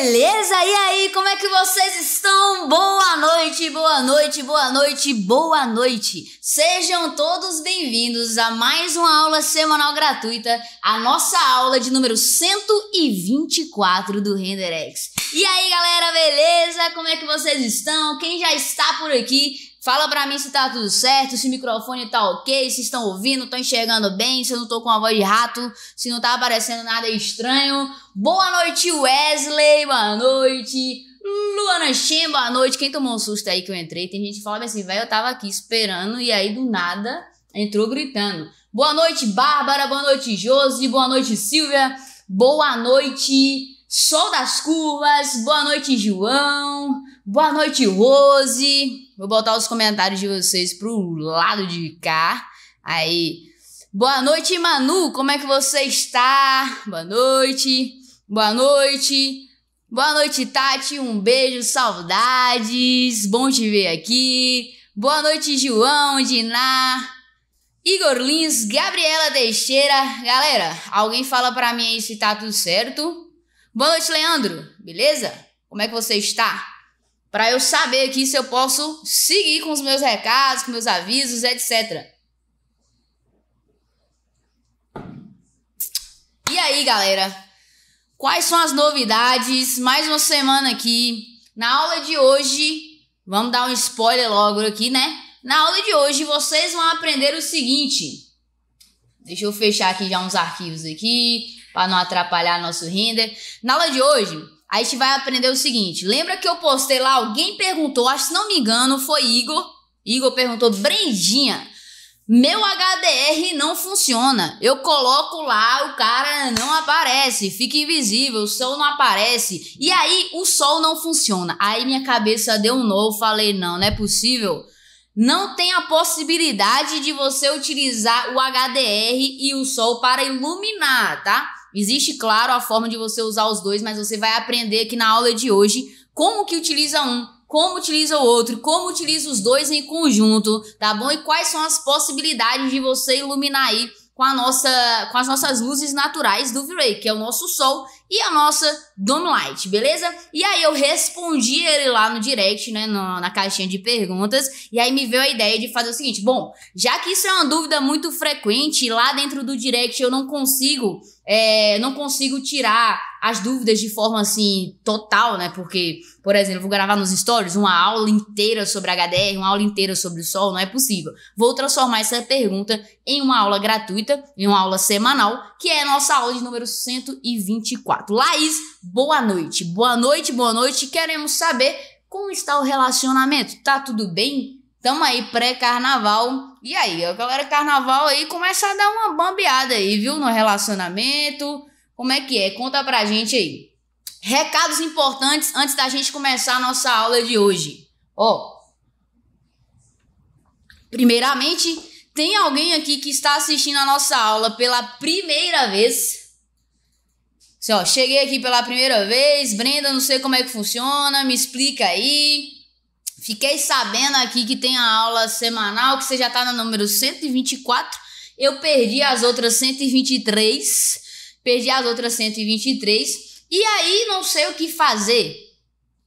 Beleza? E aí, como é que vocês estão? Boa noite, boa noite, boa noite, boa noite. Sejam todos bem-vindos a mais uma aula semanal gratuita, a nossa aula de número 124 do RenderX. E aí, galera, beleza? Como é que vocês estão? Quem já está por aqui? Fala pra mim se tá tudo certo, se o microfone tá ok, se estão ouvindo, estão enxergando bem, se eu não tô com a voz de rato, se não tá aparecendo nada estranho. Boa noite, Wesley, boa noite. Luana Shen, boa noite. Quem tomou um susto aí que eu entrei? Tem gente falando assim, velho, eu tava aqui esperando e aí do nada entrou gritando. Boa noite, Bárbara, boa noite, Josi, boa noite, Silvia, boa noite, Sol das Curvas, boa noite, João, boa noite, Rose. Vou botar os comentários de vocês pro lado de cá. Aí, boa noite, Manu, como é que você está? Boa noite. Boa noite. Boa noite, Tati. Um beijo, saudades. Bom te ver aqui. Boa noite, João, Diná, Igor Lins, Gabriela Teixeira. Galera, alguém fala pra mim aí se tá tudo certo. Boa noite, Leandro. Beleza? Como é que você está? para eu saber aqui se eu posso seguir com os meus recados, com meus avisos, etc. E aí, galera? Quais são as novidades? Mais uma semana aqui. Na aula de hoje, vamos dar um spoiler logo aqui, né? Na aula de hoje vocês vão aprender o seguinte. Deixa eu fechar aqui já uns arquivos aqui para não atrapalhar nosso render. Na aula de hoje, Aí a gente vai aprender o seguinte: lembra que eu postei lá? Alguém perguntou, acho que se não me engano, foi Igor. Igor perguntou, Brendinha, meu HDR não funciona. Eu coloco lá, o cara não aparece, fica invisível, o sol não aparece. E aí o sol não funciona. Aí minha cabeça deu um novo, falei: não, não é possível. Não tem a possibilidade de você utilizar o HDR e o sol para iluminar, tá? Existe, claro, a forma de você usar os dois, mas você vai aprender aqui na aula de hoje como que utiliza um, como utiliza o outro, como utiliza os dois em conjunto, tá bom? E quais são as possibilidades de você iluminar aí com, a nossa, com as nossas luzes naturais do V-Ray, que é o nosso sol e a nossa Dome Light, beleza? E aí eu respondi ele lá no direct, né, na, na caixinha de perguntas, e aí me veio a ideia de fazer o seguinte, bom, já que isso é uma dúvida muito frequente, lá dentro do direct eu não consigo é, não consigo tirar as dúvidas de forma assim total, né? Porque, por exemplo, vou gravar nos stories uma aula inteira sobre HDR, uma aula inteira sobre o sol, não é possível. Vou transformar essa pergunta em uma aula gratuita, em uma aula semanal, que é a nossa aula de número 124. Laís, boa noite. Boa noite, boa noite. Queremos saber como está o relacionamento. Tá tudo bem? Tamo aí pré-carnaval. E aí, a galera carnaval aí começa a dar uma bambeada aí, viu? No relacionamento. Como é que é? Conta pra gente aí. Recados importantes antes da gente começar a nossa aula de hoje. Ó. Oh, primeiramente, tem alguém aqui que está assistindo a nossa aula pela primeira vez? Assim, ó, cheguei aqui pela primeira vez, Brenda, não sei como é que funciona, me explica aí. Fiquei sabendo aqui que tem a aula semanal, que você já tá no número 124. Eu perdi as outras 123. Perdi as outras 123. E aí não sei o que fazer.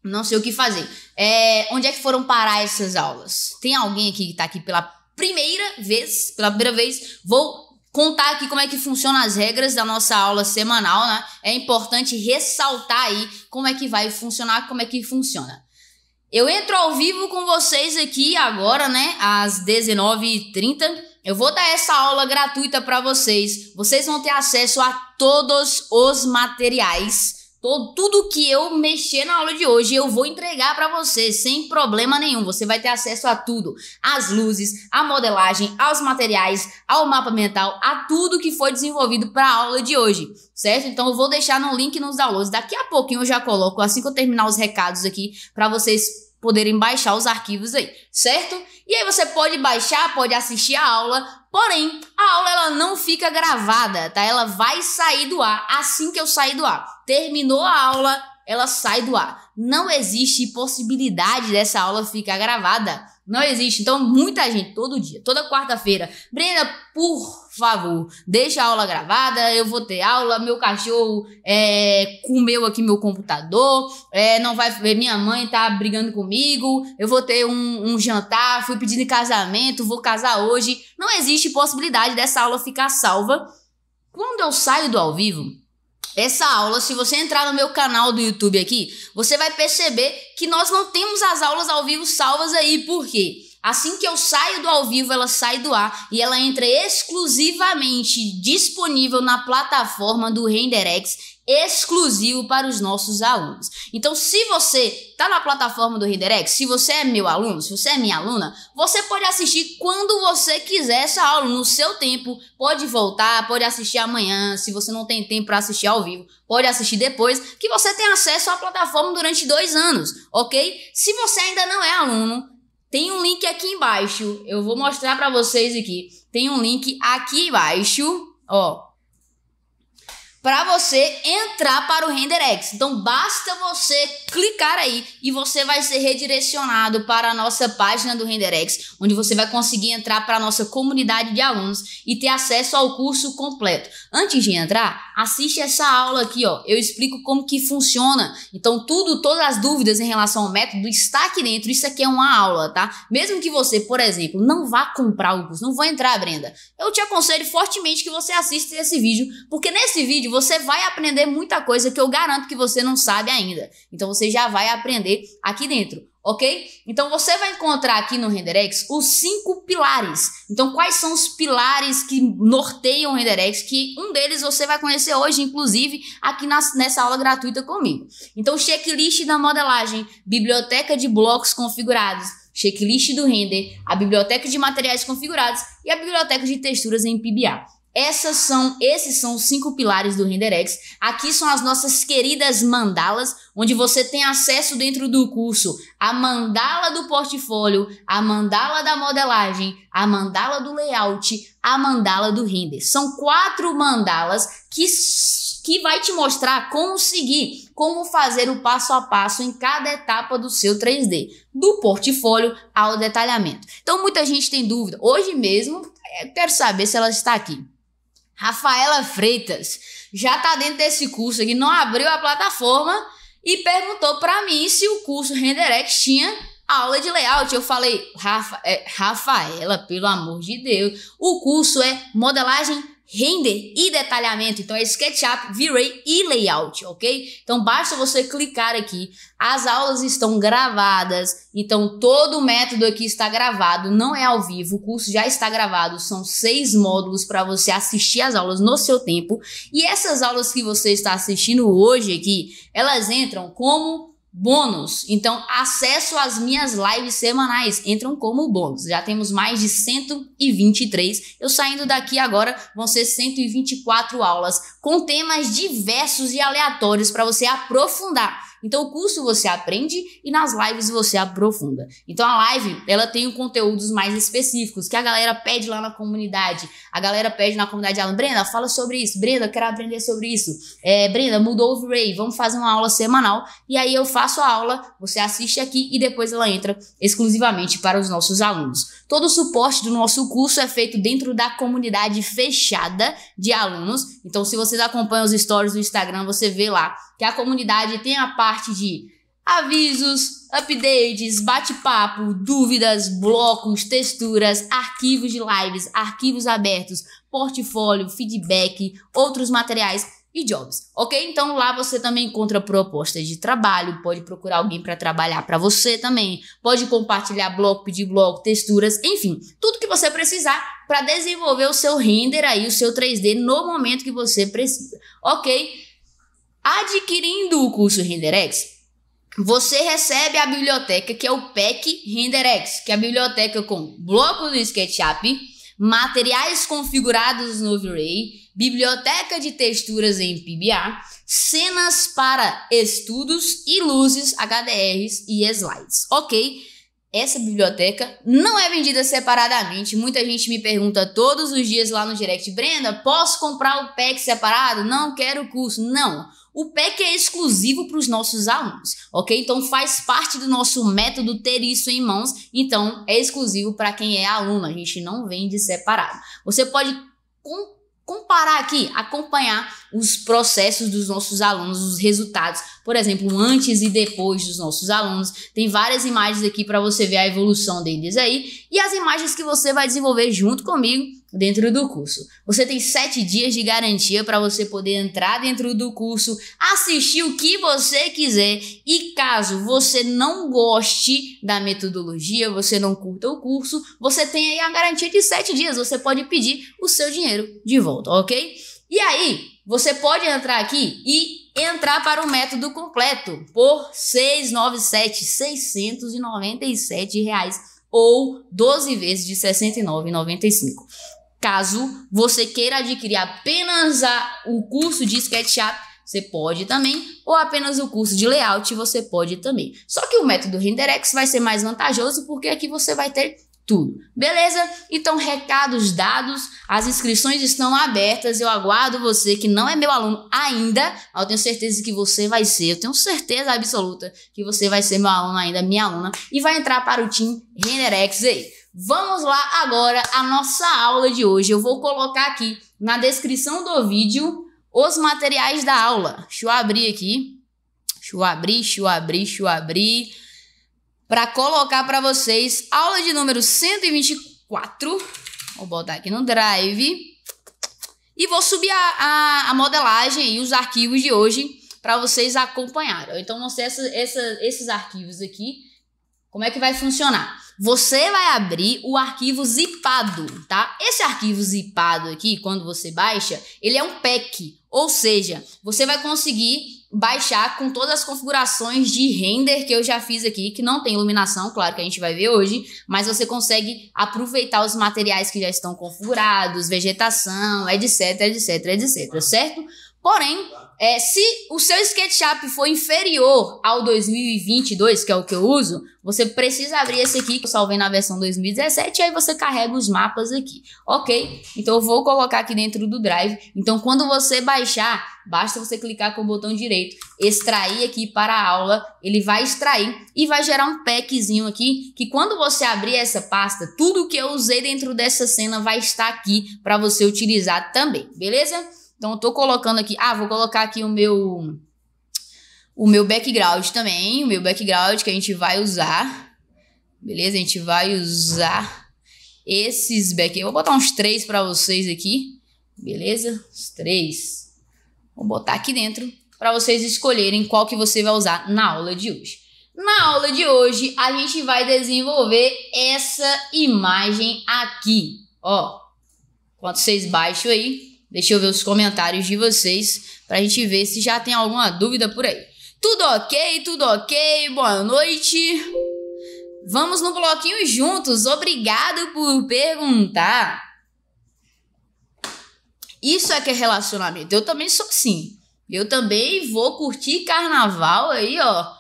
Não sei o que fazer. É, onde é que foram parar essas aulas? Tem alguém aqui que tá aqui pela primeira vez? Pela primeira vez, vou contar aqui como é que funcionam as regras da nossa aula semanal, né? É importante ressaltar aí como é que vai funcionar, como é que funciona. Eu entro ao vivo com vocês aqui agora, né, às 19h30. Eu vou dar essa aula gratuita para vocês. Vocês vão ter acesso a todos os materiais Todo, tudo que eu mexer na aula de hoje, eu vou entregar para você sem problema nenhum. Você vai ter acesso a tudo: as luzes, a modelagem, aos materiais, ao mapa mental, a tudo que foi desenvolvido para a aula de hoje, certo? Então eu vou deixar no link nos downloads. Daqui a pouquinho eu já coloco, assim que eu terminar os recados aqui, para vocês poderem baixar os arquivos aí, certo? E aí você pode baixar, pode assistir a aula, porém a aula ela não fica gravada, tá? Ela vai sair do ar assim que eu sair do ar. Terminou a aula, ela sai do ar. Não existe possibilidade dessa aula ficar gravada. Não existe. Então muita gente todo dia, toda quarta-feira, Brenda, por por favor, deixa a aula gravada, eu vou ter aula, meu cachorro é, comeu aqui meu computador, é, não vai minha mãe tá brigando comigo, eu vou ter um, um jantar, fui pedindo casamento, vou casar hoje. Não existe possibilidade dessa aula ficar salva. Quando eu saio do ao vivo, essa aula, se você entrar no meu canal do YouTube aqui, você vai perceber que nós não temos as aulas ao vivo salvas aí, por quê? Assim que eu saio do ao vivo, ela sai do ar e ela entra exclusivamente disponível na plataforma do RenderX, exclusivo para os nossos alunos. Então, se você está na plataforma do RenderX, se você é meu aluno, se você é minha aluna, você pode assistir quando você quiser essa aula, no seu tempo. Pode voltar, pode assistir amanhã, se você não tem tempo para assistir ao vivo, pode assistir depois, que você tem acesso à plataforma durante dois anos, ok? Se você ainda não é aluno, tem um link aqui embaixo. Eu vou mostrar para vocês aqui. Tem um link aqui embaixo, ó para você entrar para o RenderX. Então basta você clicar aí e você vai ser redirecionado para a nossa página do RenderX, onde você vai conseguir entrar para a nossa comunidade de alunos e ter acesso ao curso completo. Antes de entrar, assiste essa aula aqui, ó. Eu explico como que funciona. Então tudo, todas as dúvidas em relação ao método está aqui dentro. Isso aqui é uma aula, tá? Mesmo que você, por exemplo, não vá comprar o curso, não vá entrar, Brenda. Eu te aconselho fortemente que você assista esse vídeo, porque nesse vídeo você vai aprender muita coisa que eu garanto que você não sabe ainda. Então você já vai aprender aqui dentro, ok? Então você vai encontrar aqui no RenderX os cinco pilares. Então quais são os pilares que norteiam o RenderX? Que um deles você vai conhecer hoje, inclusive, aqui nessa aula gratuita comigo. Então checklist da modelagem, biblioteca de blocos configurados, checklist do render, a biblioteca de materiais configurados e a biblioteca de texturas em PBA. Essas são, esses são os cinco pilares do RenderX. Aqui são as nossas queridas mandalas, onde você tem acesso dentro do curso a mandala do portfólio, a mandala da modelagem, a mandala do layout, a mandala do render. São quatro mandalas que que vai te mostrar como seguir, como fazer o passo a passo em cada etapa do seu 3D, do portfólio ao detalhamento. Então muita gente tem dúvida. Hoje mesmo, é, quero saber se ela está aqui. Rafaela Freitas já está dentro desse curso aqui, não abriu a plataforma e perguntou para mim se o curso RenderX tinha aula de layout. Eu falei, Rafa, é, Rafaela, pelo amor de Deus, o curso é modelagem render e detalhamento. Então é SketchUp, V-Ray e Layout, ok? Então basta você clicar aqui. As aulas estão gravadas, então todo o método aqui está gravado, não é ao vivo, o curso já está gravado. São seis módulos para você assistir as aulas no seu tempo. E essas aulas que você está assistindo hoje aqui, elas entram como bônus. Então, acesso às minhas lives semanais entram como bônus. Já temos mais de 123. Eu saindo daqui agora vão ser 124 aulas com temas diversos e aleatórios para você aprofundar então o curso você aprende e nas lives você aprofunda. Então a live, ela tem um conteúdos mais específicos que a galera pede lá na comunidade. A galera pede na comunidade, Alan, ah, Brenda, fala sobre isso. Brenda, quero aprender sobre isso. É, Brenda, mudou o ray vamos fazer uma aula semanal. E aí eu faço a aula, você assiste aqui e depois ela entra exclusivamente para os nossos alunos. Todo o suporte do nosso curso é feito dentro da comunidade fechada de alunos. Então, se vocês acompanham os stories do Instagram, você vê lá que a comunidade tem a parte de avisos, updates, bate-papo, dúvidas, blocos, texturas, arquivos de lives, arquivos abertos, portfólio, feedback, outros materiais e jobs, ok? Então lá você também encontra propostas de trabalho, pode procurar alguém para trabalhar para você também, pode compartilhar bloco, pedir bloco, texturas, enfim, tudo que você precisar para desenvolver o seu render aí, o seu 3D no momento que você precisa, ok? Adquirindo o curso RenderX, você recebe a biblioteca que é o PEC RenderX, que é a biblioteca com blocos do SketchUp, materiais configurados no V-Ray biblioteca de texturas em PBA, cenas para estudos e luzes, HDRs e slides. Ok, essa biblioteca não é vendida separadamente. Muita gente me pergunta todos os dias lá no direct, Brenda, posso comprar o pack separado? Não quero o curso. Não. O PEC é exclusivo para os nossos alunos, ok? Então faz parte do nosso método ter isso em mãos, então é exclusivo para quem é aluno, a gente não vende separado. Você pode comprar comparar aqui, acompanhar os processos dos nossos alunos, os resultados, por exemplo, antes e depois dos nossos alunos. Tem várias imagens aqui para você ver a evolução deles aí e as imagens que você vai desenvolver junto comigo dentro do curso. Você tem sete dias de garantia para você poder entrar dentro do curso, assistir o que você quiser e caso você não goste da metodologia, você não curta o curso, você tem aí a garantia de sete dias. Você pode pedir o seu dinheiro de volta, ok? E aí, você pode entrar aqui e entrar para o método completo por R$ 697, 697 reais ou 12 vezes de R$ 69,95. Caso você queira adquirir apenas a, o curso de SketchUp, você pode também, ou apenas o curso de layout, você pode também. Só que o método RenderX vai ser mais vantajoso porque aqui você vai ter tudo. Beleza? Então, recados dados, as inscrições estão abertas. Eu aguardo você que não é meu aluno ainda, mas eu tenho certeza que você vai ser. Eu tenho certeza absoluta que você vai ser meu aluno ainda, minha aluna, e vai entrar para o Team Renderex aí. Vamos lá agora a nossa aula de hoje. Eu vou colocar aqui na descrição do vídeo os materiais da aula. Deixa eu abrir aqui. Deixa eu abrir, deixa eu abrir, deixa eu abrir para colocar para vocês aula de número 124. Vou botar aqui no Drive. E vou subir a, a, a modelagem e os arquivos de hoje para vocês acompanharem. Então, mostrei essa, essa, esses arquivos aqui. Como é que vai funcionar? Você vai abrir o arquivo zipado, tá? Esse arquivo zipado aqui, quando você baixa, ele é um pack, ou seja, você vai conseguir baixar com todas as configurações de render que eu já fiz aqui, que não tem iluminação, claro que a gente vai ver hoje, mas você consegue aproveitar os materiais que já estão configurados, vegetação, etc, etc, etc, certo? Porém, é, se o seu SketchUp for inferior ao 2022, que é o que eu uso, você precisa abrir esse aqui, que eu salvei na versão 2017, e aí você carrega os mapas aqui, ok? Então eu vou colocar aqui dentro do Drive. Então quando você baixar, basta você clicar com o botão direito, extrair aqui para a aula, ele vai extrair e vai gerar um packzinho aqui, que quando você abrir essa pasta, tudo que eu usei dentro dessa cena vai estar aqui para você utilizar também, beleza? Então, eu tô colocando aqui, ah, vou colocar aqui o meu o meu background também, o meu background que a gente vai usar. Beleza? A gente vai usar esses back, eu vou botar uns três para vocês aqui. Beleza? Os três. Vou botar aqui dentro para vocês escolherem qual que você vai usar na aula de hoje. Na aula de hoje, a gente vai desenvolver essa imagem aqui, ó. Enquanto vocês baixam aí, Deixa eu ver os comentários de vocês pra gente ver se já tem alguma dúvida por aí. Tudo ok, tudo ok, boa noite. Vamos no bloquinho juntos, obrigado por perguntar. Isso é que é relacionamento. Eu também sou assim. Eu também vou curtir carnaval aí, ó,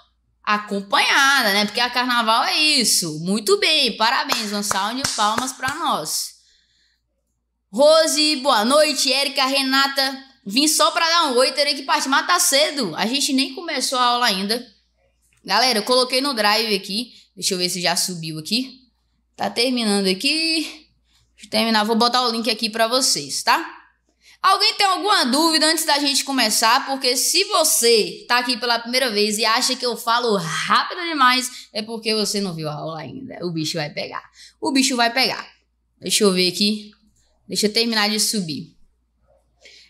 acompanhada, né? Porque a carnaval é isso. Muito bem, parabéns, Um salve de palmas pra nós. Rose, boa noite. Érica, Renata. Vim só pra dar um oi, terei que partir. Mas tá cedo. A gente nem começou a aula ainda. Galera, eu coloquei no drive aqui. Deixa eu ver se já subiu aqui. Tá terminando aqui. Deixa eu terminar. Vou botar o link aqui pra vocês, tá? Alguém tem alguma dúvida antes da gente começar? Porque se você tá aqui pela primeira vez e acha que eu falo rápido demais, é porque você não viu a aula ainda. O bicho vai pegar. O bicho vai pegar. Deixa eu ver aqui. Deixa eu terminar de subir.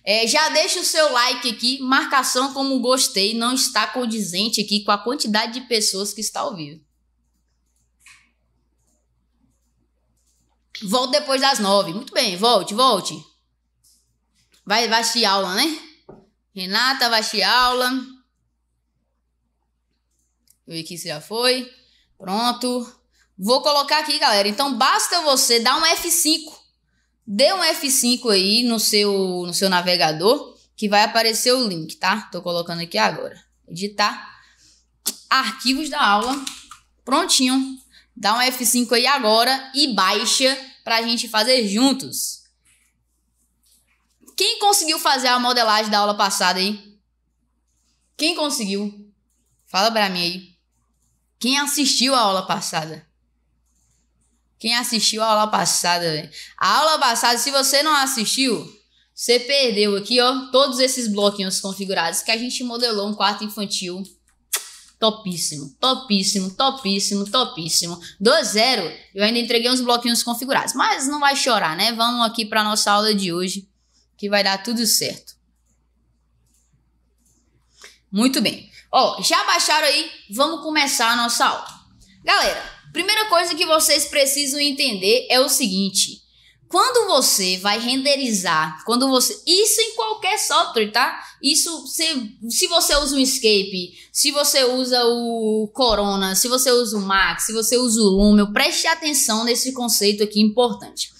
É, já deixa o seu like aqui. Marcação como gostei não está condizente aqui com a quantidade de pessoas que está ao vivo. Volto depois das nove. Muito bem, volte, volte. Vai, vai assistir aula, né? Renata vai assistir aula. Eu aqui se já foi. Pronto. Vou colocar aqui, galera. Então basta você dar um F5 Dê um F5 aí no seu, no seu navegador que vai aparecer o link, tá? Tô colocando aqui agora. Editar. Arquivos da aula. Prontinho. Dá um F5 aí agora e baixa pra gente fazer juntos. Quem conseguiu fazer a modelagem da aula passada aí? Quem conseguiu? Fala pra mim aí. Quem assistiu a aula passada? Quem assistiu a aula passada, velho? A aula passada, se você não assistiu, você perdeu aqui, ó, todos esses bloquinhos configurados que a gente modelou um quarto infantil. Topíssimo, topíssimo, topíssimo, topíssimo. Do zero, eu ainda entreguei uns bloquinhos configurados. Mas não vai chorar, né? Vamos aqui para nossa aula de hoje, que vai dar tudo certo. Muito bem. Ó, já baixaram aí? Vamos começar a nossa aula. Galera, Primeira coisa que vocês precisam entender é o seguinte: quando você vai renderizar, quando você. Isso em qualquer software, tá? Isso se, se você usa o Escape, se você usa o Corona, se você usa o Max, se você usa o Lumio, preste atenção nesse conceito aqui importante.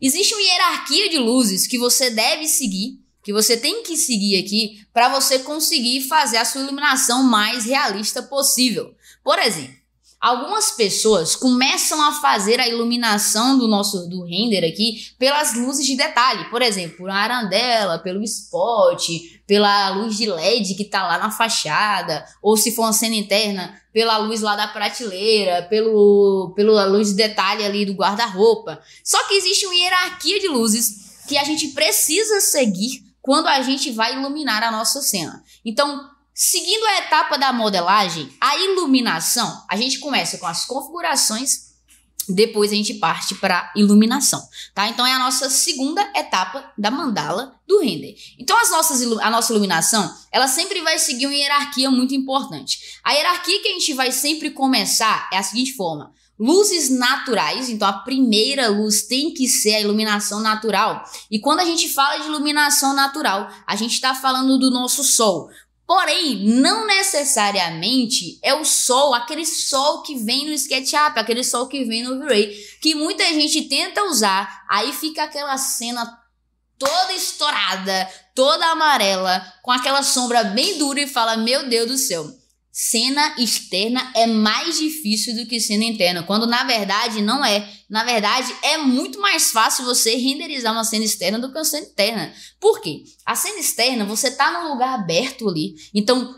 Existe uma hierarquia de luzes que você deve seguir, que você tem que seguir aqui, para você conseguir fazer a sua iluminação mais realista possível. Por exemplo, Algumas pessoas começam a fazer a iluminação do nosso do render aqui pelas luzes de detalhe, por exemplo, por uma arandela, pelo spot, pela luz de LED que tá lá na fachada, ou se for uma cena interna, pela luz lá da prateleira, pelo pela luz de detalhe ali do guarda-roupa. Só que existe uma hierarquia de luzes que a gente precisa seguir quando a gente vai iluminar a nossa cena. Então, Seguindo a etapa da modelagem, a iluminação, a gente começa com as configurações, depois a gente parte para iluminação, tá? Então é a nossa segunda etapa da mandala do render. Então as nossas, a nossa iluminação, ela sempre vai seguir uma hierarquia muito importante. A hierarquia que a gente vai sempre começar é a seguinte forma: luzes naturais, então a primeira luz tem que ser a iluminação natural. E quando a gente fala de iluminação natural, a gente está falando do nosso sol. Porém, não necessariamente é o sol, aquele sol que vem no SketchUp, aquele sol que vem no V-Ray, que muita gente tenta usar, aí fica aquela cena toda estourada, toda amarela, com aquela sombra bem dura e fala: Meu Deus do céu cena externa é mais difícil do que cena interna, quando na verdade não é. Na verdade, é muito mais fácil você renderizar uma cena externa do que uma cena interna. Por quê? A cena externa, você tá num lugar aberto ali, então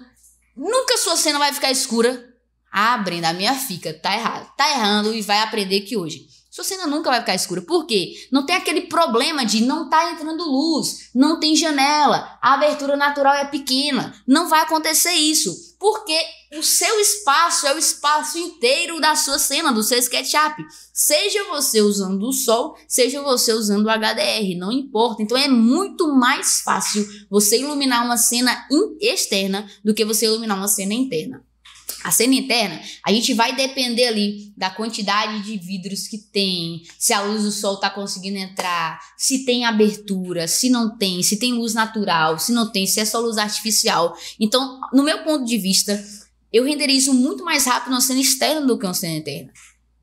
nunca sua cena vai ficar escura. Ah, Brenda, a minha fica, tá errado. Tá errando e vai aprender que hoje. Sua cena nunca vai ficar escura. Por quê? Não tem aquele problema de não tá entrando luz, não tem janela, a abertura natural é pequena. Não vai acontecer isso. Porque o seu espaço é o espaço inteiro da sua cena, do seu SketchUp. Seja você usando o sol, seja você usando o HDR, não importa. Então é muito mais fácil você iluminar uma cena externa do que você iluminar uma cena interna. A cena interna, a gente vai depender ali da quantidade de vidros que tem, se a luz do sol está conseguindo entrar, se tem abertura, se não tem, se tem luz natural, se não tem, se é só luz artificial. Então, no meu ponto de vista, eu renderizo muito mais rápido uma cena externa do que uma cena interna.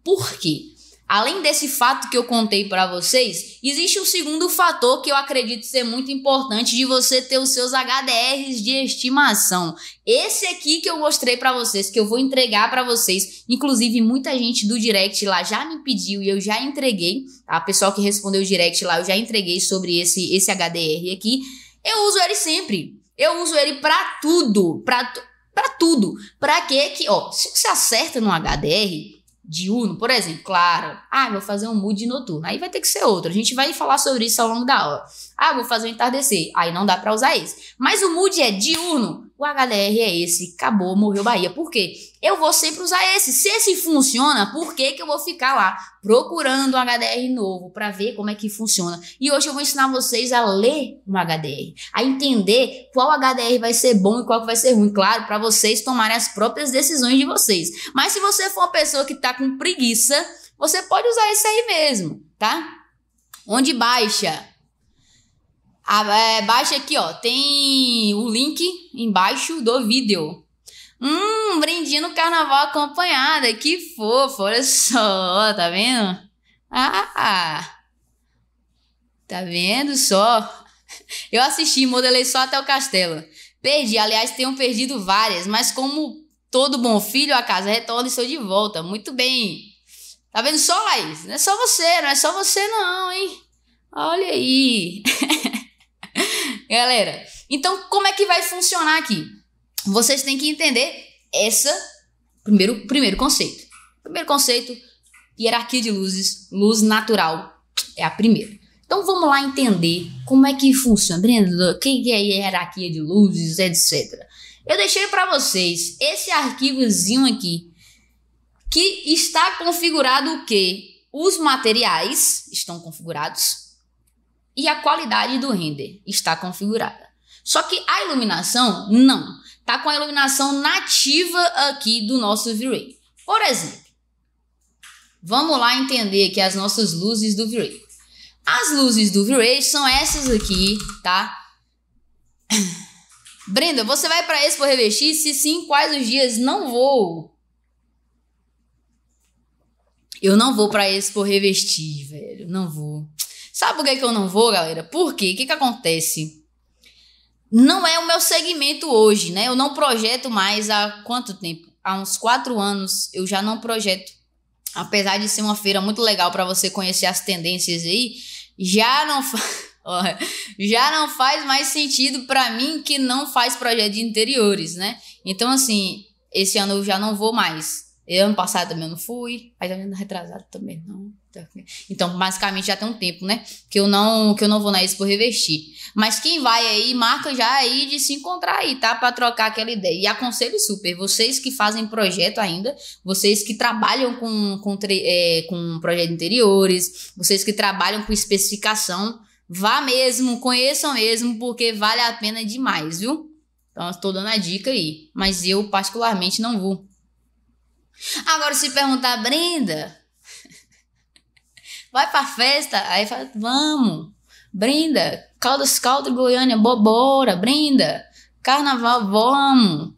Por quê? Além desse fato que eu contei para vocês, existe um segundo fator que eu acredito ser muito importante de você ter os seus HDRs de estimação. Esse aqui que eu mostrei para vocês, que eu vou entregar para vocês, inclusive muita gente do direct lá já me pediu e eu já entreguei, tá? pessoa que respondeu o direct lá, eu já entreguei sobre esse esse HDR aqui. Eu uso ele sempre. Eu uso ele para tudo, para para tudo. Para que que, ó, se você acerta no HDR, diurno, por exemplo, claro. Ah, vou fazer um mood noturno. Aí vai ter que ser outro. A gente vai falar sobre isso ao longo da aula. Ah, vou fazer um entardecer. Aí não dá para usar esse. Mas o mood é diurno o HDR é esse. Acabou, morreu Bahia. Por quê? Eu vou sempre usar esse. Se esse funciona, por que, que eu vou ficar lá procurando um HDR novo para ver como é que funciona? E hoje eu vou ensinar vocês a ler um HDR, a entender qual HDR vai ser bom e qual vai ser ruim, claro, para vocês tomarem as próprias decisões de vocês. Mas se você for uma pessoa que tá com preguiça, você pode usar esse aí mesmo, tá? Onde baixa? A, ah, é, baixa aqui, ó, tem o link embaixo do vídeo. Hum, brindinho no carnaval acompanhada, que fofo, olha só, tá vendo? Ah, tá vendo só? Eu assisti, modelei só até o castelo. Perdi, aliás, tenho perdido várias, mas como todo bom filho, a casa retorna e sou de volta. Muito bem. Tá vendo só, Laís? Não é só você, não é só você não, hein? Olha aí. Galera, então, como é que vai funcionar aqui? Vocês têm que entender essa primeiro primeiro conceito. Primeiro conceito, hierarquia de luzes, luz natural é a primeira. Então vamos lá entender como é que funciona, Brenda, o que é hierarquia de luzes, etc. Eu deixei para vocês esse arquivozinho aqui que está configurado o que? Os materiais estão configurados e a qualidade do render está configurada. Só que a iluminação, não. Tá com a iluminação nativa aqui do nosso V-Ray. Por exemplo, vamos lá entender aqui as nossas luzes do V-Ray. As luzes do V-Ray são essas aqui, tá? Brenda, você vai para Expo Revestir? Se sim, quais os dias? Não vou. Eu não vou para Expo Revestir, velho. Não vou. Sabe por que, que eu não vou, galera? Por quê? O que, que acontece? não é o meu segmento hoje, né? Eu não projeto mais há quanto tempo? Há uns quatro anos eu já não projeto. Apesar de ser uma feira muito legal para você conhecer as tendências aí, já não, fa... já não faz mais sentido para mim que não faz projeto de interiores, né? Então, assim, esse ano eu já não vou mais. ano passado também eu não fui, mas ano retrasado também não. Então, basicamente, já tem um tempo, né? Que eu não, que eu não vou na Expo Revestir. Mas quem vai aí, marca já aí de se encontrar aí, tá? Pra trocar aquela ideia. E aconselho super, vocês que fazem projeto ainda, vocês que trabalham com, com, é, com projeto interiores, vocês que trabalham com especificação, vá mesmo, conheçam mesmo, porque vale a pena demais, viu? Então, estou dando a dica aí. Mas eu, particularmente, não vou. Agora, se perguntar, Brenda, vai pra festa? Aí fala, vamos, brinda, Caldas Caldas Goiânia, Bobora, brinda, Carnaval, vamos,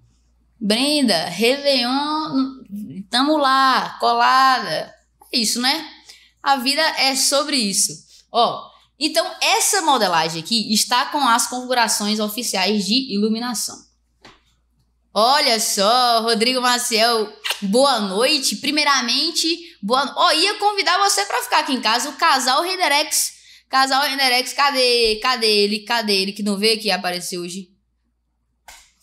brinda, Réveillon, tamo lá, colada. É isso, né? A vida é sobre isso. Ó, então essa modelagem aqui está com as configurações oficiais de iluminação. Olha só, Rodrigo Maciel, boa noite. Primeiramente, boa noite. oh, ia convidar você para ficar aqui em casa, o casal Renderex. Casal Renderex, cadê? Cadê ele? Cadê ele que não veio aqui aparecer hoje?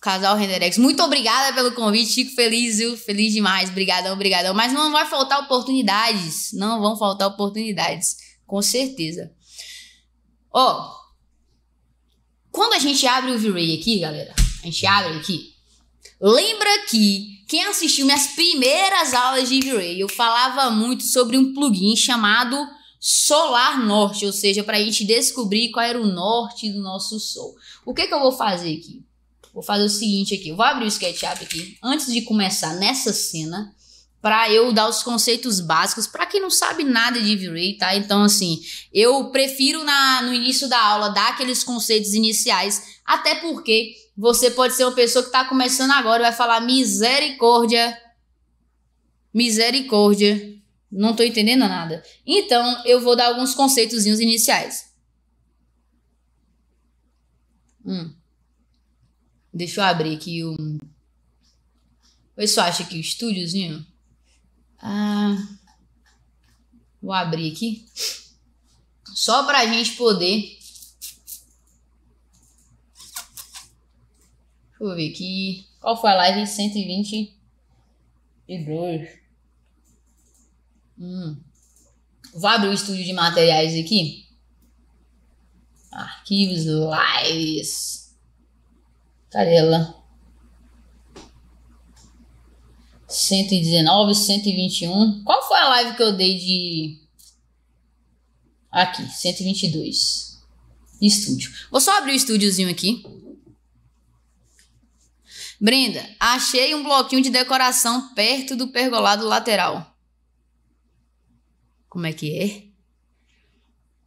Casal Renderex, muito obrigada pelo convite, fico feliz, viu? Feliz demais, brigadão, brigadão. Mas não vai faltar oportunidades, não vão faltar oportunidades, com certeza. Ó, oh, quando a gente abre o V-Ray aqui, galera, a gente abre aqui, Lembra que quem assistiu minhas primeiras aulas de V-Ray, eu falava muito sobre um plugin chamado Solar Norte, ou seja, para a gente descobrir qual era o norte do nosso Sol. O que, que eu vou fazer aqui? Vou fazer o seguinte aqui, eu vou abrir o SketchUp aqui, antes de começar nessa cena, para eu dar os conceitos básicos para quem não sabe nada de V-Ray, tá? Então, assim, eu prefiro na, no início da aula dar aqueles conceitos iniciais, até porque você pode ser uma pessoa que está começando agora e vai falar misericórdia. Misericórdia. Não estou entendendo nada. Então, eu vou dar alguns conceitozinhos iniciais. Hum. Deixa eu abrir aqui o. O pessoal acha aqui o estúdiozinho. Ah, vou abrir aqui. Só para a gente poder Vou ver aqui. Qual foi a live 122? Hum. Vou abrir o estúdio de materiais aqui. Arquivos, lives. Cadê ela? 119, 121. Qual foi a live que eu dei de. Aqui, 122. Estúdio. Vou só abrir o estúdiozinho aqui. Brenda, achei um bloquinho de decoração perto do pergolado lateral. Como é que é?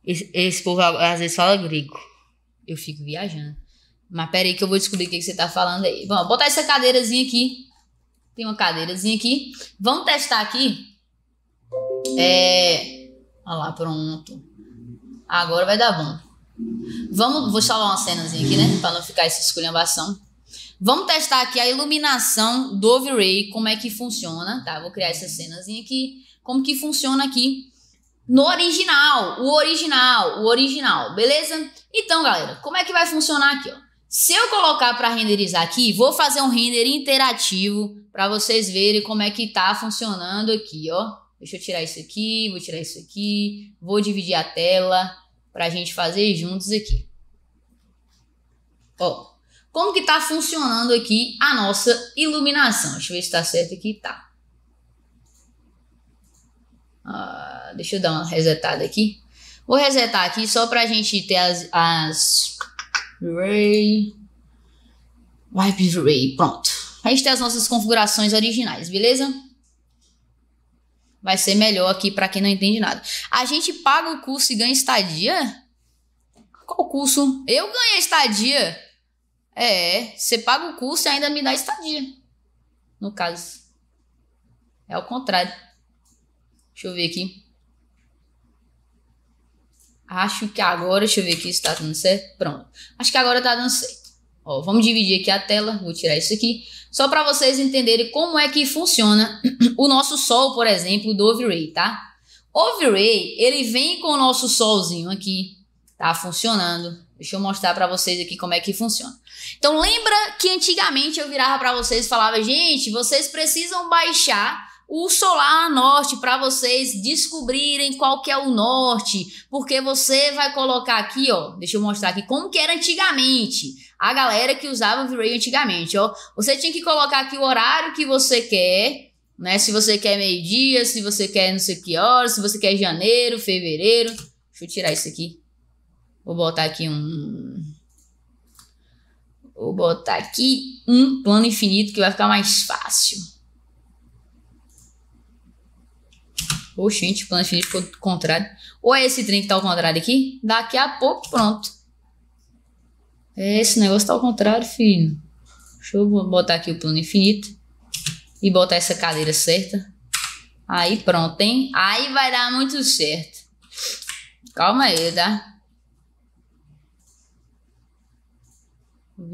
Esse, esse povo às vezes fala grego. Eu fico viajando. Mas peraí que eu vou descobrir o que, você tá falando aí. Vamos botar essa cadeirazinha aqui. Tem uma cadeirazinha aqui. Vamos testar aqui. É. Olha lá, pronto. Agora vai dar bom. Vamos, vou instalar uma cenazinha aqui, né? Pra não ficar essa esculhambação. Vamos testar aqui a iluminação do V-Ray, como é que funciona, tá? Vou criar essa cenazinha aqui, como que funciona aqui no original, o original, o original, beleza? Então, galera, como é que vai funcionar aqui, ó? Se eu colocar para renderizar aqui, vou fazer um render interativo para vocês verem como é que tá funcionando aqui, ó. Deixa eu tirar isso aqui, vou tirar isso aqui, vou dividir a tela para a gente fazer juntos aqui. Ó, como que está funcionando aqui a nossa iluminação. Deixa eu ver se está certo aqui. Tá. Ah, deixa eu dar uma resetada aqui. Vou resetar aqui só para a gente ter as, as... Ray... Wipe Ray, pronto. A gente tem as nossas configurações originais, beleza? Vai ser melhor aqui para quem não entende nada. A gente paga o curso e ganha estadia? Qual curso? Eu ganho estadia! É, você paga o curso e ainda me dá estadia. No caso. É ao contrário. Deixa eu ver aqui. Acho que agora, deixa eu ver aqui se tá dando certo. Pronto. Acho que agora tá dando certo. Ó, vamos dividir aqui a tela, vou tirar isso aqui, só para vocês entenderem como é que funciona o nosso sol, por exemplo, do Overray, tá? Overray, ele vem com o nosso solzinho aqui, tá funcionando. Deixa eu mostrar para vocês aqui como é que funciona. Então lembra que antigamente eu virava para vocês e falava: "Gente, vocês precisam baixar o solar norte para vocês descobrirem qual que é o norte, porque você vai colocar aqui, ó, deixa eu mostrar aqui como que era antigamente. A galera que usava o V-Ray antigamente, ó, você tinha que colocar aqui o horário que você quer, né? Se você quer meio-dia, se você quer não sei que hora, se você quer janeiro, fevereiro. Deixa eu tirar isso aqui. Vou botar aqui um. Vou botar aqui um plano infinito que vai ficar mais fácil. Oxe, gente, o plano infinito ficou do contrário. Ou é esse trem que tá ao contrário aqui? Daqui a pouco, pronto. Esse negócio tá ao contrário, filho. Deixa eu botar aqui o plano infinito. E botar essa cadeira certa. Aí pronto, hein? Aí vai dar muito certo. Calma aí, tá?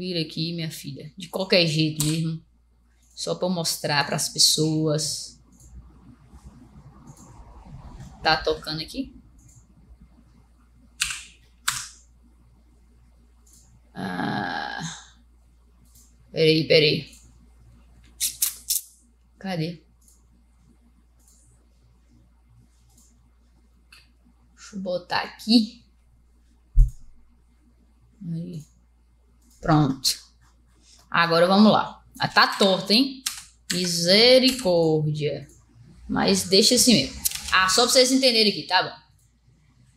vir aqui, minha filha, de qualquer jeito mesmo, só para mostrar para as pessoas. Tá tocando aqui? Ah. Peraí, peraí. Cadê? Deixa eu botar aqui. Aí. Pronto. Agora vamos lá. Ah, tá torto, hein? Misericórdia. Mas deixa assim mesmo. Ah, só pra vocês entenderem aqui, tá bom?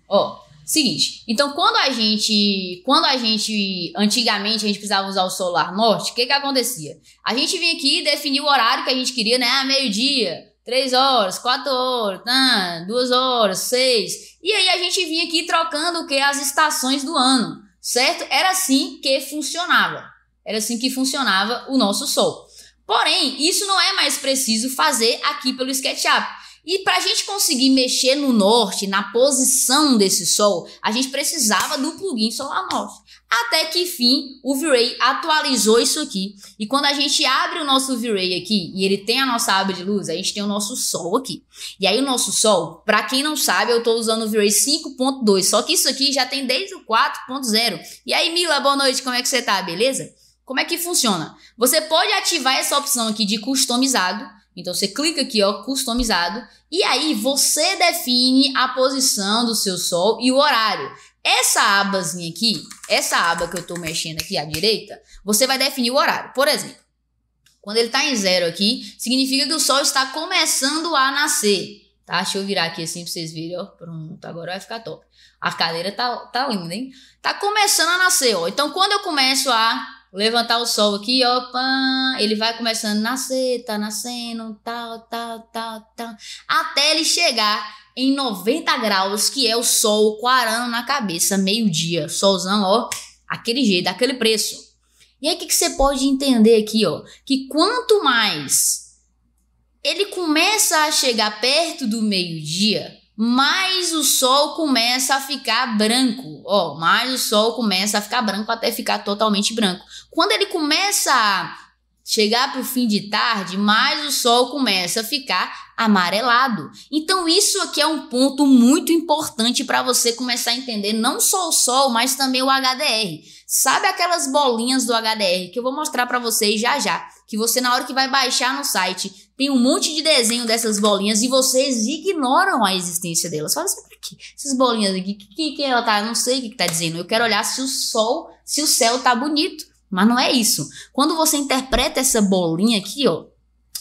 Ó, seguinte. Então, quando a gente. Quando a gente. Antigamente a gente precisava usar o solar norte, o que que acontecia? A gente vinha aqui e definia o horário que a gente queria, né? Ah, meio-dia. três horas, quatro horas, tá, horas, seis. E aí a gente vinha aqui trocando o que? As estações do ano certo? Era assim que funcionava. Era assim que funcionava o nosso Sol. Porém, isso não é mais preciso fazer aqui pelo SketchUp. E para a gente conseguir mexer no norte, na posição desse Sol, a gente precisava do plugin Solar Norte. Até que fim o V-Ray atualizou isso aqui. E quando a gente abre o nosso V-Ray aqui e ele tem a nossa aba de luz, a gente tem o nosso sol aqui. E aí o nosso sol, para quem não sabe, eu estou usando o V-Ray 5.2, só que isso aqui já tem desde o 4.0. E aí Mila, boa noite, como é que você tá, beleza? Como é que funciona? Você pode ativar essa opção aqui de customizado, então você clica aqui, ó, customizado, e aí você define a posição do seu sol e o horário. Essa abazinha aqui, essa aba que eu tô mexendo aqui à direita, você vai definir o horário. Por exemplo, quando ele tá em zero aqui, significa que o sol está começando a nascer. Tá? Deixa eu virar aqui assim pra vocês verem, ó. Pronto, agora vai ficar top. A cadeira tá, tá linda, hein? Tá começando a nascer, ó. Então, quando eu começo a levantar o sol aqui, ó, ele vai começando a nascer, tá nascendo, tal, tal, tal, tal, até ele chegar em 90 graus, que é o sol coarando na cabeça, meio-dia, solzão, ó, aquele jeito, aquele preço. E aí o que, que você pode entender aqui, ó, que quanto mais ele começa a chegar perto do meio-dia, mais o sol começa a ficar branco, ó, mais o sol começa a ficar branco até ficar totalmente branco. Quando ele começa a Chegar para o fim de tarde, mais o sol começa a ficar amarelado. Então isso aqui é um ponto muito importante para você começar a entender não só o sol, mas também o HDR. Sabe aquelas bolinhas do HDR que eu vou mostrar para vocês já já, que você na hora que vai baixar no site, tem um monte de desenho dessas bolinhas e vocês ignoram a existência delas. Fala assim, por que? Essas bolinhas aqui, que que ela tá, não sei o que que tá dizendo. Eu quero olhar se o sol, se o céu tá bonito. Mas não é isso. Quando você interpreta essa bolinha aqui, ó,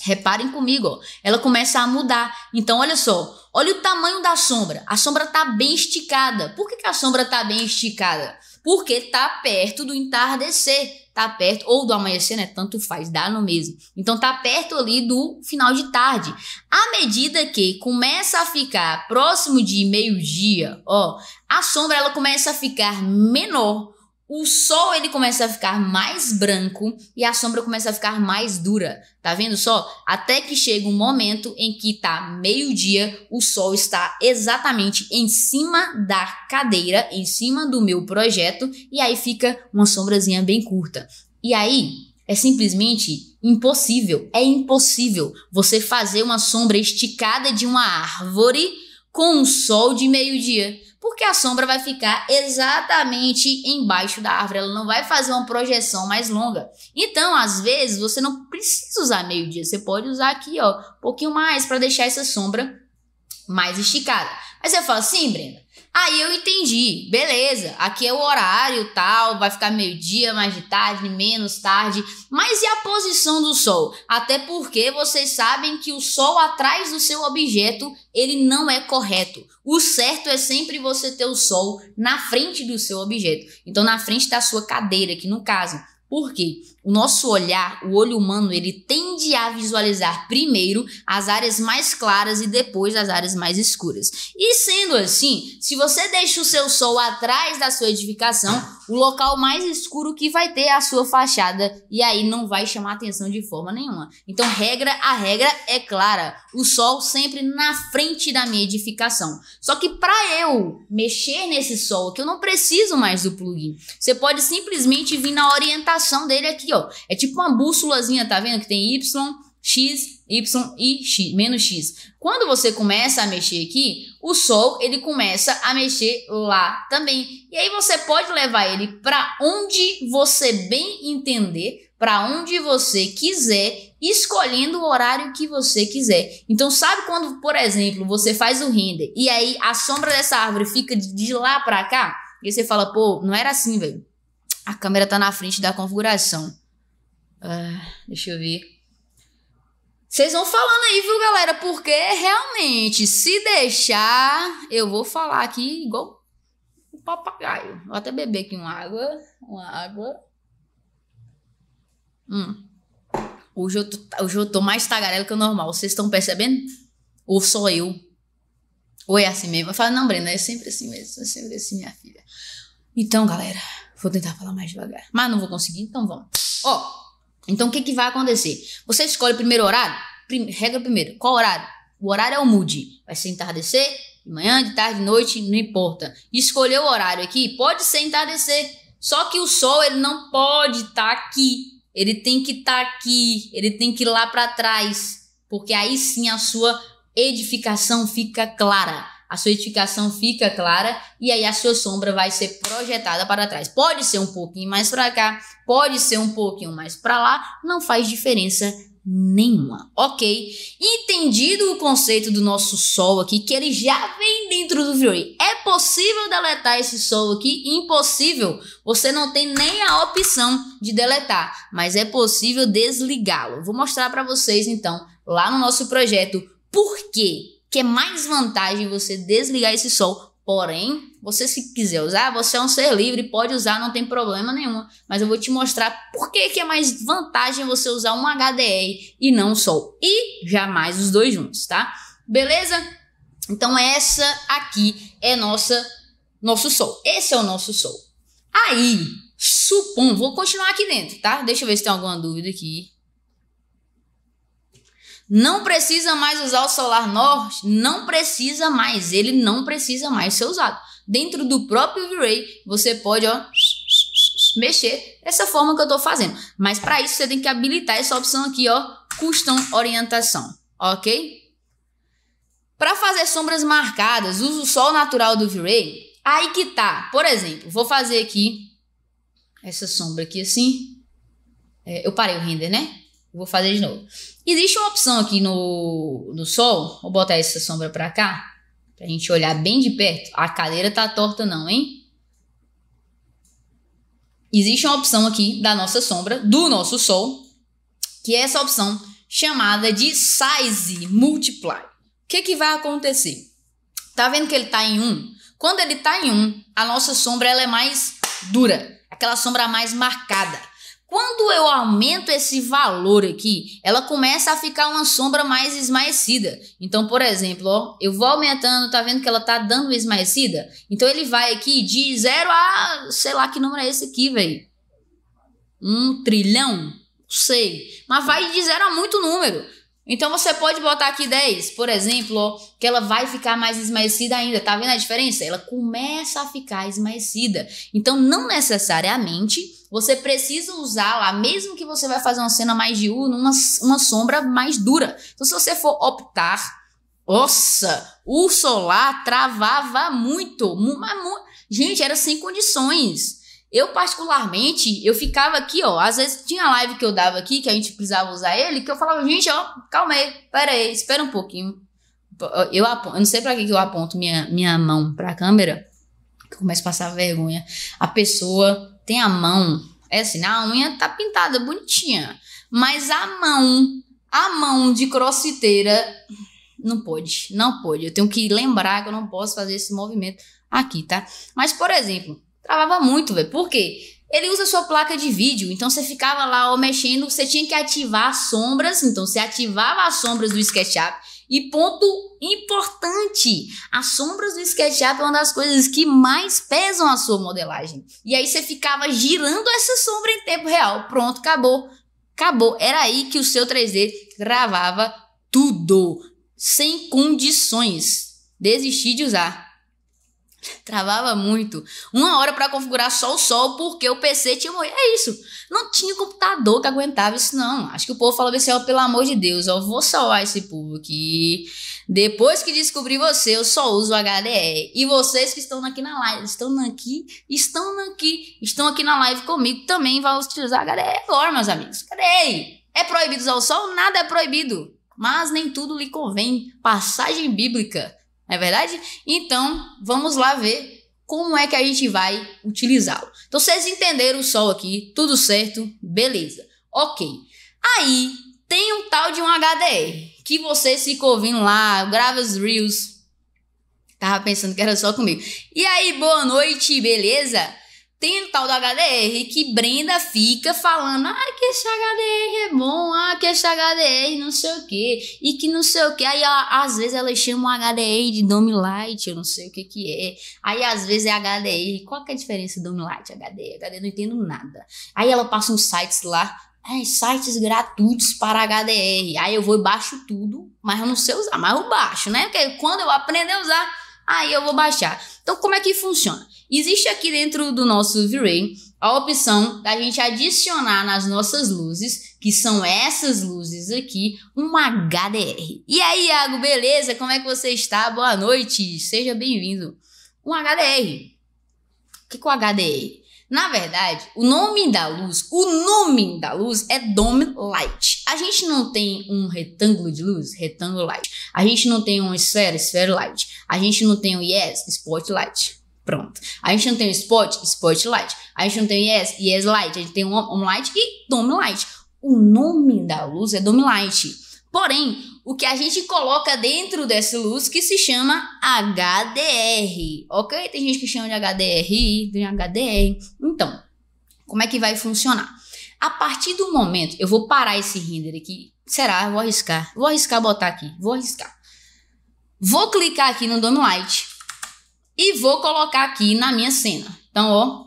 reparem comigo, ó, ela começa a mudar. Então, olha só, olha o tamanho da sombra. A sombra tá bem esticada. Por que, que a sombra tá bem esticada? Porque tá perto do entardecer tá perto, ou do amanhecer, né? Tanto faz, dá no mesmo. Então tá perto ali do final de tarde. À medida que começa a ficar próximo de meio-dia, ó, a sombra ela começa a ficar menor o sol ele começa a ficar mais branco e a sombra começa a ficar mais dura. Tá vendo só? Até que chega um momento em que tá meio-dia, o sol está exatamente em cima da cadeira, em cima do meu projeto, e aí fica uma sombrazinha bem curta. E aí, é simplesmente impossível. É impossível você fazer uma sombra esticada de uma árvore com um sol de meio-dia porque a sombra vai ficar exatamente embaixo da árvore, ela não vai fazer uma projeção mais longa. Então, às vezes, você não precisa usar meio-dia, você pode usar aqui, ó, um pouquinho mais para deixar essa sombra mais esticada. Aí você fala assim, Brenda, Aí eu entendi, beleza, aqui é o horário tal, vai ficar meio-dia, mais de tarde, menos tarde, mas e a posição do Sol? Até porque vocês sabem que o Sol atrás do seu objeto, ele não é correto. O certo é sempre você ter o Sol na frente do seu objeto, então na frente da sua cadeira, aqui no caso. Por quê? O nosso olhar, o olho humano, ele tende a visualizar primeiro as áreas mais claras e depois as áreas mais escuras. E sendo assim, se você deixa o seu sol atrás da sua edificação, o local mais escuro que vai ter a sua fachada e aí não vai chamar atenção de forma nenhuma. Então, regra a regra é clara: o sol sempre na frente da minha edificação. Só que para eu mexer nesse sol, que eu não preciso mais do plugin, você pode simplesmente vir na orientação dele aqui, ó. É tipo uma bússolazinha, tá vendo que tem Y, X Y e X, menos X. Quando você começa a mexer aqui, o Sol ele começa a mexer lá também. E aí você pode levar ele para onde você bem entender, para onde você quiser, escolhendo o horário que você quiser. Então, sabe quando, por exemplo, você faz o render e aí a sombra dessa árvore fica de lá para cá? E você fala, pô, não era assim, velho. A câmera tá na frente da configuração. Uh, deixa eu ver. Vocês vão falando aí, viu, galera? Porque realmente, se deixar, eu vou falar aqui igual o papagaio. Vou até beber aqui uma água. Uma água. Hum. Hoje eu, tô, hoje eu tô mais tagarela que o normal. Vocês estão percebendo? Ou sou eu? Ou é assim mesmo? Eu falo, não, Brenda, é sempre assim mesmo. É sempre assim, minha filha. Então, galera, vou tentar falar mais devagar. Mas não vou conseguir, então vamos. Ó. Oh. Então, o que, que vai acontecer? Você escolhe o primeiro horário, prime, regra primeiro. qual horário? O horário é o mood. Vai ser entardecer, de manhã, de tarde, de noite, não importa. Escolher o horário aqui pode ser entardecer, só que o sol ele não pode estar tá aqui. Ele tem que estar tá aqui, ele tem que ir lá para trás, porque aí sim a sua edificação fica clara a sua edificação fica clara e aí a sua sombra vai ser projetada para trás. Pode ser um pouquinho mais para cá, pode ser um pouquinho mais para lá, não faz diferença nenhuma, ok? Entendido o conceito do nosso Sol aqui, que ele já vem dentro do Fiori. É possível deletar esse Sol aqui? Impossível. Você não tem nem a opção de deletar, mas é possível desligá-lo. Vou mostrar para vocês então, lá no nosso projeto, por quê? que é mais vantagem você desligar esse sol. Porém, você se quiser usar, você é um ser livre, pode usar, não tem problema nenhum. Mas eu vou te mostrar por que, que é mais vantagem você usar um HDR e não um sol. E jamais os dois juntos, tá? Beleza? Então essa aqui é nossa nosso sol. Esse é o nosso sol. Aí, supondo, vou continuar aqui dentro, tá? Deixa eu ver se tem alguma dúvida aqui. Não precisa mais usar o solar norte, não precisa mais, ele não precisa mais ser usado. Dentro do próprio V-Ray, você pode ó, mexer dessa forma que eu estou fazendo. Mas para isso, você tem que habilitar essa opção aqui, ó, Custom Orientação, ok? Para fazer sombras marcadas, usa o sol natural do V-Ray. Aí que tá. Por exemplo, vou fazer aqui essa sombra aqui assim. É, eu parei o render, né? Vou fazer de novo. Existe uma opção aqui no, no sol, vou botar essa sombra pra cá, pra gente olhar bem de perto. A cadeira tá torta não, hein? Existe uma opção aqui da nossa sombra, do nosso sol, que é essa opção chamada de Size Multiply. O que, que vai acontecer? Tá vendo que ele tá em 1? Um? Quando ele tá em 1, um, a nossa sombra ela é mais dura, aquela sombra mais marcada. Quando eu aumento esse valor aqui, ela começa a ficar uma sombra mais esmaecida. Então, por exemplo, ó, eu vou aumentando, tá vendo que ela tá dando esmaecida? Então ele vai aqui de zero a, sei lá que número é esse aqui, velho. Um trilhão? Sei. Mas vai de zero a muito número. Então você pode botar aqui 10, por exemplo, ó, que ela vai ficar mais esmaecida ainda. Tá vendo a diferença? Ela começa a ficar esmaecida. Então não necessariamente você precisa usar lá, mesmo que você vai fazer uma cena mais de uma, uma sombra mais dura. Então se você for optar, nossa, o solar travava muito, gente, era sem condições. Eu, particularmente, eu ficava aqui, ó. Às vezes tinha live que eu dava aqui, que a gente precisava usar ele, que eu falava, gente, ó, calma aí, pera aí, espera um pouquinho. Eu, aponto, eu não sei pra que, que eu aponto minha, minha mão pra câmera, que eu começo a passar vergonha. A pessoa tem a mão, é assim, a unha tá pintada, bonitinha. Mas a mão, a mão de crossiteira, não pode, não pode. Eu tenho que lembrar que eu não posso fazer esse movimento aqui, tá? Mas, por exemplo Travava muito, velho. Por quê? Ele usa sua placa de vídeo, então você ficava lá ó, mexendo, você tinha que ativar as sombras, então você ativava as sombras do SketchUp. E ponto importante, as sombras do SketchUp é uma das coisas que mais pesam a sua modelagem. E aí você ficava girando essa sombra em tempo real. Pronto, acabou. Acabou. Era aí que o seu 3D gravava tudo, sem condições. Desisti de usar. Travava muito. Uma hora para configurar só o sol, porque o PC tinha morrido. É isso. Não tinha computador que aguentava isso, não. Acho que o povo falou assim: ó, pelo amor de Deus, ó, vou salvar esse povo aqui. Depois que descobri você, eu só uso HDR. E vocês que estão aqui na live, estão aqui, estão aqui, estão aqui na live comigo também vão utilizar HDR agora, meus amigos. aí? É proibido usar o sol? Nada é proibido. Mas nem tudo lhe convém. Passagem bíblica não é verdade? Então, vamos lá ver como é que a gente vai utilizá-lo. Então, vocês entenderam o sol aqui, tudo certo, beleza. Ok. Aí, tem um tal de um HDR, que você ficou ouvindo lá, grava os reels. Tava pensando que era só comigo. E aí, boa noite, beleza? tem o tal do HDR que Brenda fica falando, ah, que esse HDR é bom, ah, que esse HDR não sei o que, e que não sei o que. Aí às vezes chama o HDR de Dome Light, eu não sei o que que é. Aí às vezes é HDR, qual que é a diferença do Dome Light, HDR? HDR, não entendo nada. Aí ela passa uns sites lá, é, sites gratuitos para HDR. Aí eu vou e baixo tudo, mas eu não sei usar, mas eu baixo, né? Porque quando eu aprender a usar, aí eu vou baixar. Então como é que funciona? Existe aqui dentro do nosso V-Ray a opção da gente adicionar nas nossas luzes, que são essas luzes aqui, um HDR. E aí, Iago, beleza? Como é que você está? Boa noite, seja bem-vindo. Um HDR. O que é o HDR? Na verdade, o nome da luz, o nome da luz é Dome Light. A gente não tem um retângulo de luz, retângulo light. A gente não tem uma esfera, esfera light. A gente não tem um yes, spotlight. Pronto. A gente não tem o spot, spot light. A gente não tem o yes, yes light. A gente tem o light e dome light. O nome da luz é dome light. Porém, o que a gente coloca dentro dessa luz que se chama HDR, ok? Tem gente que chama de HDRI, de HDR. Então, como é que vai funcionar? A partir do momento, eu vou parar esse render aqui. Será? vou arriscar. Vou arriscar botar aqui. Vou arriscar. Vou clicar aqui no Dome Light e vou colocar aqui na minha cena. Então, ó,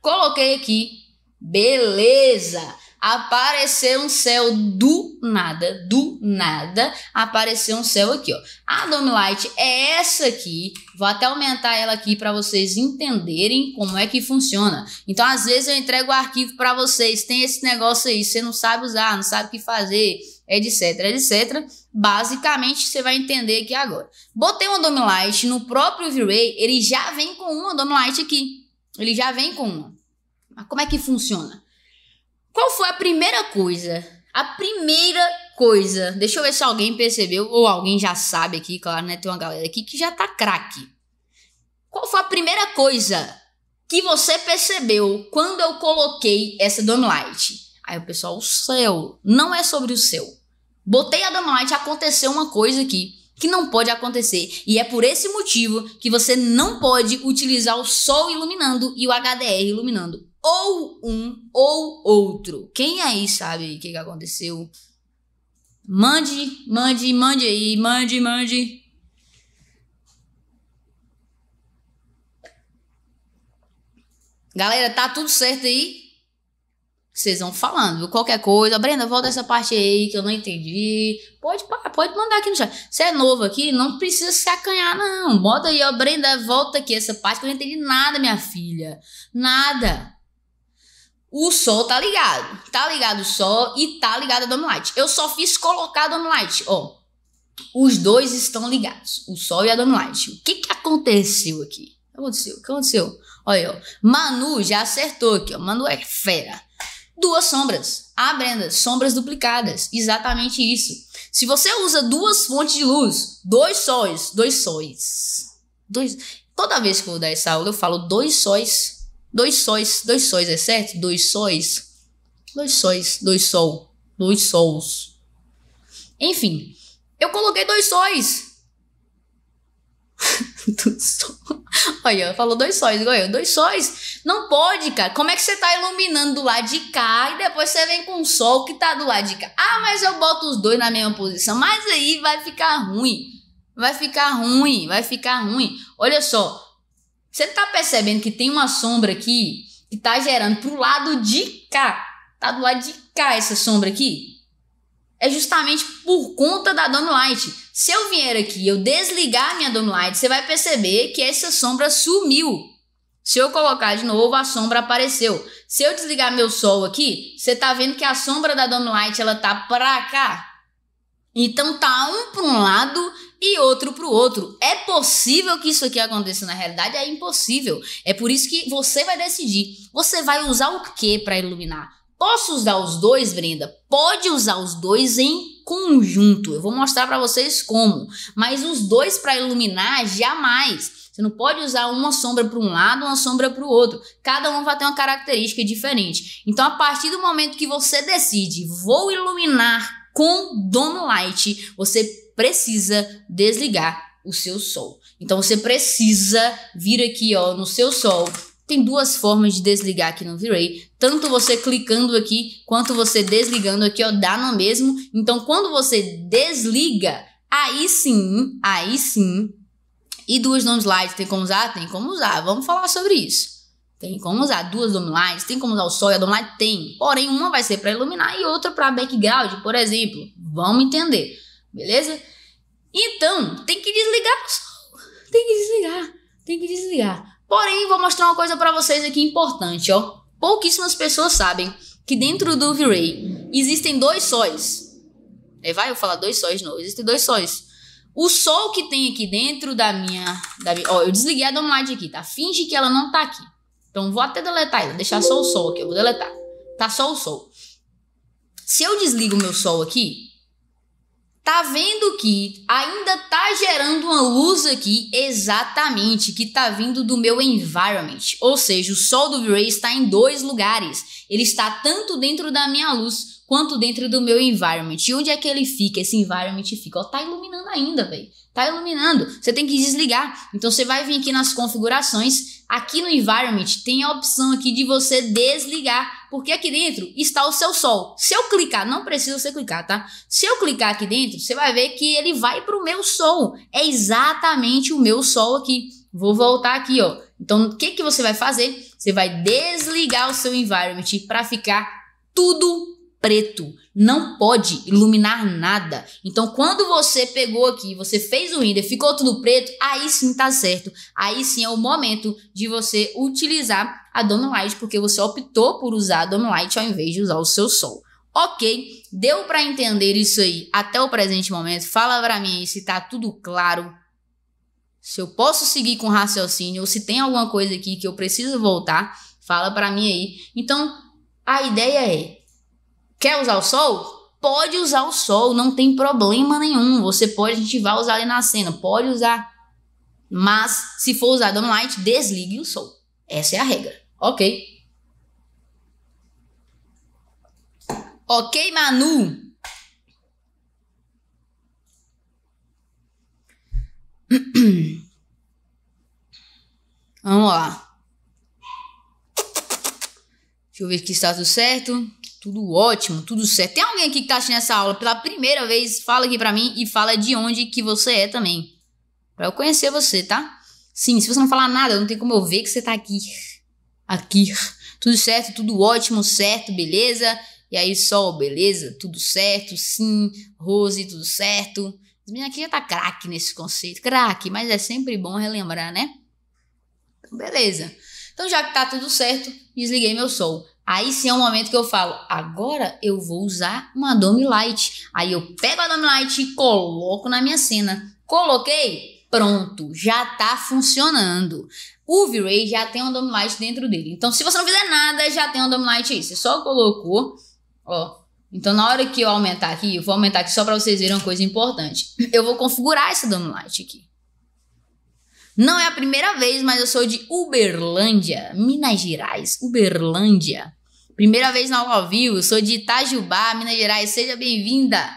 coloquei aqui, beleza! Apareceu um céu do nada, do nada, apareceu um céu aqui, ó. A Dome Light é essa aqui, vou até aumentar ela aqui para vocês entenderem como é que funciona. Então, às vezes eu entrego o arquivo para vocês, tem esse negócio aí, você não sabe usar, não sabe o que fazer, etc, etc. Basicamente, você vai entender aqui agora. Botei uma Dome Light no próprio V-Ray, ele já vem com uma Dome Light aqui. Ele já vem com uma. Mas como é que funciona? Qual foi a primeira coisa? A primeira coisa, deixa eu ver se alguém percebeu ou alguém já sabe aqui, claro, né? Tem uma galera aqui que já tá craque. Qual foi a primeira coisa que você percebeu quando eu coloquei essa Dome Light? Aí o pessoal, o céu, não é sobre o seu. Botei a Light, aconteceu uma coisa aqui que não pode acontecer. E é por esse motivo que você não pode utilizar o Sol iluminando e o HDR iluminando. Ou um ou outro. Quem aí sabe o que, que aconteceu? Mande, mande, mande aí, mande, mande. Galera, tá tudo certo aí? vocês vão falando. Qualquer coisa, Brenda, volta essa parte aí que eu não entendi. Pode, pode mandar aqui no chat. Você é novo aqui, não precisa se acanhar, não. Bota aí, ó, Brenda, volta aqui essa parte que eu não entendi nada, minha filha. Nada. O sol tá ligado. Tá ligado o sol e tá ligado a dom Light. Eu só fiz colocar a dom Light, ó. Os dois estão ligados, o sol e a dom Light. O que que aconteceu aqui? O que aconteceu? O que aconteceu? Olha, ó. Manu já acertou aqui, ó. Manu é fera. Duas sombras. Ah, Brenda, sombras duplicadas. Exatamente isso. Se você usa duas fontes de luz, dois sóis, dois sóis. Dois. Toda vez que eu vou dar essa aula, eu falo dois sóis, dois sóis, dois sóis, é certo? Dois sóis, dois sóis, dois sol, dois sols. Enfim, eu coloquei dois sóis. do sol. Olha, falou dois sóis, igual eu. Dois sóis? Não pode, cara. Como é que você tá iluminando do lado de cá e depois você vem com o sol que tá do lado de cá? Ah, mas eu boto os dois na mesma posição. Mas aí vai ficar ruim. Vai ficar ruim, vai ficar ruim. Olha só. Você tá percebendo que tem uma sombra aqui que tá gerando pro lado de cá. Tá do lado de cá essa sombra aqui? é justamente por conta da Dome Light. Se eu vier aqui e eu desligar minha Dome Light, você vai perceber que essa sombra sumiu. Se eu colocar de novo, a sombra apareceu. Se eu desligar meu sol aqui, você tá vendo que a sombra da Dome Light ela tá para cá. Então tá um para um lado e outro para o outro. É possível que isso aqui aconteça na realidade? É impossível. É por isso que você vai decidir. Você vai usar o que para iluminar? Posso usar os dois, Brenda? Pode usar os dois em conjunto. Eu vou mostrar para vocês como. Mas os dois para iluminar, jamais. Você não pode usar uma sombra para um lado, uma sombra para o outro. Cada um vai ter uma característica diferente. Então, a partir do momento que você decide, vou iluminar com Dono Light, você precisa desligar o seu sol. Então, você precisa vir aqui ó, no seu sol, tem duas formas de desligar aqui no V-Ray, tanto você clicando aqui quanto você desligando aqui, ó, dá no mesmo. Então quando você desliga, aí sim, aí sim. E duas dom slides tem como usar? Tem como usar. Vamos falar sobre isso. Tem como usar duas lights, tem como usar o sol e a dominlight? Tem. Porém, uma vai ser para iluminar e outra para background, por exemplo. Vamos entender, beleza? Então, tem que desligar o sol. Tem que desligar, tem que desligar. Porém, vou mostrar uma coisa para vocês aqui importante, ó. Pouquíssimas pessoas sabem que dentro do V-Ray existem dois sóis. É, vai eu falar dois sóis, não. Existem dois sóis. O sol que tem aqui dentro da minha... Da minha ó, eu desliguei a download aqui, tá? Finge que ela não tá aqui. Então, vou até deletar ela. Deixar só o sol aqui, eu vou deletar. Tá só o sol. Se eu desligo o meu sol aqui, Tá vendo que ainda tá gerando uma luz aqui exatamente que tá vindo do meu environment, ou seja, o sol do V-ray está em dois lugares. Ele está tanto dentro da minha luz quanto dentro do meu environment. E onde é que ele fica? Esse environment fica. Ó, tá iluminando ainda, velho. Tá iluminando. Você tem que desligar. Então você vai vir aqui nas configurações. Aqui no environment tem a opção aqui de você desligar, porque aqui dentro está o seu sol. Se eu clicar, não precisa você clicar, tá? Se eu clicar aqui dentro, você vai ver que ele vai pro meu sol. É exatamente o meu sol aqui. Vou voltar aqui, ó. Então, o que que você vai fazer? Você vai desligar o seu environment para ficar tudo preto, não pode iluminar nada. Então, quando você pegou aqui, você fez o render, ficou tudo preto, aí sim tá certo. Aí sim é o momento de você utilizar a Dona Light, porque você optou por usar a Dona Light ao invés de usar o seu sol. Ok, deu para entender isso aí até o presente momento? Fala para mim aí se tá tudo claro. Se eu posso seguir com raciocínio ou se tem alguma coisa aqui que eu preciso voltar, fala para mim aí. Então, a ideia é Quer usar o sol? Pode usar o sol, não tem problema nenhum. Você pode, a gente vai usar ali na cena, pode usar. Mas se for usar on light, desligue o sol. Essa é a regra. Ok. Ok, Manu? Vamos lá. Deixa eu ver que está tudo certo. Tudo ótimo, tudo certo. Tem alguém aqui que tá assistindo essa aula pela primeira vez? Fala aqui pra mim e fala de onde que você é também. Pra eu conhecer você, tá? Sim, se você não falar nada, não tem como eu ver que você tá aqui. Aqui. Tudo certo, tudo ótimo, certo, beleza? E aí, Sol, beleza? Tudo certo, sim. Rose, tudo certo. As meninas aqui já tá craque nesse conceito. Craque, mas é sempre bom relembrar, né? Então, beleza. Então, já que tá tudo certo, desliguei meu Sol. Aí sim é um momento que eu falo, agora eu vou usar uma Dome Light. Aí eu pego a Dome Light e coloco na minha cena. Coloquei, pronto, já tá funcionando. O V-Ray já tem uma Dome Light dentro dele. Então se você não fizer nada, já tem uma Dome Light aí. Você só colocou, ó. Então na hora que eu aumentar aqui, eu vou aumentar aqui só para vocês verem uma coisa importante. Eu vou configurar essa Dome Light aqui. Não é a primeira vez, mas eu sou de Uberlândia, Minas Gerais, Uberlândia. Primeira vez na aula ao vivo, sou de Itajubá, Minas Gerais, seja bem-vinda.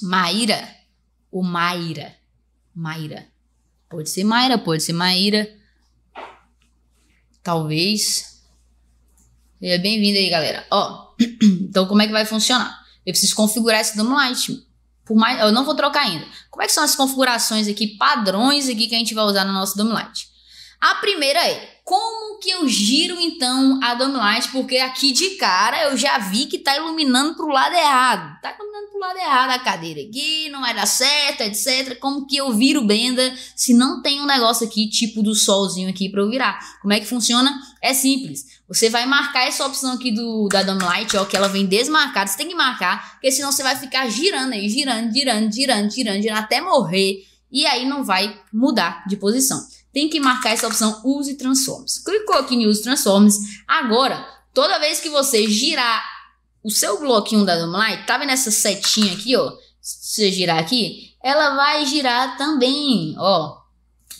Maíra, ou Maíra, Maíra. Pode ser Maíra, pode ser Maíra. Talvez. Seja bem-vinda aí, galera. Ó, então como é que vai funcionar? Eu preciso configurar esse download por mais, eu não vou trocar ainda. Como é que são as configurações aqui, padrões aqui que a gente vai usar no nosso Dominate? A primeira é, como que eu giro então a dome light? Porque aqui de cara eu já vi que tá iluminando pro lado errado. Tá iluminando pro lado errado a cadeira aqui, não vai dar certo, etc. Como que eu viro benda se não tem um negócio aqui tipo do solzinho aqui para eu virar? Como é que funciona? É simples. Você vai marcar essa opção aqui do da dome light, ó, que ela vem desmarcada. Você tem que marcar, porque senão você vai ficar girando aí, girando, girando, girando, girando, girando até morrer e aí não vai mudar de posição tem que marcar essa opção Use Transforms. Clicou aqui em Use Transforms. Agora, toda vez que você girar o seu bloquinho da Drumline, tá vendo essa setinha aqui, ó? Se você girar aqui, ela vai girar também, ó.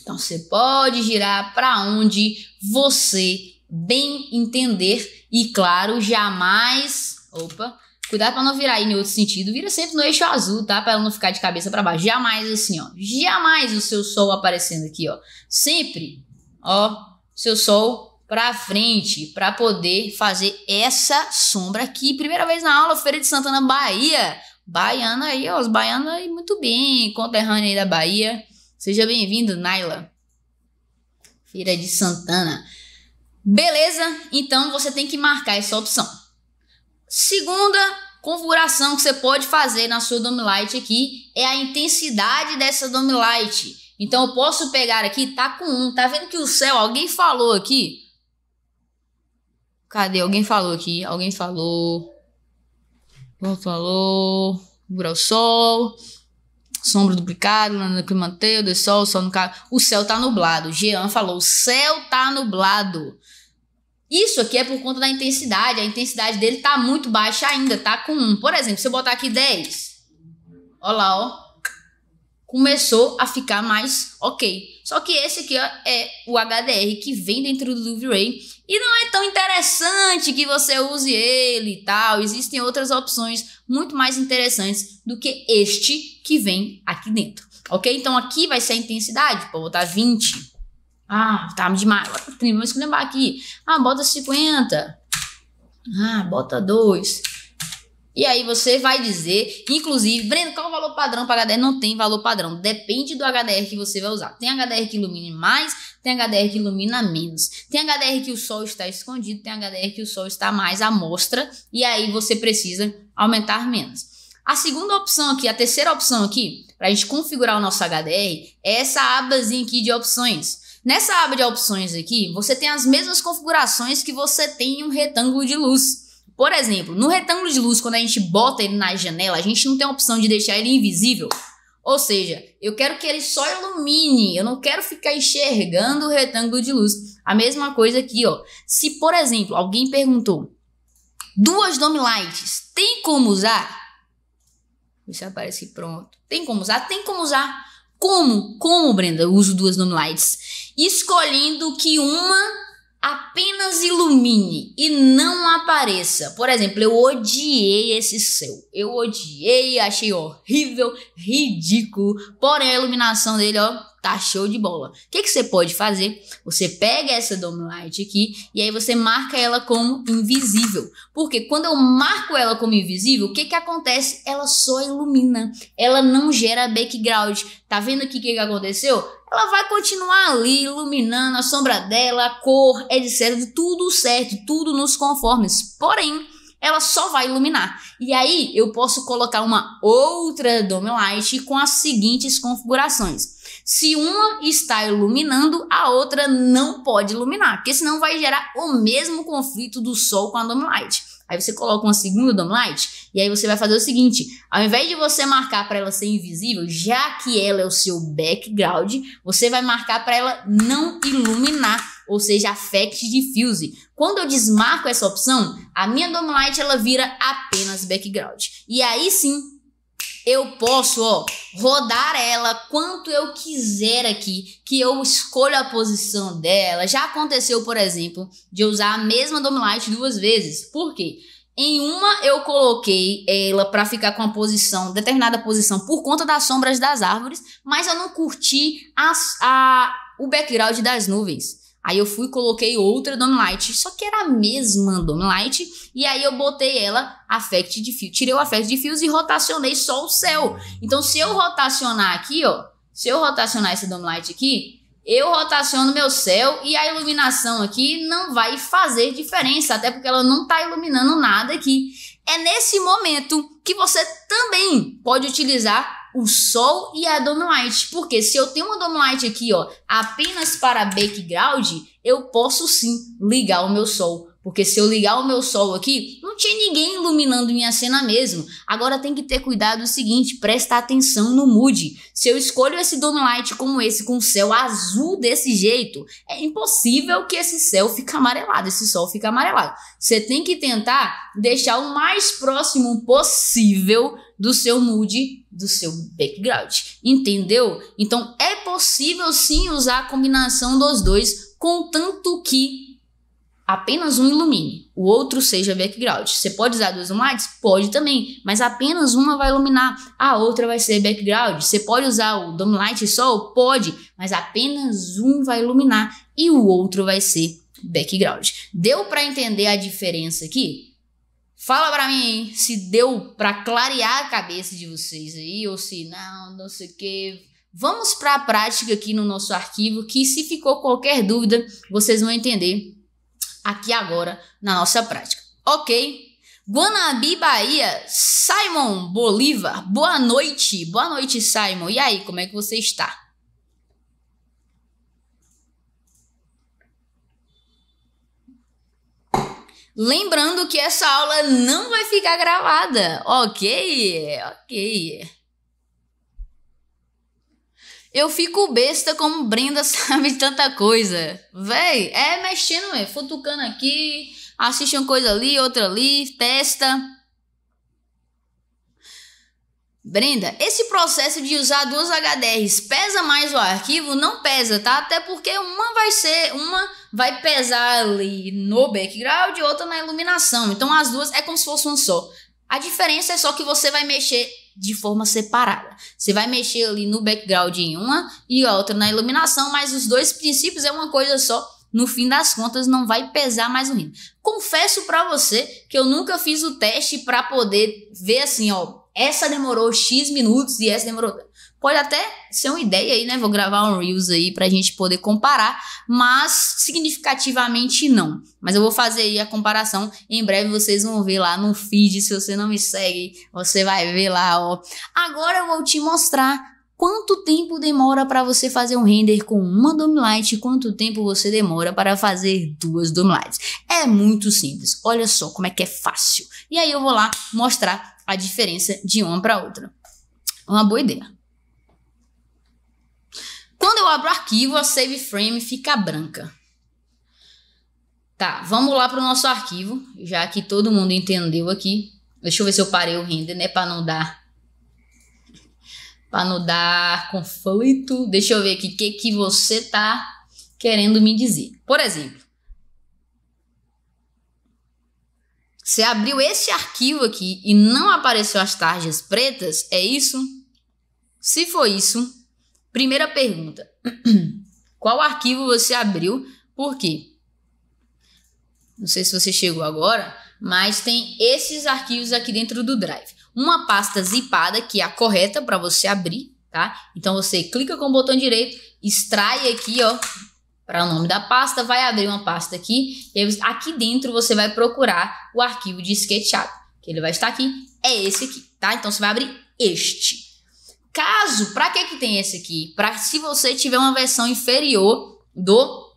Então você pode girar para onde você bem entender e claro, jamais, opa, Cuidado pra não virar aí em outro sentido. Vira sempre no eixo azul, tá? Pra ela não ficar de cabeça para baixo. Jamais assim, ó. Jamais o seu sol aparecendo aqui, ó. Sempre, ó, seu sol pra frente, pra poder fazer essa sombra aqui. Primeira vez na aula, Feira de Santana, Bahia. Baiana aí, ó. Os baianos aí muito bem. Conterrânea aí da Bahia. Seja bem-vindo, Naila. Feira de Santana. Beleza? Então você tem que marcar essa opção. Segunda configuração que você pode fazer na sua Dome Light aqui é a intensidade dessa Dome Light. Então eu posso pegar aqui, tá com um, tá vendo que o céu, alguém falou aqui? Cadê? Alguém falou aqui, alguém falou. Falou. Grau sol. Sombra duplicada, Lana Climanteu, de sol, sol no carro. O céu tá nublado. Jean falou, o céu tá nublado. Isso aqui é por conta da intensidade. A intensidade dele tá muito baixa ainda, tá com 1. Por exemplo, se eu botar aqui 10, olha lá, ó. Começou a ficar mais ok. Só que esse aqui ó, é o HDR que vem dentro do V-Ray e não é tão interessante que você use ele e tal. Existem outras opções muito mais interessantes do que este que vem aqui dentro. Ok? Então aqui vai ser a intensidade. Vou botar 20. Ah, tá demais. Vamos lembrar aqui. Ah, bota 50. Ah, bota 2. E aí você vai dizer, inclusive, Breno, qual é o valor padrão para HDR? Não tem valor padrão, depende do HDR que você vai usar. Tem HDR que ilumine mais, tem HDR que ilumina menos. Tem HDR que o sol está escondido, tem HDR que o sol está mais à mostra, e aí você precisa aumentar menos. A segunda opção aqui, a terceira opção aqui, para a gente configurar o nosso HDR, é essa abazinha aqui de opções. Nessa aba de opções aqui, você tem as mesmas configurações que você tem em um retângulo de luz. Por exemplo, no retângulo de luz, quando a gente bota ele na janela, a gente não tem a opção de deixar ele invisível. Ou seja, eu quero que ele só ilumine, eu não quero ficar enxergando o retângulo de luz. A mesma coisa aqui, ó. Se, por exemplo, alguém perguntou, duas dome lights, tem como usar? Isso aparece pronto. Tem como usar? Tem como usar. Como? Como, Brenda, eu uso duas dome lights? escolhendo que uma apenas ilumine e não apareça. Por exemplo, eu odiei esse céu. Eu odiei, achei horrível, ridículo. Porém, a iluminação dele, ó, Tá show de bola. O que, que você pode fazer? Você pega essa Dome Light aqui e aí você marca ela como invisível. Porque quando eu marco ela como invisível, o que, que acontece? Ela só ilumina. Ela não gera background. Tá vendo aqui o que, que aconteceu? ela vai continuar ali iluminando a sombra dela, a cor, etc. Tudo certo, tudo nos conformes. Porém, ela só vai iluminar. E aí eu posso colocar uma outra Dome Light com as seguintes configurações. Se uma está iluminando, a outra não pode iluminar, porque senão vai gerar o mesmo conflito do sol com a dome light. Aí você coloca uma segunda dome light e aí você vai fazer o seguinte: ao invés de você marcar para ela ser invisível, já que ela é o seu background, você vai marcar para ela não iluminar, ou seja, affect diffuse. Quando eu desmarco essa opção, a minha dome light ela vira apenas background. E aí sim eu posso, ó, rodar ela quanto eu quiser aqui, que eu escolho a posição dela. Já aconteceu, por exemplo, de usar a mesma Domlight duas vezes. Por quê? Em uma eu coloquei ela para ficar com a posição, determinada posição, por conta das sombras das árvores, mas eu não curti as, a, o background das nuvens. Aí eu fui coloquei outra Dome Light, só que era a mesma Dome Light, e aí eu botei ela Affect de Fio, tirei o Affect de Fios e rotacionei só o céu. Então se eu rotacionar aqui, ó, se eu rotacionar essa Dome Light aqui, eu rotaciono meu céu e a iluminação aqui não vai fazer diferença, até porque ela não está iluminando nada aqui. É nesse momento que você também pode utilizar o sol e a light Porque se eu tenho uma light aqui, ó, apenas para background, eu posso sim ligar o meu sol. Porque se eu ligar o meu sol aqui, não tinha ninguém iluminando minha cena mesmo. Agora tem que ter cuidado o seguinte, presta atenção no mood. Se eu escolho esse dome light como esse, com o céu azul desse jeito, é impossível que esse céu fique amarelado, esse sol fique amarelado. Você tem que tentar deixar o mais próximo possível do seu mood do seu background. Entendeu? Então é possível sim usar a combinação dos dois, contanto que apenas um ilumine, o outro seja background. Você pode usar dois lights? Pode também, mas apenas uma vai iluminar, a outra vai ser background. Você pode usar o dome light sol? Pode, mas apenas um vai iluminar e o outro vai ser background. Deu para entender a diferença aqui? Fala pra mim se deu pra clarear a cabeça de vocês aí, ou se não, não sei o que. Vamos para a prática aqui no nosso arquivo, que se ficou qualquer dúvida, vocês vão entender aqui agora na nossa prática. Ok? Guanabi, Bahia, Simon Bolívar, boa noite. Boa noite, Simon. E aí, como é que você está? Lembrando que essa aula não vai ficar gravada, ok? Ok. Eu fico besta como Brenda sabe tanta coisa. Véi, é mexendo, é futucando aqui, assiste uma coisa ali, outra ali, testa. Brenda, esse processo de usar duas HDRs pesa mais o arquivo? Não pesa, tá? Até porque uma vai ser, uma vai pesar ali no background e outra na iluminação. Então as duas é como se fosse um só. A diferença é só que você vai mexer de forma separada. Você vai mexer ali no background em uma e a outra na iluminação, mas os dois princípios é uma coisa só no fim das contas não vai pesar mais o rim. Confesso para você que eu nunca fiz o teste para poder ver assim, ó, essa demorou X minutos e essa demorou. Pode até ser uma ideia aí, né? Vou gravar um Reels aí pra gente poder comparar, mas significativamente não. Mas eu vou fazer aí a comparação. Em breve vocês vão ver lá no feed. Se você não me segue, você vai ver lá, ó. Agora eu vou te mostrar quanto tempo demora para você fazer um render com uma downlight e quanto tempo você demora para fazer duas lights É muito simples. Olha só como é que é fácil. E aí eu vou lá mostrar a diferença de uma para outra. Uma boa ideia. Quando eu abro o arquivo, a save frame fica branca. Tá, vamos lá para o nosso arquivo, já que todo mundo entendeu aqui. Deixa eu ver se eu parei o render, né, para não dar para não dar conflito. Deixa eu ver aqui o que que você tá querendo me dizer. Por exemplo, Você abriu esse arquivo aqui e não apareceu as tarjas pretas? É isso? Se for isso, primeira pergunta: qual arquivo você abriu? Por quê? Não sei se você chegou agora, mas tem esses arquivos aqui dentro do Drive. Uma pasta zipada que é a correta para você abrir, tá? Então você clica com o botão direito, extrai aqui, ó, para o nome da pasta, vai abrir uma pasta aqui, e aqui dentro você vai procurar o arquivo de SketchUp, que ele vai estar aqui, é esse aqui, tá? Então você vai abrir este. Caso, para que que tem esse aqui? Para se você tiver uma versão inferior do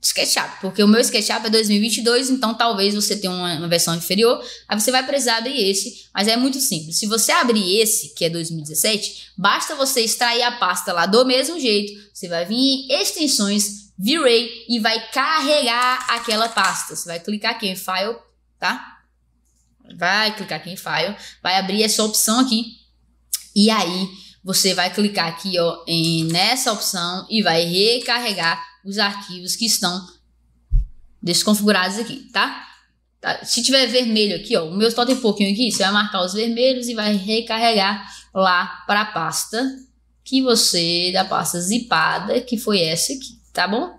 SketchUp, porque o meu SketchUp é 2022, então talvez você tenha uma, uma, versão inferior, aí você vai precisar abrir esse, mas é muito simples. Se você abrir esse, que é 2017, basta você extrair a pasta lá do mesmo jeito, você vai vir em extensões, V-Ray e vai carregar aquela pasta. Você vai clicar aqui em File, tá? Vai clicar aqui em File, vai abrir essa opção aqui. E aí você vai clicar aqui, ó, em, nessa opção e vai recarregar os arquivos que estão desconfigurados aqui, tá? tá? Se tiver vermelho aqui, ó, o meu só tem pouquinho aqui, você vai marcar os vermelhos e vai recarregar lá para a pasta que você da pasta zipada, que foi essa aqui tá bom?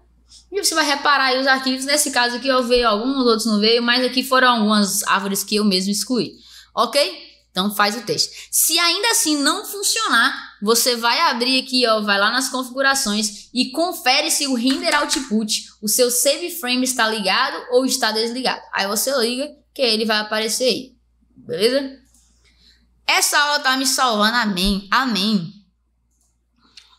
E você vai reparar aí os arquivos, nesse caso aqui eu veio alguns, outros não veio, mas aqui foram algumas árvores que eu mesmo excluí, ok? Então faz o teste Se ainda assim não funcionar, você vai abrir aqui, ó, vai lá nas configurações e confere se o render output, o seu save frame está ligado ou está desligado. Aí você liga que ele vai aparecer aí, beleza? Essa aula tá me salvando, amém, amém.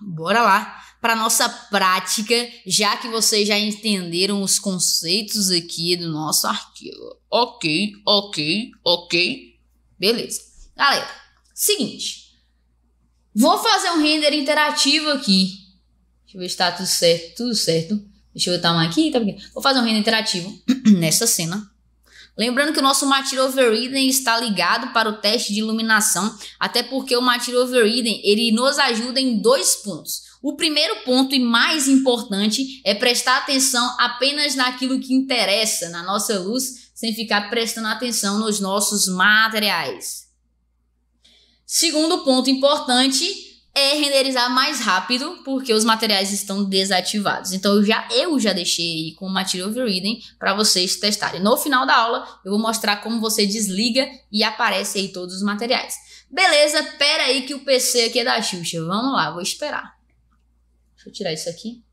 Bora lá para nossa prática, já que vocês já entenderam os conceitos aqui do nosso arquivo. Ok, ok, ok. Beleza. Galera, seguinte. Vou fazer um render interativo aqui. Deixa eu ver se tá tudo certo, tudo certo. Deixa eu botar uma aqui, tá Vou fazer um render interativo nessa cena. Lembrando que o nosso Material Overridden está ligado para o teste de iluminação, até porque o Material Overridden ele nos ajuda em dois pontos. O primeiro ponto e mais importante é prestar atenção apenas naquilo que interessa na nossa luz, sem ficar prestando atenção nos nossos materiais. Segundo ponto importante é renderizar mais rápido, porque os materiais estão desativados. Então eu já eu já deixei com o Material Overridden para vocês testarem. No final da aula eu vou mostrar como você desliga e aparece aí todos os materiais. Beleza? Pera aí que o PC aqui é da Xuxa. Vamos lá, vou esperar. Deixa eu tirar isso aqui.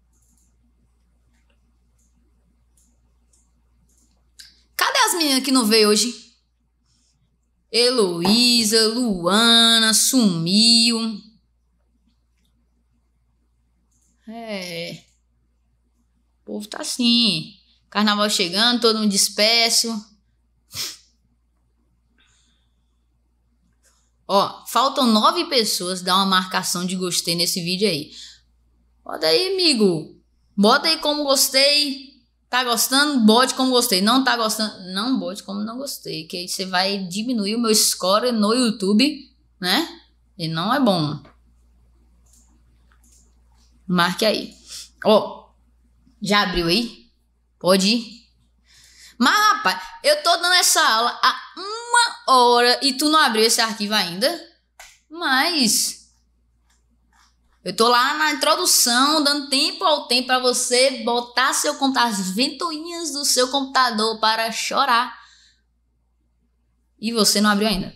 Cadê as meninas que não veio hoje? Heloísa, Luana, sumiu. É. O povo tá assim. Carnaval chegando, todo mundo disperso. Ó, faltam nove pessoas. Dá uma marcação de gostei nesse vídeo aí. Bota aí, amigo. Bota aí como gostei. Tá gostando? Bote como gostei. Não tá gostando? Não bote como não gostei. Que aí você vai diminuir o meu score no YouTube, né? E não é bom. Marque aí. Ó, oh, já abriu aí? Pode ir. Mas, rapaz, eu tô dando essa aula há uma hora e tu não abriu esse arquivo ainda? Mas eu tô lá na introdução, dando tempo ao tempo para você botar seu computador, as ventoinhas do seu computador para chorar. E você não abriu ainda.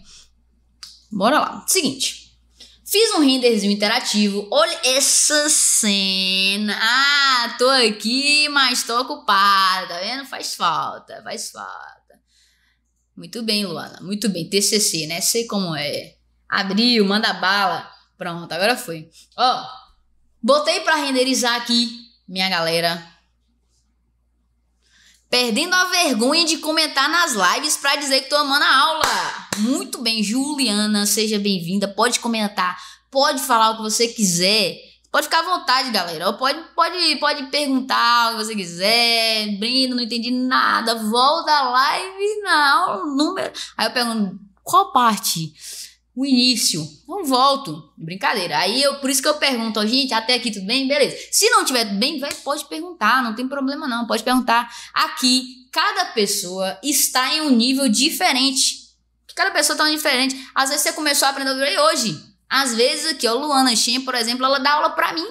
Bora lá. Seguinte. Fiz um renderzinho interativo. Olha essa cena. Ah, tô aqui, mas tô ocupada. Tá vendo? Faz falta, faz falta. Muito bem, Luana. Muito bem. TCC, né? Sei como é. Abriu, manda bala. Pronto, agora foi. Ó, botei para renderizar aqui, minha galera. Perdendo a vergonha de comentar nas lives para dizer que tô amando a aula. Muito bem, Juliana, seja bem-vinda. Pode comentar, pode falar o que você quiser. Pode ficar à vontade, galera. Pode, pode, pode perguntar o que você quiser. Brindo, não entendi nada. Volta a live na aula número. Aí eu pergunto, qual parte? o início. Não volto. Brincadeira. Aí eu, por isso que eu pergunto, gente, até aqui tudo bem? Beleza. Se não tiver bem, vai, pode perguntar, não tem problema não. Pode perguntar. Aqui, cada pessoa está em um nível diferente. Cada pessoa está diferente. Às vezes você começou a aprender hoje. Às vezes aqui, ó, Luana Shen, por exemplo, ela dá aula para mim.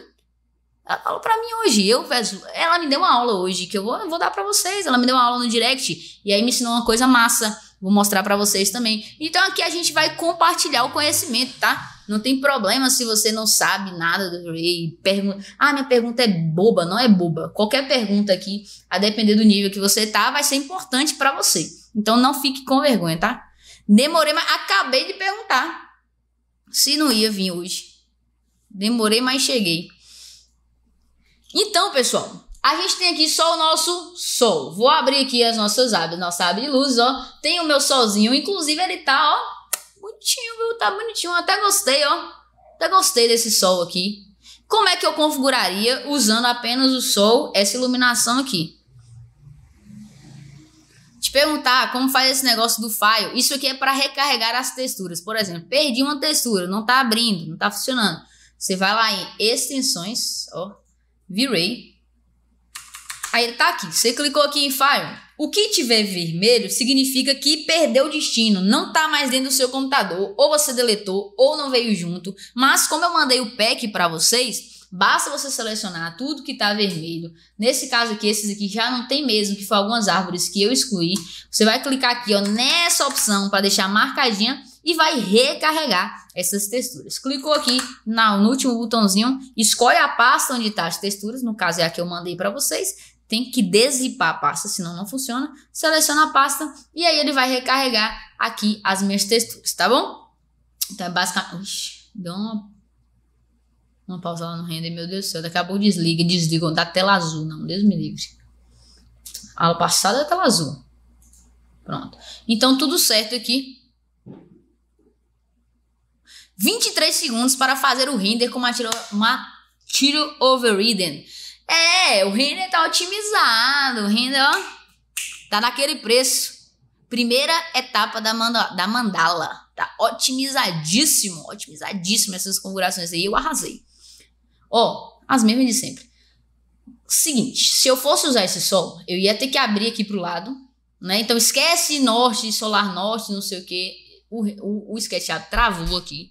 Ela falou pra mim hoje, eu, ela me deu uma aula hoje, que eu vou, eu vou dar para vocês. Ela me deu uma aula no direct e aí me ensinou uma coisa massa Vou mostrar para vocês também. Então aqui a gente vai compartilhar o conhecimento, tá? Não tem problema se você não sabe nada do Ray. Pergunta, ah, minha pergunta é boba, não é boba. Qualquer pergunta aqui, a depender do nível que você tá, vai ser importante para você. Então não fique com vergonha, tá? Demorei, mas acabei de perguntar se não ia vir hoje. Demorei, mas cheguei. Então, pessoal, a gente tem aqui só o nosso sol. Vou abrir aqui as nossas abas, nossa aba de luz, ó. Tem o meu solzinho, inclusive ele tá, ó, bonitinho, viu? Tá bonitinho, até gostei, ó. Até gostei desse sol aqui. Como é que eu configuraria usando apenas o sol, essa iluminação aqui? Te perguntar como faz esse negócio do file. Isso aqui é para recarregar as texturas. Por exemplo, perdi uma textura, não tá abrindo, não tá funcionando. Você vai lá em extensões, ó, V-Ray. Aí tá aqui, você clicou aqui em File. O que tiver vermelho significa que perdeu o destino, não tá mais dentro do seu computador, ou você deletou, ou não veio junto. Mas como eu mandei o pack para vocês, basta você selecionar tudo que tá vermelho. Nesse caso aqui, esses aqui já não tem mesmo, que foram algumas árvores que eu excluí. Você vai clicar aqui, ó, nessa opção para deixar marcadinha e vai recarregar essas texturas. Clicou aqui na, no último botãozinho, escolhe a pasta onde está as texturas, no caso é a que eu mandei para vocês, tem que desipar a pasta, senão não funciona. Seleciona a pasta e aí ele vai recarregar aqui as minhas texturas, tá bom? Então é basicamente... Ixi, deu uma, uma pausa lá no render, meu Deus do céu. Daqui a pouco desliga, desliga da tela azul, não, Deus me livre. A passada é a tela azul. Pronto. Então tudo certo aqui. 23 segundos para fazer o render com uma tiro, tiro overridden. É, o render tá otimizado, o render, ó, tá naquele preço. Primeira etapa da, manda, da mandala, tá otimizadíssimo, otimizadíssimo essas configurações aí, eu arrasei. Ó, as mesmas de sempre. Seguinte, se eu fosse usar esse sol, eu ia ter que abrir aqui pro lado, né? Então esquece norte, solar norte, não sei o que. O, o, o SketchUp travou aqui.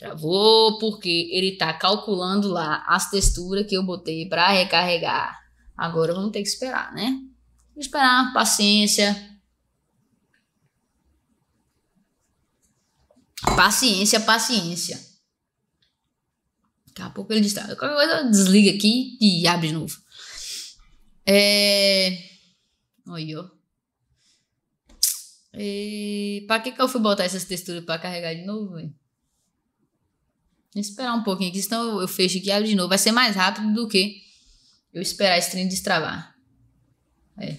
Travou porque ele tá calculando lá as texturas que eu botei para recarregar. Agora vamos ter que esperar, né? esperar, paciência. Paciência, paciência. Daqui a pouco ele distrai. Qualquer coisa, desliga aqui e abre de novo. É. Oi, ó. E... Pra que, que eu fui botar essas texturas pra carregar de novo, velho? Esperar um pouquinho aqui, senão eu, fecho aqui e abro de novo. Vai ser mais rápido do que eu esperar esse trem destravar. É.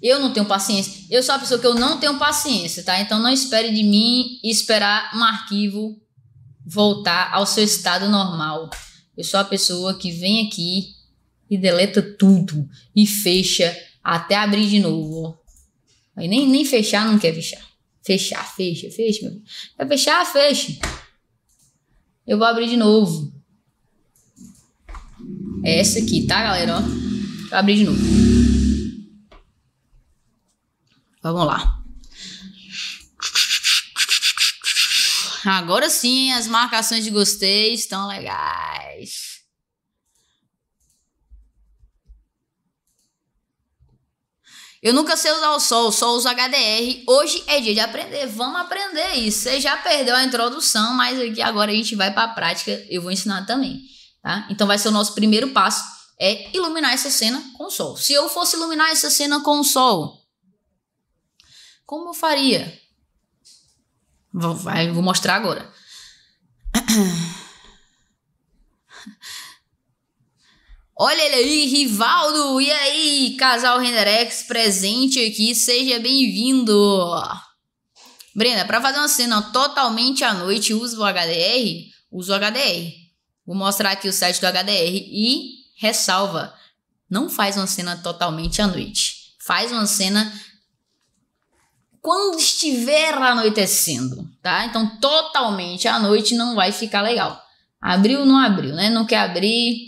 Eu não tenho paciência. Eu sou a pessoa que eu não tenho paciência, tá? Então não espere de mim esperar um arquivo voltar ao seu estado normal. Eu sou a pessoa que vem aqui e deleta tudo e fecha até abrir de novo. Aí nem, nem fechar não quer fechar. Fechar, fecha, fecha. Quer fechar, fecha. Eu vou abrir de novo. É essa aqui, tá, galera? Ó, vou abrir de novo. Vamos lá. Agora sim, as marcações de gostei estão legais. Eu nunca sei usar o sol, só uso HDR. Hoje é dia de aprender, vamos aprender isso. Você já perdeu a introdução, mas aqui agora a gente vai para a prática, eu vou ensinar também, tá? Então vai ser o nosso primeiro passo, é iluminar essa cena com o sol. Se eu fosse iluminar essa cena com o sol, como eu faria? Vou, vai, vou mostrar agora. Olha ele aí, Rivaldo! E aí, casal Renderex presente aqui, seja bem-vindo! Brenda, para fazer uma cena totalmente à noite, usa o HDR? Usa o HDR. Vou mostrar aqui o site do HDR e ressalva: não faz uma cena totalmente à noite. Faz uma cena quando estiver anoitecendo, tá? Então, totalmente à noite não vai ficar legal. Abriu, não abriu, né? Não quer abrir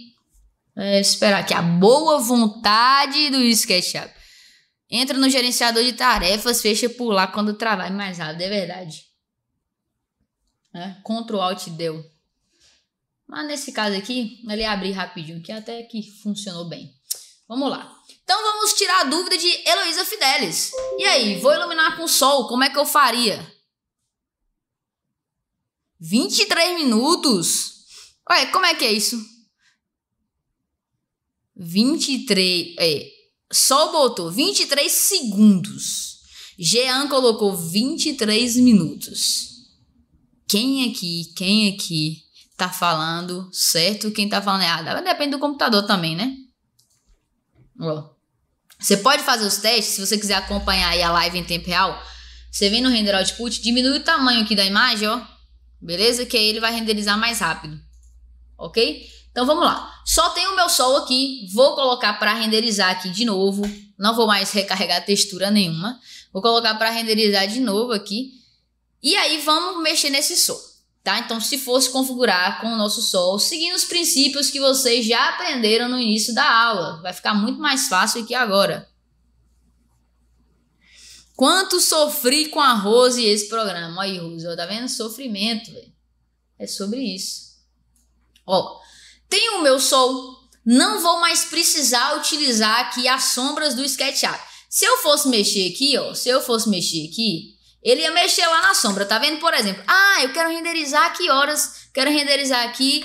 é, esperar que a boa vontade do SketchUp. Entra no gerenciador de tarefas, fecha por lá quando trabalha mais rápido, ah, é verdade. É, Ctrl Alt deu. Mas nesse caso aqui, ele abri rapidinho, que até que funcionou bem. Vamos lá. Então vamos tirar a dúvida de Heloísa Fidelis. E aí, vou iluminar com sol, como é que eu faria? 23 minutos? Ué, como é que é isso? 23. É, sol botou 23 segundos. Jean colocou 23 minutos. Quem aqui, quem aqui tá falando certo, quem tá falando errado? Depende do computador também, né? Ó. Você pode fazer os testes, se você quiser acompanhar aí a live em tempo real. Você vem no render output, diminui o tamanho aqui da imagem, ó. Beleza? Que aí ele vai renderizar mais rápido. Ok? Então vamos lá. Só tem o meu sol aqui, vou colocar para renderizar aqui de novo. Não vou mais recarregar textura nenhuma. Vou colocar para renderizar de novo aqui. E aí vamos mexer nesse sol, tá? Então se fosse configurar com o nosso sol, seguindo os princípios que vocês já aprenderam no início da aula, vai ficar muito mais fácil aqui agora. Quanto sofri com a Rose e esse programa. Aí, Rose, ó, tá vendo? Sofrimento, velho. É sobre isso. Ó, tenho o meu sol, não vou mais precisar utilizar aqui as sombras do SketchUp. Se eu fosse mexer aqui, ó, se eu fosse mexer aqui, ele ia mexer lá na sombra, tá vendo? Por exemplo, ah, eu quero renderizar aqui horas? Quero renderizar aqui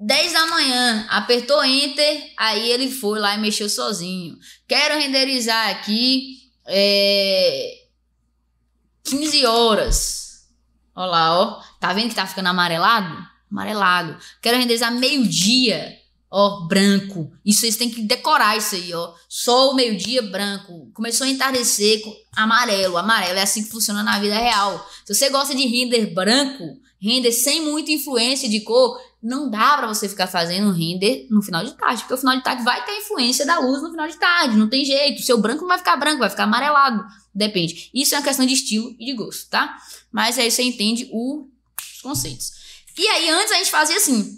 10 da manhã. Apertou enter, aí ele foi lá e mexeu sozinho. Quero renderizar aqui é, 15 horas. Olha lá, ó. Tá vendo que tá ficando amarelado? amarelado. Quero renderizar meio-dia, ó, branco. Isso vocês têm que decorar isso aí, ó. Sol, meio-dia, branco. Começou a entardecer, amarelo. Amarelo é assim que funciona na vida real. Se você gosta de render branco, render sem muita influência de cor, não dá para você ficar fazendo render no final de tarde, porque o final de tarde vai ter influência da luz no final de tarde, não tem jeito. O seu branco não vai ficar branco, vai ficar amarelado, depende. Isso é uma questão de estilo e de gosto, tá? Mas aí você entende os conceitos. E aí antes a gente fazia assim.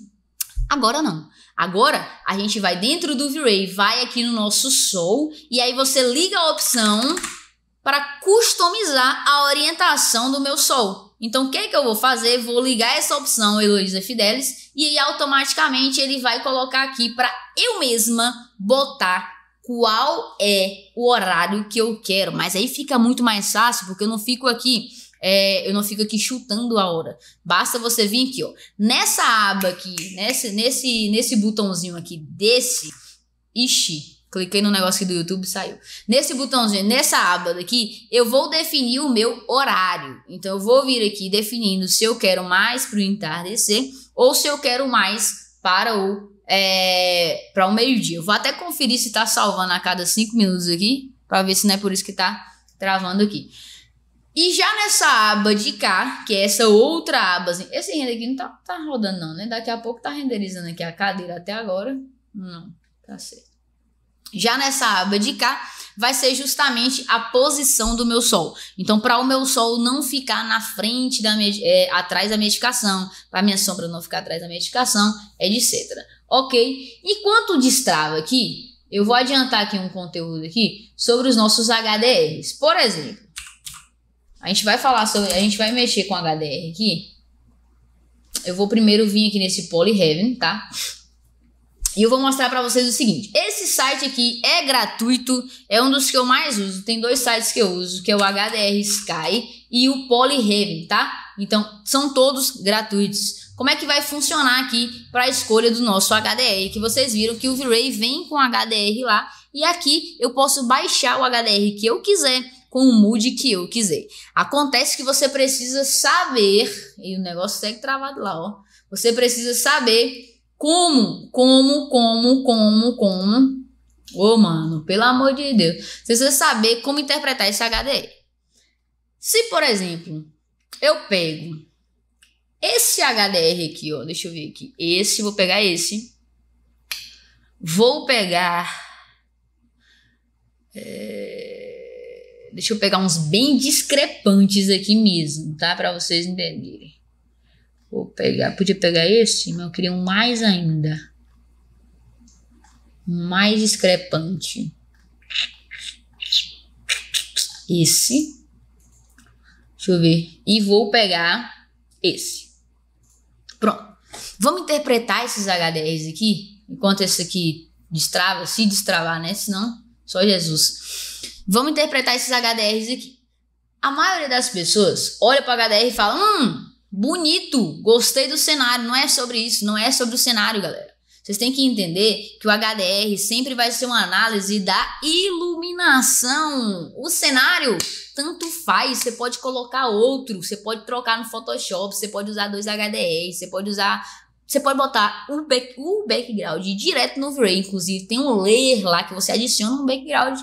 Agora não. Agora a gente vai dentro do V-Ray, vai aqui no nosso Soul e aí você liga a opção para customizar a orientação do meu Soul. Então o que, é que eu vou fazer? Vou ligar essa opção Eloísa Fidelis e aí automaticamente ele vai colocar aqui para eu mesma botar qual é o horário que eu quero. Mas aí fica muito mais fácil porque eu não fico aqui é, eu não fico aqui chutando a hora. Basta você vir aqui, ó, nessa aba aqui, nesse, nesse, nesse botãozinho aqui desse, ixi, cliquei no negócio aqui do YouTube e saiu. Nesse botãozinho, nessa aba daqui, eu vou definir o meu horário. Então eu vou vir aqui definindo se eu quero mais para o entardecer ou se eu quero mais para o é, para o meio-dia. Eu vou até conferir se está salvando a cada 5 minutos aqui, para ver se não é por isso que está travando aqui. E já nessa aba de cá, que é essa outra aba, assim, esse render aqui não tá, tá rodando não, né? Daqui a pouco tá renderizando aqui a cadeira até agora. Não, tá certo. Já nessa aba de cá, vai ser justamente a posição do meu sol. Então, para o meu sol não ficar na frente da minha, é, atrás da medicação, para a minha sombra não ficar atrás da medicação, é etc. Ok? Enquanto destrava aqui, eu vou adiantar aqui um conteúdo aqui sobre os nossos HDRs. Por exemplo, a gente vai falar sobre. A gente vai mexer com HDR aqui. Eu vou primeiro vir aqui nesse Polyheaven, tá? E eu vou mostrar para vocês o seguinte: esse site aqui é gratuito, é um dos que eu mais uso. Tem dois sites que eu uso, que é o HDR Sky e o Polyhaven, tá? Então são todos gratuitos. Como é que vai funcionar aqui para a escolha do nosso HDR? Que vocês viram que o V-Ray vem com HDR lá e aqui eu posso baixar o HDR que eu quiser com o mood que eu quiser. Acontece que você precisa saber, e o negócio segue travado lá, ó. Você precisa saber como, como, como, como, como. Ô, oh, mano, pelo amor de Deus. Você precisa saber como interpretar esse HDR. Se, por exemplo, eu pego esse HDR aqui, ó, deixa eu ver aqui. Esse, vou pegar esse. Vou pegar. É Deixa eu pegar uns bem discrepantes aqui mesmo, tá? Para vocês entenderem. Vou pegar, podia pegar este, mas eu queria um mais ainda. mais discrepante. Esse. Deixa eu ver. E vou pegar esse. Pronto. Vamos interpretar esses HDRs aqui, enquanto esse aqui destrava, se destravar, né? Senão, só Jesus. Vamos interpretar esses HDRs aqui. A maioria das pessoas olha para HDR e fala: "Hum, bonito, gostei do cenário". Não é sobre isso, não é sobre o cenário, galera. Vocês têm que entender que o HDR sempre vai ser uma análise da iluminação. O cenário, tanto faz, você pode colocar outro, você pode trocar no Photoshop, você pode usar dois HDRs, você pode usar. Você pode botar o, back, o background direto no V-Ray. inclusive tem um layer lá que você adiciona um background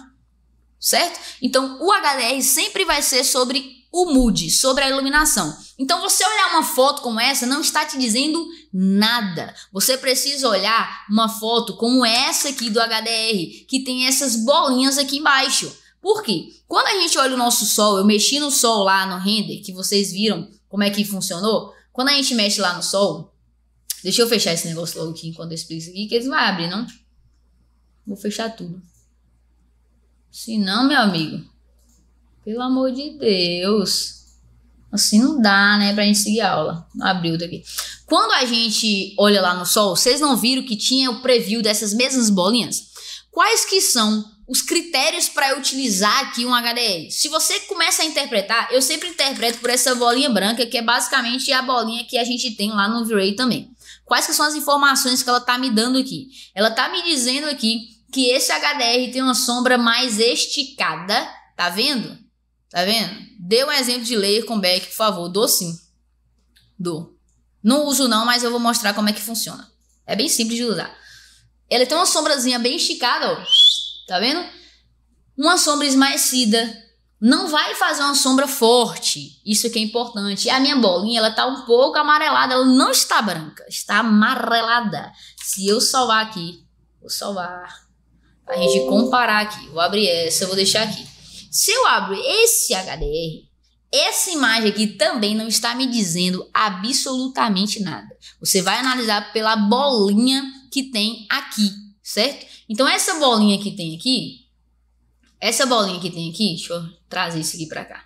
certo? Então, o HDR sempre vai ser sobre o mood, sobre a iluminação. Então, você olhar uma foto como essa não está te dizendo nada. Você precisa olhar uma foto como essa aqui do HDR, que tem essas bolinhas aqui embaixo. Por quê? Quando a gente olha o nosso sol, eu mexi no sol lá no render, que vocês viram como é que funcionou. Quando a gente mexe lá no sol, deixa eu fechar esse negócio logo aqui enquanto eu explico isso aqui, que eles vão abrir, não? Vou fechar tudo. Se não, meu amigo, pelo amor de Deus. Assim não dá, né, pra gente seguir a aula. Abriu daqui. Quando a gente olha lá no sol, vocês não viram que tinha o preview dessas mesmas bolinhas? Quais que são os critérios para utilizar aqui um HDL? Se você começa a interpretar, eu sempre interpreto por essa bolinha branca, que é basicamente a bolinha que a gente tem lá no V-Ray também. Quais que são as informações que ela tá me dando aqui? Ela tá me dizendo aqui que esse HDR tem uma sombra mais esticada, tá vendo? Tá vendo? Dê um exemplo de layer com back, por favor. Dou sim. Dou. Não uso não, mas eu vou mostrar como é que funciona. É bem simples de usar. Ela tem uma sombrazinha bem esticada, ó. Tá vendo? Uma sombra esmaecida. Não vai fazer uma sombra forte. Isso que é importante. A minha bolinha, ela tá um pouco amarelada. Ela não está branca. Está amarelada. Se eu salvar aqui, vou salvar a gente comparar aqui. Vou abrir essa, eu vou deixar aqui. Se eu abro esse HDR, essa imagem aqui também não está me dizendo absolutamente nada. Você vai analisar pela bolinha que tem aqui, certo? Então essa bolinha que tem aqui, essa bolinha que tem aqui, deixa eu trazer isso aqui para cá.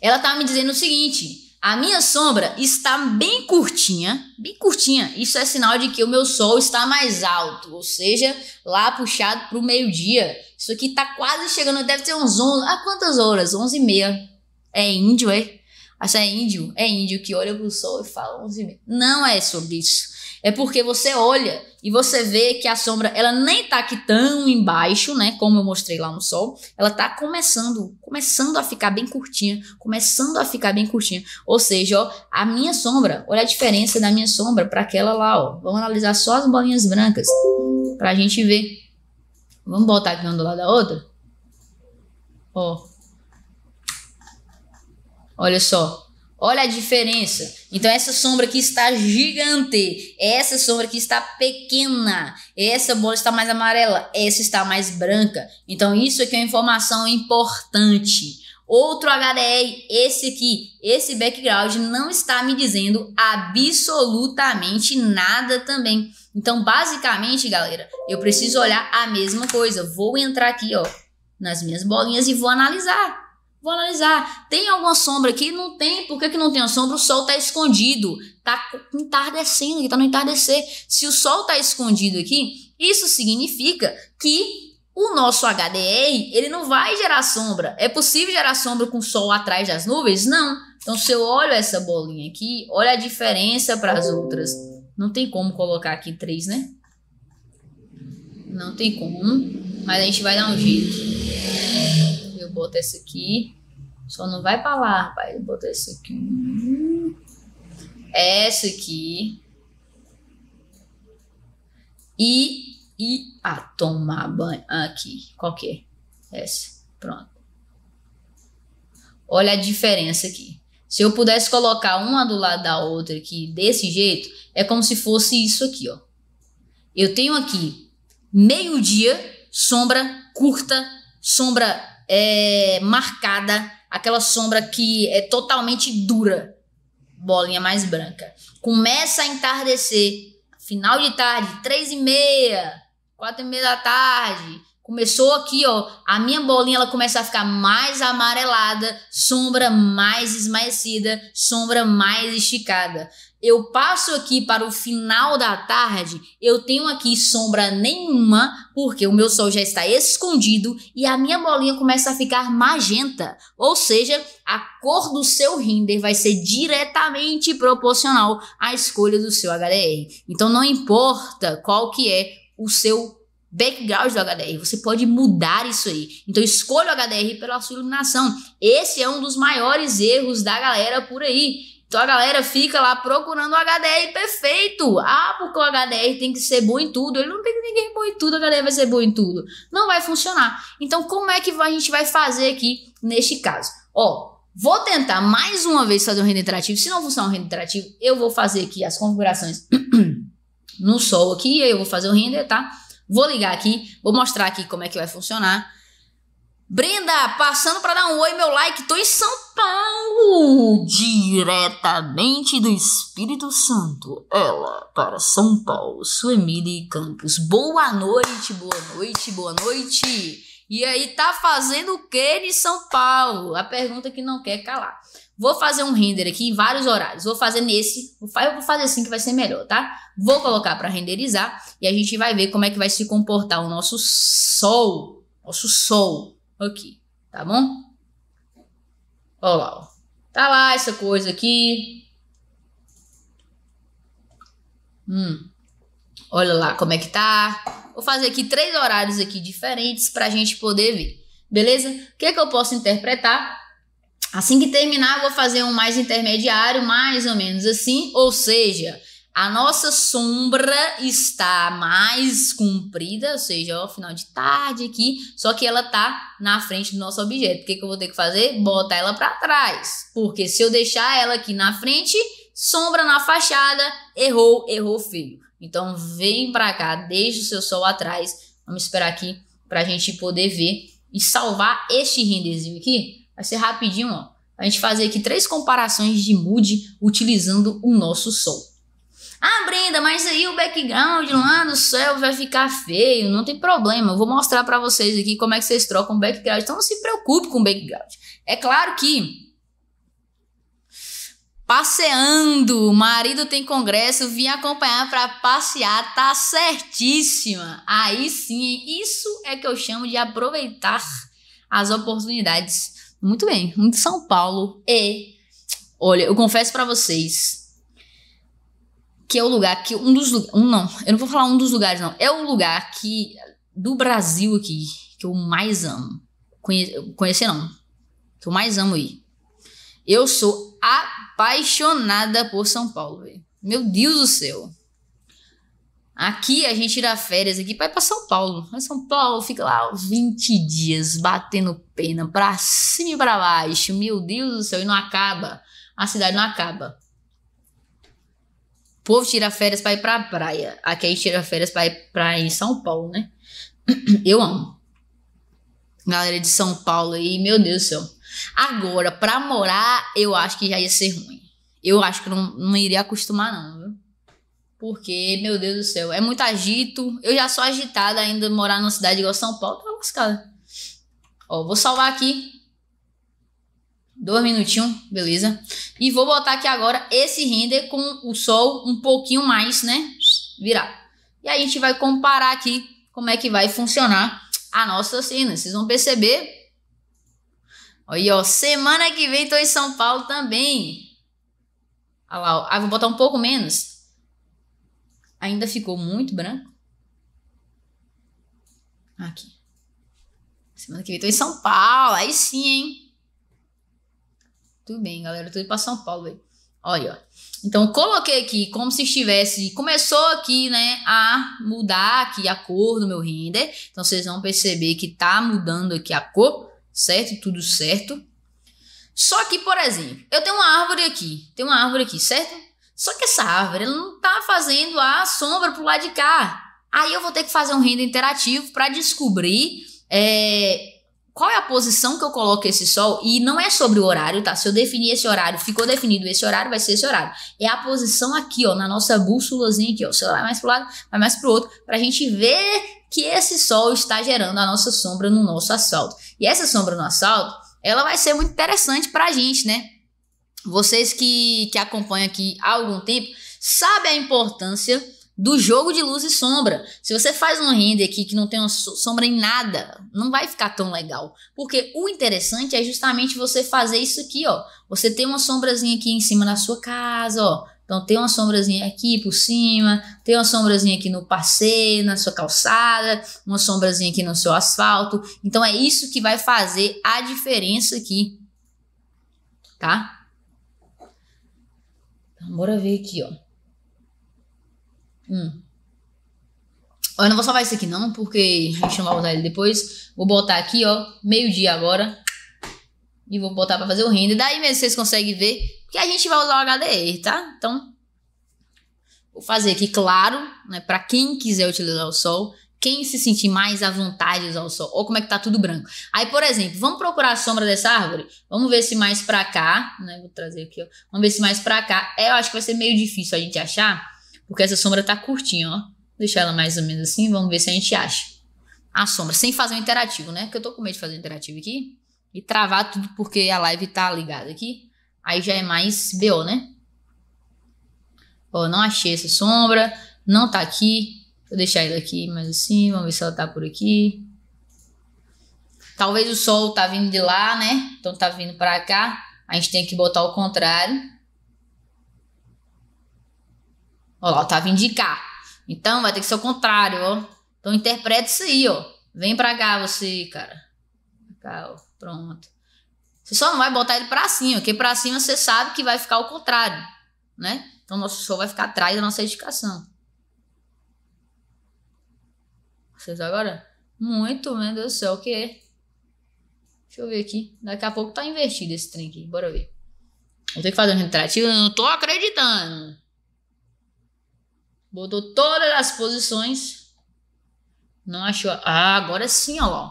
Ela está me dizendo o seguinte, a minha sombra está bem curtinha, bem curtinha. Isso é sinal de que o meu sol está mais alto, ou seja, lá puxado para o meio-dia. Isso aqui está quase chegando, deve ter uns 11, ah, quantas horas? 11 e meia. É índio, é? Acho que é índio, é índio que olha o sol e fala 11 e meia. Não é sobre isso é porque você olha e você vê que a sombra ela nem tá aqui tão embaixo, né, como eu mostrei lá no sol, ela tá começando, começando a ficar bem curtinha, começando a ficar bem curtinha. Ou seja, ó, a minha sombra, olha a diferença da minha sombra para aquela lá, ó. Vamos analisar só as bolinhas brancas pra gente ver. Vamos botar aqui uma do lado da outra? Ó. Olha só, Olha a diferença. Então essa sombra aqui está gigante, essa sombra aqui está pequena, essa bola está mais amarela, essa está mais branca. Então isso aqui é uma informação importante. Outro HDR, esse aqui, esse background não está me dizendo absolutamente nada também. Então basicamente, galera, eu preciso olhar a mesma coisa. Vou entrar aqui, ó, nas minhas bolinhas e vou analisar. Vou analisar. Tem alguma sombra aqui? Não tem. Por que, que não tem a sombra? O sol está escondido. Está entardecendo aqui, está no entardecer. Se o sol está escondido aqui, isso significa que o nosso HDR ele não vai gerar sombra. É possível gerar sombra com o sol atrás das nuvens? Não. Então, se eu olho essa bolinha aqui, olha a diferença para as outras. Não tem como colocar aqui três, né? Não tem como. Mas a gente vai dar um jeito bota isso aqui. Só não vai pra lá, rapaz. Bota isso aqui. Essa aqui. E. E. Ah, tomar banho. Ah, aqui. Qual que é? Essa. Pronto. Olha a diferença aqui. Se eu pudesse colocar uma do lado da outra aqui desse jeito, é como se fosse isso aqui, ó. Eu tenho aqui meio-dia, sombra curta, sombra é, marcada, aquela sombra que é totalmente dura, bolinha mais branca. Começa a entardecer, final de tarde, três e meia, quatro e meia da tarde. Começou aqui, ó, a minha bolinha ela começa a ficar mais amarelada, sombra mais esmaecida, sombra mais esticada eu passo aqui para o final da tarde, eu tenho aqui sombra nenhuma, porque o meu sol já está escondido e a minha bolinha começa a ficar magenta. Ou seja, a cor do seu render vai ser diretamente proporcional à escolha do seu HDR. Então não importa qual que é o seu background do HDR. Você pode mudar isso aí. Então escolha o HDR pela sua iluminação. Esse é um dos maiores erros da galera por aí então a galera fica lá procurando o HDR perfeito. Ah, porque o HDR tem que ser bom em tudo. Ele não tem ninguém bom em tudo, o HDR vai ser bom em tudo. Não vai funcionar. Então como é que a gente vai fazer aqui neste caso? Ó, vou tentar mais uma vez fazer um render interativo. Se não funcionar um render interativo, eu vou fazer aqui as configurações no sol aqui. Eu vou fazer o render, tá? Vou ligar aqui, vou mostrar aqui como é que vai funcionar. Brenda, passando para dar um oi, meu like, tô em São Paulo, diretamente do Espírito Santo. Ela para São Paulo, Emília Campos. Boa noite, boa noite, boa noite. E aí, tá fazendo o que de São Paulo? A pergunta que não quer calar. Vou fazer um render aqui em vários horários. Vou fazer nesse, vou fazer assim que vai ser melhor, tá? Vou colocar para renderizar e a gente vai ver como é que vai se comportar o nosso sol, nosso sol aqui, tá bom? Olha lá, ó. Tá lá essa coisa aqui. Hum. Olha lá como é que tá. Vou fazer aqui três horários aqui diferentes pra gente poder ver. Beleza? O que é que eu posso interpretar? Assim que terminar, vou fazer um mais intermediário, mais ou menos assim, ou seja, a nossa sombra está mais comprida, ou seja, ó, final de tarde aqui, só que ela tá na frente do nosso objeto. O que, que eu vou ter que fazer? Botar ela para trás. Porque se eu deixar ela aqui na frente, sombra na fachada, errou, errou feio. Então vem para cá, deixa o seu sol atrás. Vamos esperar aqui para a gente poder ver e salvar este renderzinho aqui. Vai ser rapidinho, ó. A gente fazer aqui três comparações de mood utilizando o nosso sol. Ah, Brenda, mas aí o background lá no céu vai ficar feio, não tem problema. Eu vou mostrar para vocês aqui como é que vocês trocam o background. Então não se preocupe com o background. É claro que passeando. O marido tem congresso, vim acompanhar para passear, tá certíssima. Aí sim, isso é que eu chamo de aproveitar as oportunidades. Muito bem, muito São Paulo. E olha, eu confesso para vocês, que é o lugar que um dos um não, eu não vou falar um dos lugares não, é o lugar que do Brasil aqui que eu mais amo. Conhe, conhecer não, que eu mais amo ir. Eu sou apaixonada por São Paulo, véio. Meu Deus do céu. Aqui a gente tira férias aqui ir para São Paulo. Mas São Paulo fica lá 20 dias batendo pena para cima e para baixo. Meu Deus do céu, e não acaba. A cidade não acaba. O povo tira férias pra ir pra praia. Aqui a gente tira férias pra ir pra em São Paulo, né? Eu amo. Galera de São Paulo aí, meu Deus do céu. Agora, pra morar, eu acho que já ia ser ruim. Eu acho que não, não iria acostumar, não, viu? Porque, meu Deus do céu, é muito agito. Eu já sou agitada ainda morar numa cidade igual São Paulo, tá lascada. Ó, vou salvar aqui Dois minutinhos, beleza. E vou botar aqui agora esse render com o sol um pouquinho mais, né? Virar. E aí a gente vai comparar aqui como é que vai funcionar a nossa cena. Vocês vão perceber. Aí, ó, semana que vem tô em São Paulo também. Olha lá, ó. Ah, vou botar um pouco menos. Ainda ficou muito branco. Aqui. Semana que vem tô em São Paulo, aí sim, hein? Tudo bem, galera, tudo para São Paulo aí. Olha, então coloquei aqui como se estivesse, começou aqui, né, a mudar aqui a cor do meu render. Então vocês vão perceber que tá mudando aqui a cor, certo? Tudo certo. Só que, por exemplo, eu tenho uma árvore aqui, tem uma árvore aqui, certo? Só que essa árvore ela não tá fazendo a sombra pro lado de cá. Aí eu vou ter que fazer um render interativo para descobrir é, qual é a posição que eu coloco esse sol? E não é sobre o horário, tá? Se eu definir esse horário, ficou definido esse horário, vai ser esse horário. É a posição aqui, ó, na nossa bússolazinha aqui, ó. se ela vai mais pro lado, vai mais pro outro, pra gente ver que esse sol está gerando a nossa sombra no nosso assalto. E essa sombra no assalto, ela vai ser muito interessante pra gente, né? Vocês que, que acompanham aqui há algum tempo, sabem a importância do jogo de luz e sombra. Se você faz um render aqui que não tem uma sombra em nada, não vai ficar tão legal. Porque o interessante é justamente você fazer isso aqui, ó. Você tem uma sombrazinha aqui em cima da sua casa, ó. Então tem uma sombrazinha aqui por cima, tem uma sombrazinha aqui no passeio, na sua calçada, uma sombrazinha aqui no seu asfalto. Então é isso que vai fazer a diferença aqui, tá? Então, bora ver aqui, ó. Hum. Eu não vou salvar isso aqui não, porque a gente não vai usar ele depois. Vou botar aqui, ó, meio-dia agora. E vou botar pra fazer o render. Daí mesmo vocês conseguem ver que a gente vai usar o HDR, tá? Então, vou fazer aqui claro, né? Pra quem quiser utilizar o sol. Quem se sentir mais à vontade de usar o sol. Ou como é que tá tudo branco. Aí, por exemplo, vamos procurar a sombra dessa árvore? Vamos ver se mais pra cá, né? Vou trazer aqui, ó. Vamos ver se mais pra cá. É, eu acho que vai ser meio difícil a gente achar. Porque essa sombra tá curtinha, ó. Deixar ela mais ou menos assim, vamos ver se a gente acha. A sombra, sem fazer o um interativo, né? Porque eu tô com medo de fazer o um interativo aqui e travar tudo porque a live tá ligada aqui. Aí já é mais BO, né? Ó, não achei essa sombra, não tá aqui. Vou deixar ela aqui mais assim, vamos ver se ela tá por aqui. Talvez o sol tá vindo de lá, né? Então tá vindo para cá. A gente tem que botar o contrário. Ó, Otávio indicar. Então vai ter que ser o contrário, ó. Então interpreta isso aí, ó. Vem pra cá você, cara. Cá, ó. Pronto. Você só não vai botar ele pra cima, porque pra cima você sabe que vai ficar o contrário, né? Então nosso sol vai ficar atrás da nossa edificação. Vocês agora? Muito, meu Deus do céu, o que Deixa eu ver aqui. Daqui a pouco tá invertido esse trem aqui. Bora ver. Vou ter que fazer um retrativo? Eu não tô acreditando. Botou todas as posições. Não achou. Ah, agora sim, ó.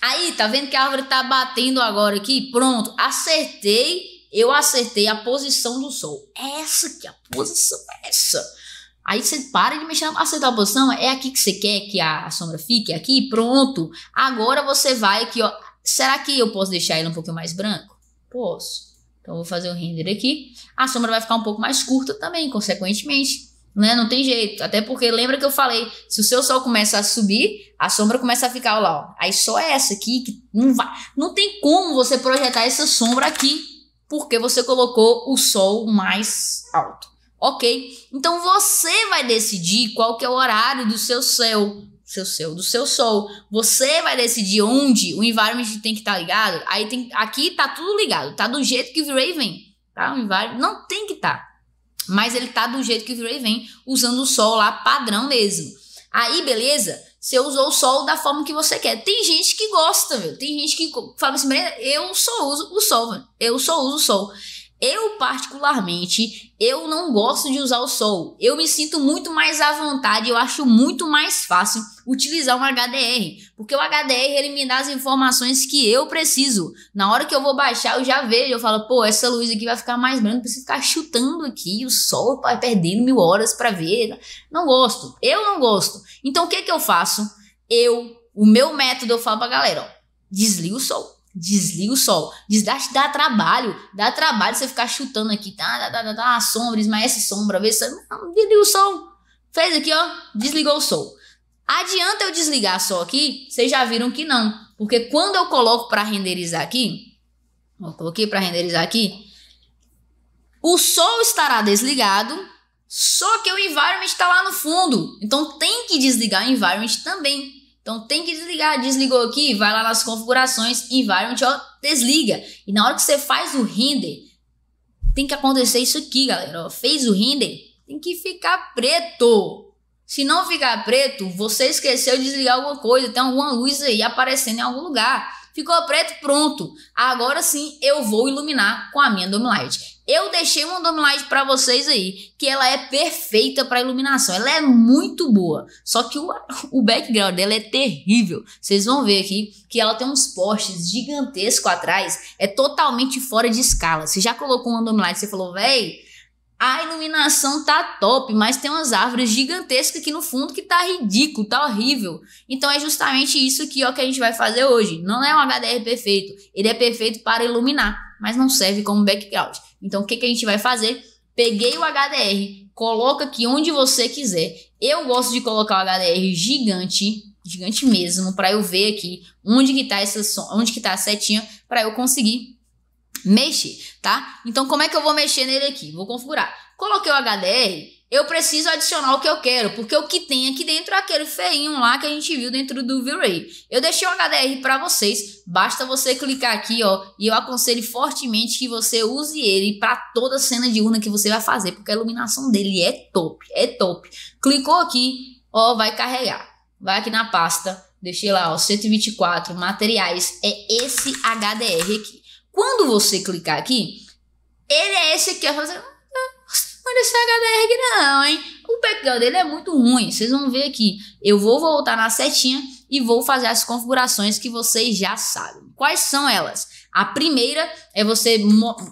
Aí, tá vendo que a árvore tá batendo agora aqui? Pronto, acertei. Eu acertei a posição do sol. É essa aqui, a posição é essa. Aí você para de mexer, acertar a posição. É aqui que você quer que a, a sombra fique? É aqui, pronto. Agora você vai aqui, ó. Será que eu posso deixar ele um pouquinho mais branco? Posso. Então, eu vou fazer o render aqui. A sombra vai ficar um pouco mais curta também, consequentemente. Né? Não tem jeito. Até porque lembra que eu falei, se o seu sol começa a subir, a sombra começa a ficar lá, ó. Aí só essa aqui que não vai, não tem como você projetar essa sombra aqui, porque você colocou o sol mais alto. OK? Então você vai decidir qual que é o horário do seu céu, seu céu, do seu sol. Você vai decidir onde o environment tem que estar tá ligado. Aí tem aqui tá tudo ligado, tá do jeito que o Raven, tá? O environment não tem que estar. Tá. Mas ele tá do jeito que virou ray vem, usando o sol lá padrão mesmo. Aí, beleza? Você usou o sol da forma que você quer. Tem gente que gosta, viu? Tem gente que fala assim, eu só uso o sol, mano. Eu só uso o sol. Eu, particularmente, eu não gosto de usar o sol. Eu me sinto muito mais à vontade, eu acho muito mais fácil utilizar um HDR, porque o HDR ele me dá as informações que eu preciso. Na hora que eu vou baixar, eu já vejo, eu falo, pô, essa luz aqui vai ficar mais branca, preciso ficar chutando aqui, o sol vai perdendo mil horas para ver. Não gosto, eu não gosto. Então o que que eu faço? Eu, o meu método, eu falo pra galera, ó, desliga o sol Desliga o sol. Desgaste dá trabalho. Dá trabalho você ficar chutando aqui. Tá, tá, tá, tá, sombra, essa sombra. Vê se... Desliga o sol. Fez aqui, ó. Desligou o sol. Adianta eu desligar só aqui? Vocês já viram que não. Porque quando eu coloco para renderizar aqui... Ó, coloquei para renderizar aqui. O sol estará desligado. Só que o environment está lá no fundo. Então tem que desligar o environment também. Então tem que desligar. Desligou aqui, vai lá nas configurações, environment, ó, desliga. E na hora que você faz o render, tem que acontecer isso aqui, galera. Ó, fez o render, tem que ficar preto. Se não ficar preto, você esqueceu de desligar alguma coisa, tem alguma luz aí aparecendo em algum lugar. Ficou preto, pronto. Agora sim eu vou iluminar com a minha light. Eu deixei uma Light para vocês aí, que ela é perfeita para iluminação. Ela é muito boa, só que o, o background dela é terrível. Vocês vão ver aqui que ela tem uns postes gigantescos atrás, é totalmente fora de escala. Você já colocou uma Light, você falou, véi, a iluminação tá top, mas tem umas árvores gigantescas aqui no fundo que tá ridículo, tá horrível. Então é justamente isso que, ó, que a gente vai fazer hoje. Não é um HDR perfeito, ele é perfeito para iluminar mas não serve como background. Então, o que, que a gente vai fazer? Peguei o HDR, coloca aqui onde você quiser. Eu gosto de colocar o HDR gigante, gigante mesmo, para eu ver aqui onde que tá essa som, onde que tá a setinha para eu conseguir mexer, tá? Então como é que eu vou mexer nele aqui? Vou configurar. Coloquei o HDR, eu preciso adicionar o que eu quero, porque o que tem aqui dentro é aquele feinho lá que a gente viu dentro do V-Ray. Eu deixei um HDR para vocês, basta você clicar aqui, ó, e eu aconselho fortemente que você use ele para toda cena de urna que você vai fazer, porque a iluminação dele é top, é top. Clicou aqui, ó, vai carregar. Vai aqui na pasta, deixei lá, ó, 124, materiais, é esse HDR aqui. Quando você clicar aqui, ele é esse aqui, ó, mas esse HDR não, hein? O background dele é muito ruim. Vocês vão ver aqui. Eu vou voltar na setinha e vou fazer as configurações que vocês já sabem. Quais são elas? A primeira é você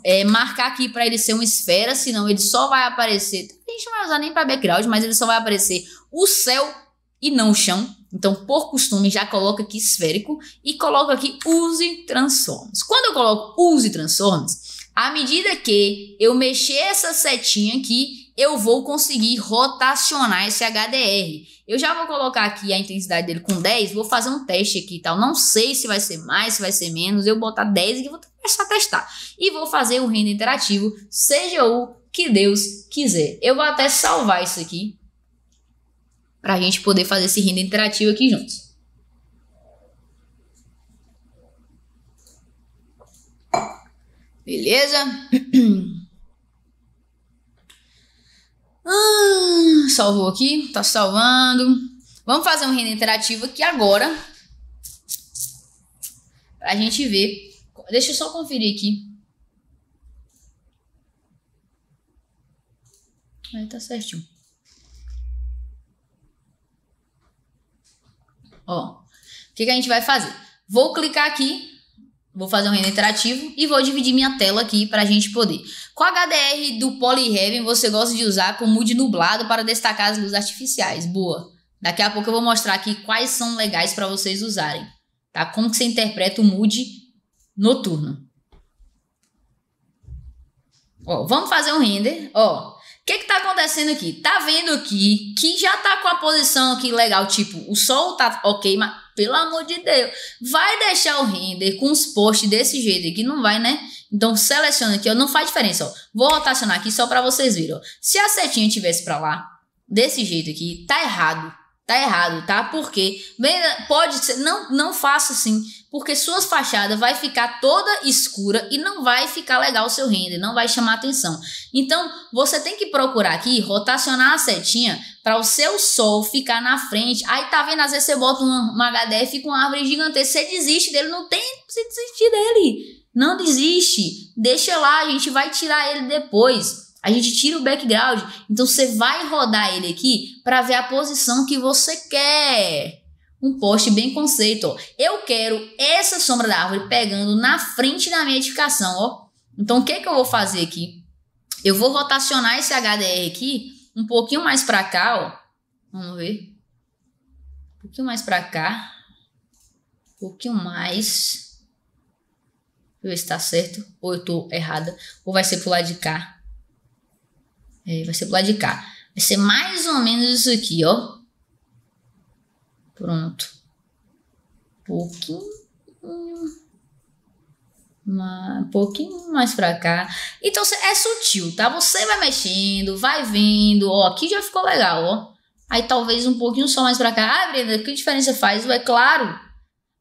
é, marcar aqui para ele ser uma esfera, senão ele só vai aparecer. A gente não vai usar nem para background, mas ele só vai aparecer o céu e não o chão. Então, por costume, já coloca aqui esférico e coloca aqui use transforms. Quando eu coloco use transforms, à medida que eu mexer essa setinha aqui, eu vou conseguir rotacionar esse HDR. Eu já vou colocar aqui a intensidade dele com 10, vou fazer um teste aqui e tal. Não sei se vai ser mais, se vai ser menos. Eu vou botar 10 e vou começar a testar. E vou fazer o render interativo, seja o que Deus quiser. Eu vou até salvar isso aqui para a gente poder fazer esse render interativo aqui juntos. Beleza? Ah, salvou aqui, tá salvando. Vamos fazer um render interativo aqui agora. Pra gente ver. Deixa eu só conferir aqui. Aí tá certinho. Ó, o que, que a gente vai fazer? Vou clicar aqui Vou fazer um render interativo e vou dividir minha tela aqui para a gente poder. Com HDR do Polyheaven, você gosta de usar com mood nublado para destacar as luzes artificiais. Boa. Daqui a pouco eu vou mostrar aqui quais são legais para vocês usarem. Tá? Como que você interpreta o mood noturno. Ó, vamos fazer um render. Ó, que que tá acontecendo aqui? Tá vendo aqui que já tá com a posição aqui legal, tipo, o sol tá ok, mas pelo amor de Deus, vai deixar o render com os posts desse jeito aqui, não vai, né? Então seleciona aqui, ó, não faz diferença, ó. Vou rotacionar aqui só para vocês verem, ó. Se a setinha tivesse para lá, desse jeito aqui, tá errado. Tá errado, tá? Porque pode ser, não, não faça assim, porque suas fachadas vai ficar toda escura e não vai ficar legal o seu render, não vai chamar atenção. Então, você tem que procurar aqui rotacionar a setinha para o seu sol ficar na frente. Aí tá vendo, às vezes você bota uma, uma HDF com uma árvore gigantesca, você desiste dele, não tem você desistir dele. Não desiste, deixa lá, a gente vai tirar ele depois. A gente tira o background, então você vai rodar ele aqui para ver a posição que você quer. Um poste bem conceito, ó. Eu quero essa sombra da árvore pegando na frente da minha edificação, ó. Então o que que eu vou fazer aqui? Eu vou rotacionar esse HDR aqui um pouquinho mais para cá, ó. Vamos ver. Um pouquinho mais para cá. Um pouquinho mais. Deixa eu ver se tá certo ou eu tô errada ou vai ser pro lado de cá. É, vai ser pro lado de cá. Vai ser mais ou menos isso aqui, ó. Pronto. Um pouquinho. um pouquinho mais pra cá. Então é sutil, tá? Você vai mexendo, vai vendo. Ó, aqui já ficou legal, ó. Aí talvez um pouquinho só mais pra cá. Ah, Brenda, que diferença faz? É claro.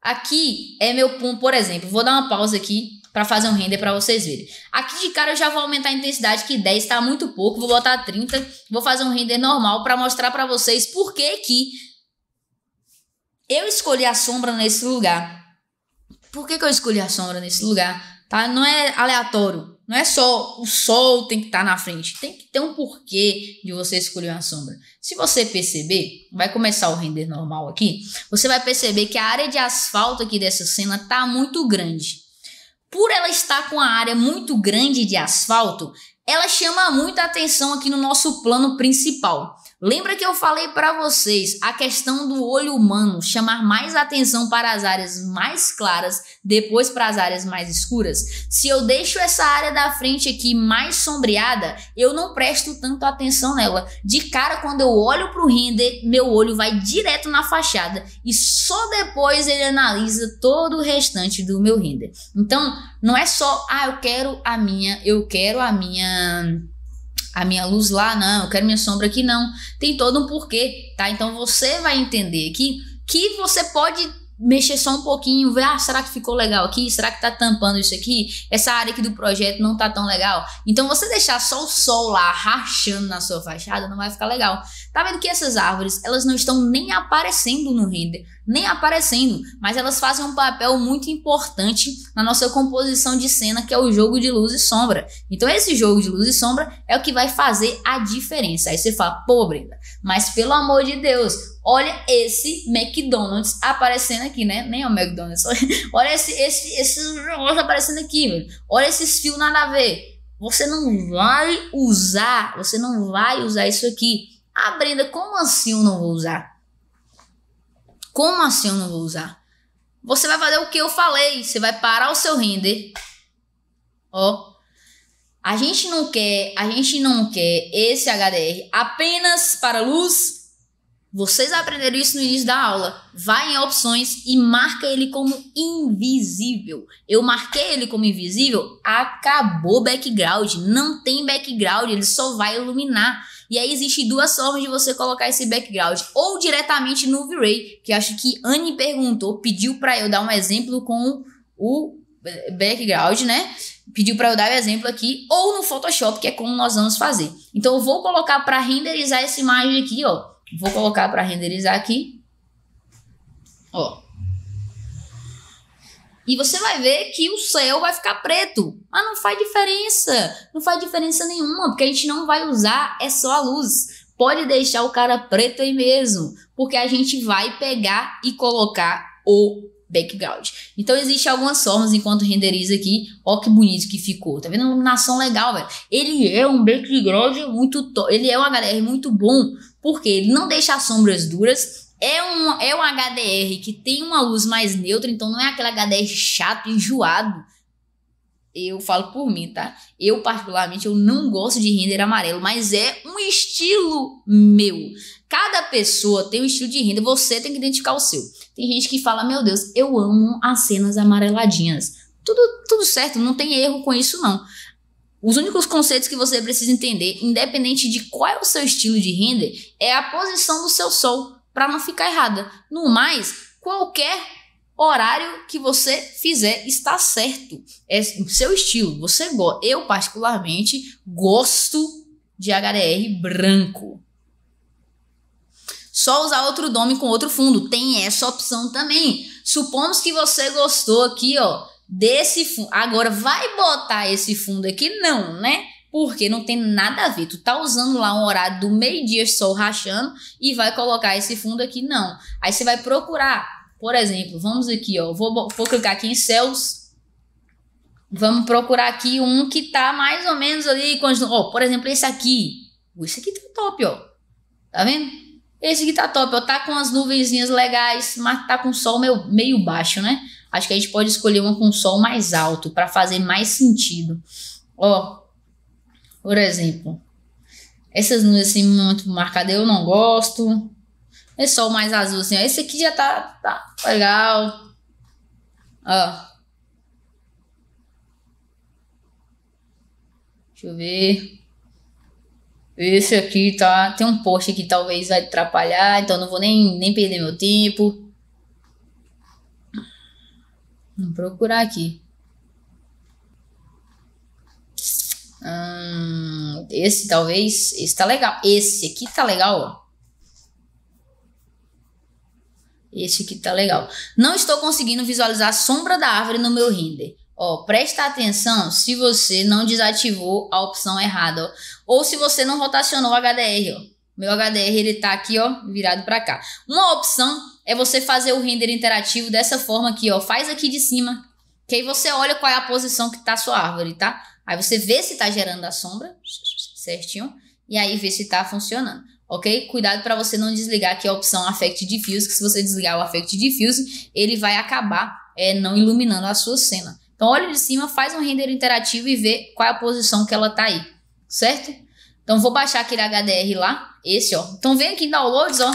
Aqui é meu ponto, por exemplo. Vou dar uma pausa aqui para fazer um render para vocês verem. Aqui de cara eu já vou aumentar a intensidade, que 10 está muito pouco, vou botar 30, vou fazer um render normal para mostrar para vocês por que que eu escolhi a sombra nesse lugar. Por que, que eu escolhi a sombra nesse lugar? Tá? Não é aleatório, não é só o sol tem que estar tá na frente, tem que ter um porquê de você escolher uma sombra. Se você perceber, vai começar o render normal aqui, você vai perceber que a área de asfalto aqui dessa cena tá muito grande. Por ela estar com a área muito grande de asfalto, ela chama muita atenção aqui no nosso plano principal. Lembra que eu falei para vocês a questão do olho humano chamar mais atenção para as áreas mais claras, depois para as áreas mais escuras? Se eu deixo essa área da frente aqui mais sombreada, eu não presto tanto atenção nela. De cara, quando eu olho para o render, meu olho vai direto na fachada e só depois ele analisa todo o restante do meu render. Então, não é só, ah, eu quero a minha, eu quero a minha a minha luz lá, não, eu quero minha sombra aqui, não. Tem todo um porquê, tá? Então você vai entender aqui que você pode mexer só um pouquinho, ver, ah, será que ficou legal aqui? Será que tá tampando isso aqui? Essa área aqui do projeto não tá tão legal. Então você deixar só o sol lá rachando na sua fachada não vai ficar legal. Tá vendo que essas árvores, elas não estão nem aparecendo no render, nem aparecendo, mas elas fazem um papel muito importante na nossa composição de cena, que é o jogo de luz e sombra. Então esse jogo de luz e sombra é o que vai fazer a diferença. Aí você fala, pô, Brenda, mas pelo amor de Deus, Olha esse McDonald's aparecendo aqui, né? Nem é o McDonald's. Olha esse, esse, esse negócio aparecendo aqui, velho. Olha esses fios nada a ver. Você não vai usar, você não vai usar isso aqui. Ah, Brenda, como assim eu não vou usar? Como assim eu não vou usar? Você vai fazer o que eu falei. Você vai parar o seu render. Ó. A gente não quer, a gente não quer esse HDR apenas para luz vocês aprenderam isso no início da aula. Vai em opções e marca ele como invisível. Eu marquei ele como invisível, acabou o background. Não tem background, ele só vai iluminar. E aí existem duas formas de você colocar esse background, ou diretamente no V-Ray, que acho que Anne perguntou, pediu para eu dar um exemplo com o eh, background, né? Pediu para eu dar o um exemplo aqui, ou no Photoshop, que é como nós vamos fazer. Então eu vou colocar para renderizar essa imagem aqui, ó. Vou colocar para renderizar aqui. Ó. E você vai ver que o céu vai ficar preto. Mas não faz diferença. Não faz diferença nenhuma, porque a gente não vai usar, é só a luz. Pode deixar o cara preto aí mesmo, porque a gente vai pegar e colocar o background. Então existem algumas formas enquanto renderiza aqui. Ó que bonito que ficou. Tá vendo? A iluminação legal, velho. Ele é um background muito top. Ele é um HDR muito bom, porque ele não deixa as sombras duras. É um, é um HDR que tem uma luz mais neutra, então não é aquele HDR chato, enjoado. Eu falo por mim, tá? Eu, particularmente, eu não gosto de render amarelo, mas é um estilo meu. Cada pessoa tem um estilo de render, você tem que identificar o seu. Tem gente que fala, meu Deus, eu amo as cenas amareladinhas. Tudo, tudo certo, não tem erro com isso, não. Os únicos conceitos que você precisa entender, independente de qual é o seu estilo de render, é a posição do seu sol, para não ficar errada. No mais, qualquer horário que você fizer está certo. É o seu estilo. Você gosta. Eu, particularmente, gosto de HDR branco só usar outro nome com outro fundo. Tem essa opção também. Supomos que você gostou aqui, ó, desse fundo. Agora, vai botar esse fundo aqui? Não, né? Porque não tem nada a ver. Tu tá usando lá um horário do meio-dia sol rachando e vai colocar esse fundo aqui? Não. Aí você vai procurar, por exemplo, vamos aqui, ó, vou, vou clicar aqui em céus. Vamos procurar aqui um que tá mais ou menos ali. Ó, por exemplo, esse aqui. Esse aqui tá top, ó. Tá vendo? Esse aqui tá top, ó. Tá com as nuvenzinhas legais, mas tá com sol meio, meio baixo, né? Acho que a gente pode escolher uma com sol mais alto para fazer mais sentido. Ó, por exemplo, essas nuvens assim muito marcadas eu não gosto. Esse sol mais azul assim, ó. Esse aqui já tá, tá legal. Ó. Deixa eu ver esse aqui tá, tem um post que talvez vai atrapalhar, então não vou nem, nem perder meu tempo. Vou procurar aqui. Hum, esse talvez, esse tá legal. Esse aqui tá legal, ó. Esse aqui tá legal. Não estou conseguindo visualizar a sombra da árvore no meu render. Ó, presta atenção se você não desativou a opção errada. Ó. Ou se você não rotacionou o HDR, ó. Meu HDR ele tá aqui, ó, virado para cá. Uma opção é você fazer o render interativo dessa forma aqui, ó. Faz aqui de cima, que aí você olha qual é a posição que tá a sua árvore, tá? Aí você vê se tá gerando a sombra, certinho, e aí vê se tá funcionando ok? Cuidado para você não desligar aqui a opção Affect Diffuse, que se você desligar o Affect Diffuse, ele vai acabar é, não iluminando a sua cena. Então olha de cima, faz um render interativo e vê qual é a posição que ela tá aí certo? Então vou baixar aquele HDR lá, esse, ó. Então vem aqui em downloads, ó.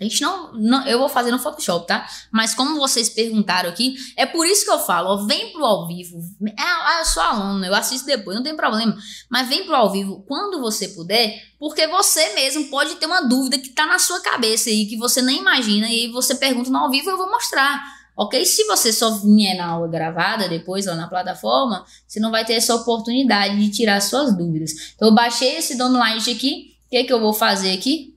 A gente não, não, eu vou fazer no Photoshop, tá? Mas como vocês perguntaram aqui, é por isso que eu falo, ó, vem pro ao vivo. É, ah, eu sou aluno, eu assisto depois, não tem problema. Mas vem pro ao vivo quando você puder, porque você mesmo pode ter uma dúvida que tá na sua cabeça aí, que você nem imagina, e você pergunta no ao vivo, eu vou mostrar ok? Se você só vier na aula gravada depois lá na plataforma, você não vai ter essa oportunidade de tirar suas dúvidas. Então eu baixei esse download aqui, o que, é que eu vou fazer aqui?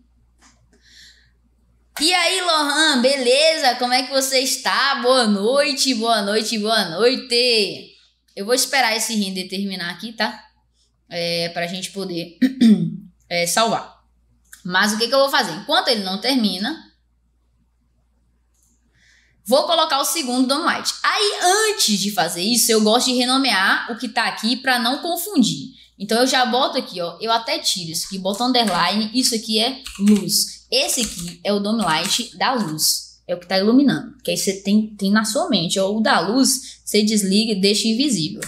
E aí, Lohan, beleza? Como é que você está? Boa noite, boa noite, boa noite! Eu vou esperar esse render terminar aqui, tá? É, pra gente poder é, salvar. Mas o que, é que eu vou fazer? Enquanto ele não termina, Vou colocar o segundo Dom White. Aí, antes de fazer isso, eu gosto de renomear o que tá aqui para não confundir. Então, eu já boto aqui, ó. Eu até tiro isso aqui, boto underline. Isso aqui é luz. Esse aqui é o Dom Light da luz. É o que tá iluminando. Que aí você tem, tem na sua mente. Ó, o da luz, você desliga e deixa invisível.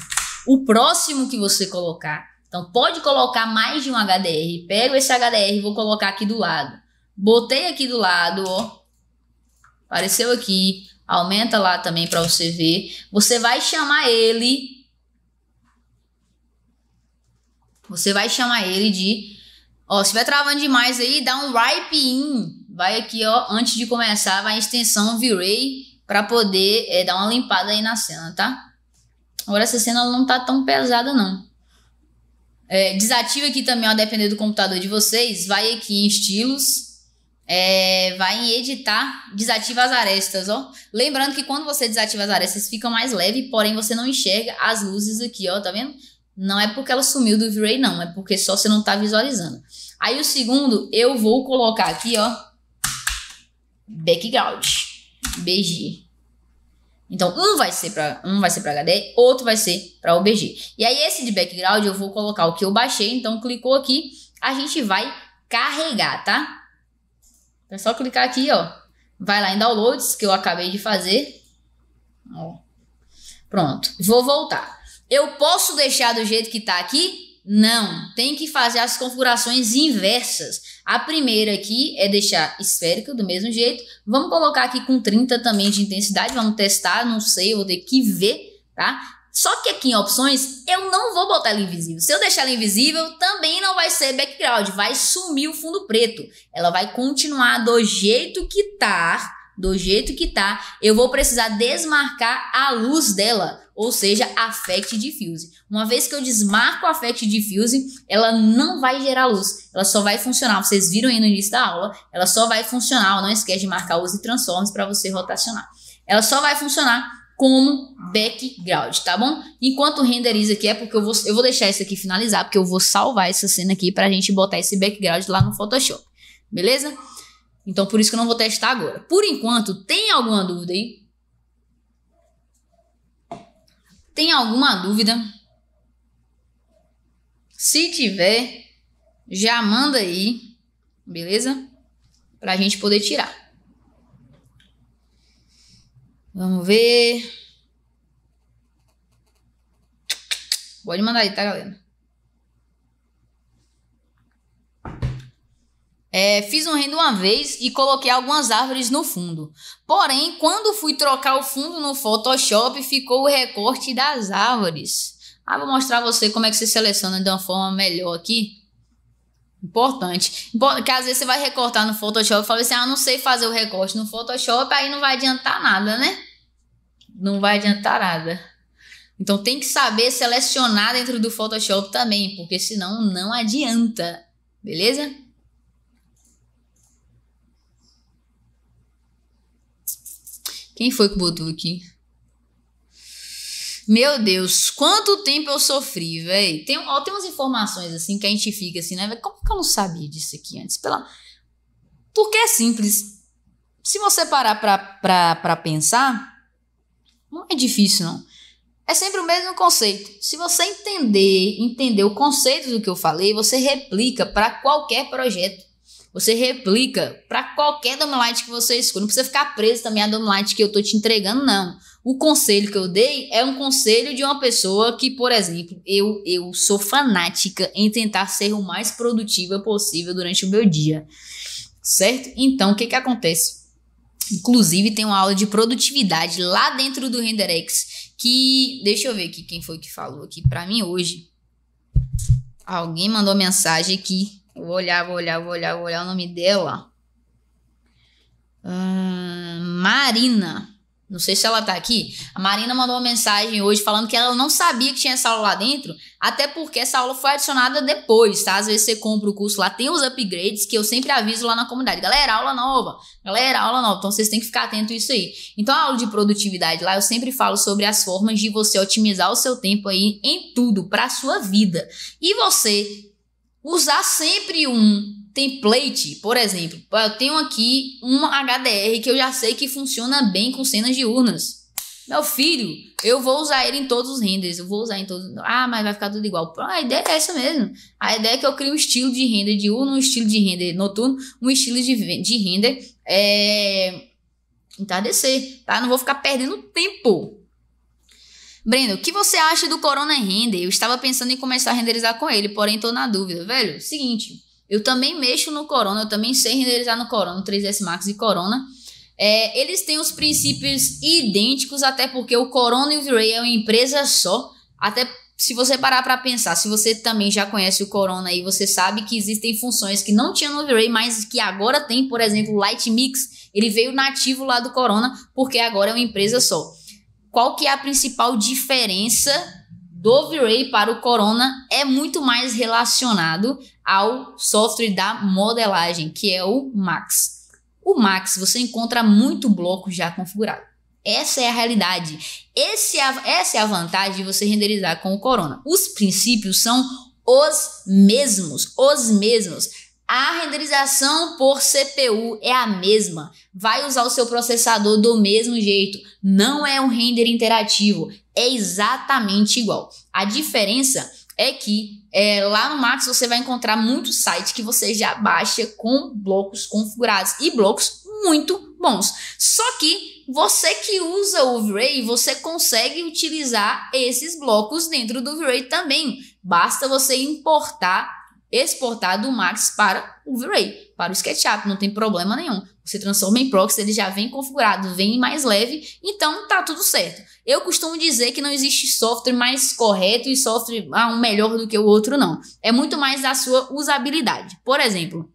O próximo que você colocar. Então, pode colocar mais de um HDR. Pego esse HDR e vou colocar aqui do lado. Botei aqui do lado, ó apareceu aqui, aumenta lá também para você ver. Você vai chamar ele. Você vai chamar ele de. Ó, se vai travando demais aí, dá um wipe in. Vai aqui, ó, antes de começar, vai em extensão V-Ray para poder é, dar uma limpada aí na cena, tá? Agora essa cena não tá tão pesada, não. É, desativa aqui também, ó, depender do computador de vocês. Vai aqui em estilos é, vai em editar, desativa as arestas, ó. Lembrando que quando você desativa as arestas, fica mais leve, porém você não enxerga as luzes aqui, ó, tá vendo? Não é porque ela sumiu do V-Ray, não, é porque só você não tá visualizando. Aí o segundo, eu vou colocar aqui, ó, background, BG. Então, um vai ser para um vai ser para HD, outro vai ser para OBG. E aí esse de background eu vou colocar o que eu baixei, então clicou aqui, a gente vai carregar, tá? É só clicar aqui, ó. Vai lá em downloads, que eu acabei de fazer. Ó. Pronto, vou voltar. Eu posso deixar do jeito que está aqui? Não, tem que fazer as configurações inversas. A primeira aqui é deixar esférica do mesmo jeito. Vamos colocar aqui com 30 também de intensidade, vamos testar, não sei, vou ter que ver, tá? Só que aqui em opções, eu não vou botar ela invisível. Se eu deixar ela invisível, também não vai ser background, vai sumir o fundo preto. Ela vai continuar do jeito que tá, do jeito que tá. Eu vou precisar desmarcar a luz dela, ou seja, a Fact Diffuse. Uma vez que eu desmarco a Fact Diffuse, ela não vai gerar luz, ela só vai funcionar. Vocês viram aí no início da aula, ela só vai funcionar. Não esquece de marcar os transforms para você rotacionar. Ela só vai funcionar como background, tá bom? Enquanto renderiza aqui, é porque eu vou, eu vou deixar isso aqui finalizar, porque eu vou salvar essa cena aqui pra gente botar esse background lá no Photoshop, beleza? Então, por isso que eu não vou testar agora. Por enquanto, tem alguma dúvida aí? Tem alguma dúvida? Se tiver, já manda aí, beleza? Pra gente poder tirar. Vamos ver. Pode mandar aí, tá, galera? É, fiz um renda uma vez e coloquei algumas árvores no fundo. Porém, quando fui trocar o fundo no Photoshop, ficou o recorte das árvores. Ah, vou mostrar a você como é que você seleciona de uma forma melhor aqui. Importante. Porque às vezes você vai recortar no Photoshop e fala assim: ah, não sei fazer o recorte no Photoshop, aí não vai adiantar nada, né? não vai adiantar nada. Então tem que saber selecionar dentro do Photoshop também, porque senão não adianta, beleza? Quem foi que botou aqui? Meu Deus, quanto tempo eu sofri, velho. Tem, tem umas informações assim que a gente fica assim, né? Como que eu não sabia disso aqui antes? Pela... Porque é simples. Se você parar pra, pra, pra pensar, não é difícil, não. É sempre o mesmo conceito. Se você entender, entender o conceito do que eu falei, você replica para qualquer projeto. Você replica para qualquer downlight que você escolha. Não precisa ficar preso também à downlight que eu tô te entregando, não. O conselho que eu dei é um conselho de uma pessoa que, por exemplo, eu, eu sou fanática em tentar ser o mais produtiva possível durante o meu dia. Certo? Então, o que que acontece? Inclusive, tem uma aula de produtividade lá dentro do RenderX. Que. Deixa eu ver aqui quem foi que falou aqui para mim hoje. Alguém mandou mensagem aqui. Vou olhar, vou olhar, vou olhar, vou olhar o nome dela. Uh, Marina. Não sei se ela tá aqui. A Marina mandou uma mensagem hoje falando que ela não sabia que tinha essa aula lá dentro, até porque essa aula foi adicionada depois, tá? Às vezes você compra o curso lá, tem os upgrades que eu sempre aviso lá na comunidade. Galera, aula nova. Galera, aula nova. Então vocês têm que ficar atento a isso aí. Então a aula de produtividade lá eu sempre falo sobre as formas de você otimizar o seu tempo aí em tudo, para sua vida. E você usar sempre um template, por exemplo, eu tenho aqui um HDR que eu já sei que funciona bem com cenas de urnas. Meu filho, eu vou usar ele em todos os renders, eu vou usar em todos. Ah, mas vai ficar tudo igual. A ideia é essa mesmo. A ideia é que eu crie um estilo de render diurno, um estilo de render noturno, um estilo de, de render é... entardecer, tá? Não vou ficar perdendo tempo. Breno, o que você acha do Corona Render? Eu estava pensando em começar a renderizar com ele, porém estou na dúvida. Velho, seguinte, eu também mexo no Corona, eu também sei renderizar no Corona, 3ds Max e Corona. É, eles têm os princípios idênticos, até porque o Corona e o V-Ray é uma empresa só. Até se você parar para pensar, se você também já conhece o Corona e você sabe que existem funções que não tinha no V-Ray, mas que agora tem, por exemplo, o Light Mix, ele veio nativo lá do Corona, porque agora é uma empresa só. Qual que é a principal diferença do V-Ray para o Corona é muito mais relacionado ao software da modelagem, que é o Max. O Max você encontra muito bloco já configurado. Essa é a realidade. Esse, é essa é a vantagem de você renderizar com o Corona. Os princípios são os mesmos, os mesmos. A renderização por CPU é a mesma. Vai usar o seu processador do mesmo jeito. Não é um render interativo é exatamente igual. A diferença é que é, lá no Max você vai encontrar muitos sites que você já baixa com blocos configurados e blocos muito bons. Só que você que usa o V-Ray, você consegue utilizar esses blocos dentro do V-Ray também. Basta você importar, exportar do Max para o V-Ray, para o SketchUp, não tem problema nenhum se transforma em proxy, ele já vem configurado, vem mais leve, então tá tudo certo. Eu costumo dizer que não existe software mais correto e software ah, um melhor do que o outro, não. É muito mais da sua usabilidade. Por exemplo,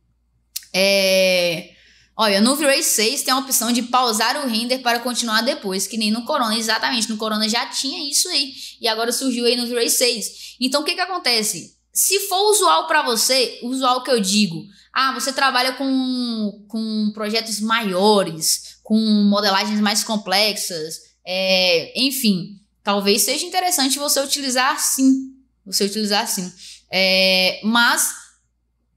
é... olha, no V-Ray 6 tem a opção de pausar o render para continuar depois, que nem no Corona, exatamente. No Corona já tinha isso aí, e agora surgiu aí no V-Ray 6. Então o que, que acontece? Se for usual para você, usual que eu digo, ah, você trabalha com, com projetos maiores, com modelagens mais complexas, é, enfim. Talvez seja interessante você utilizar sim. Você utilizar sim. É, mas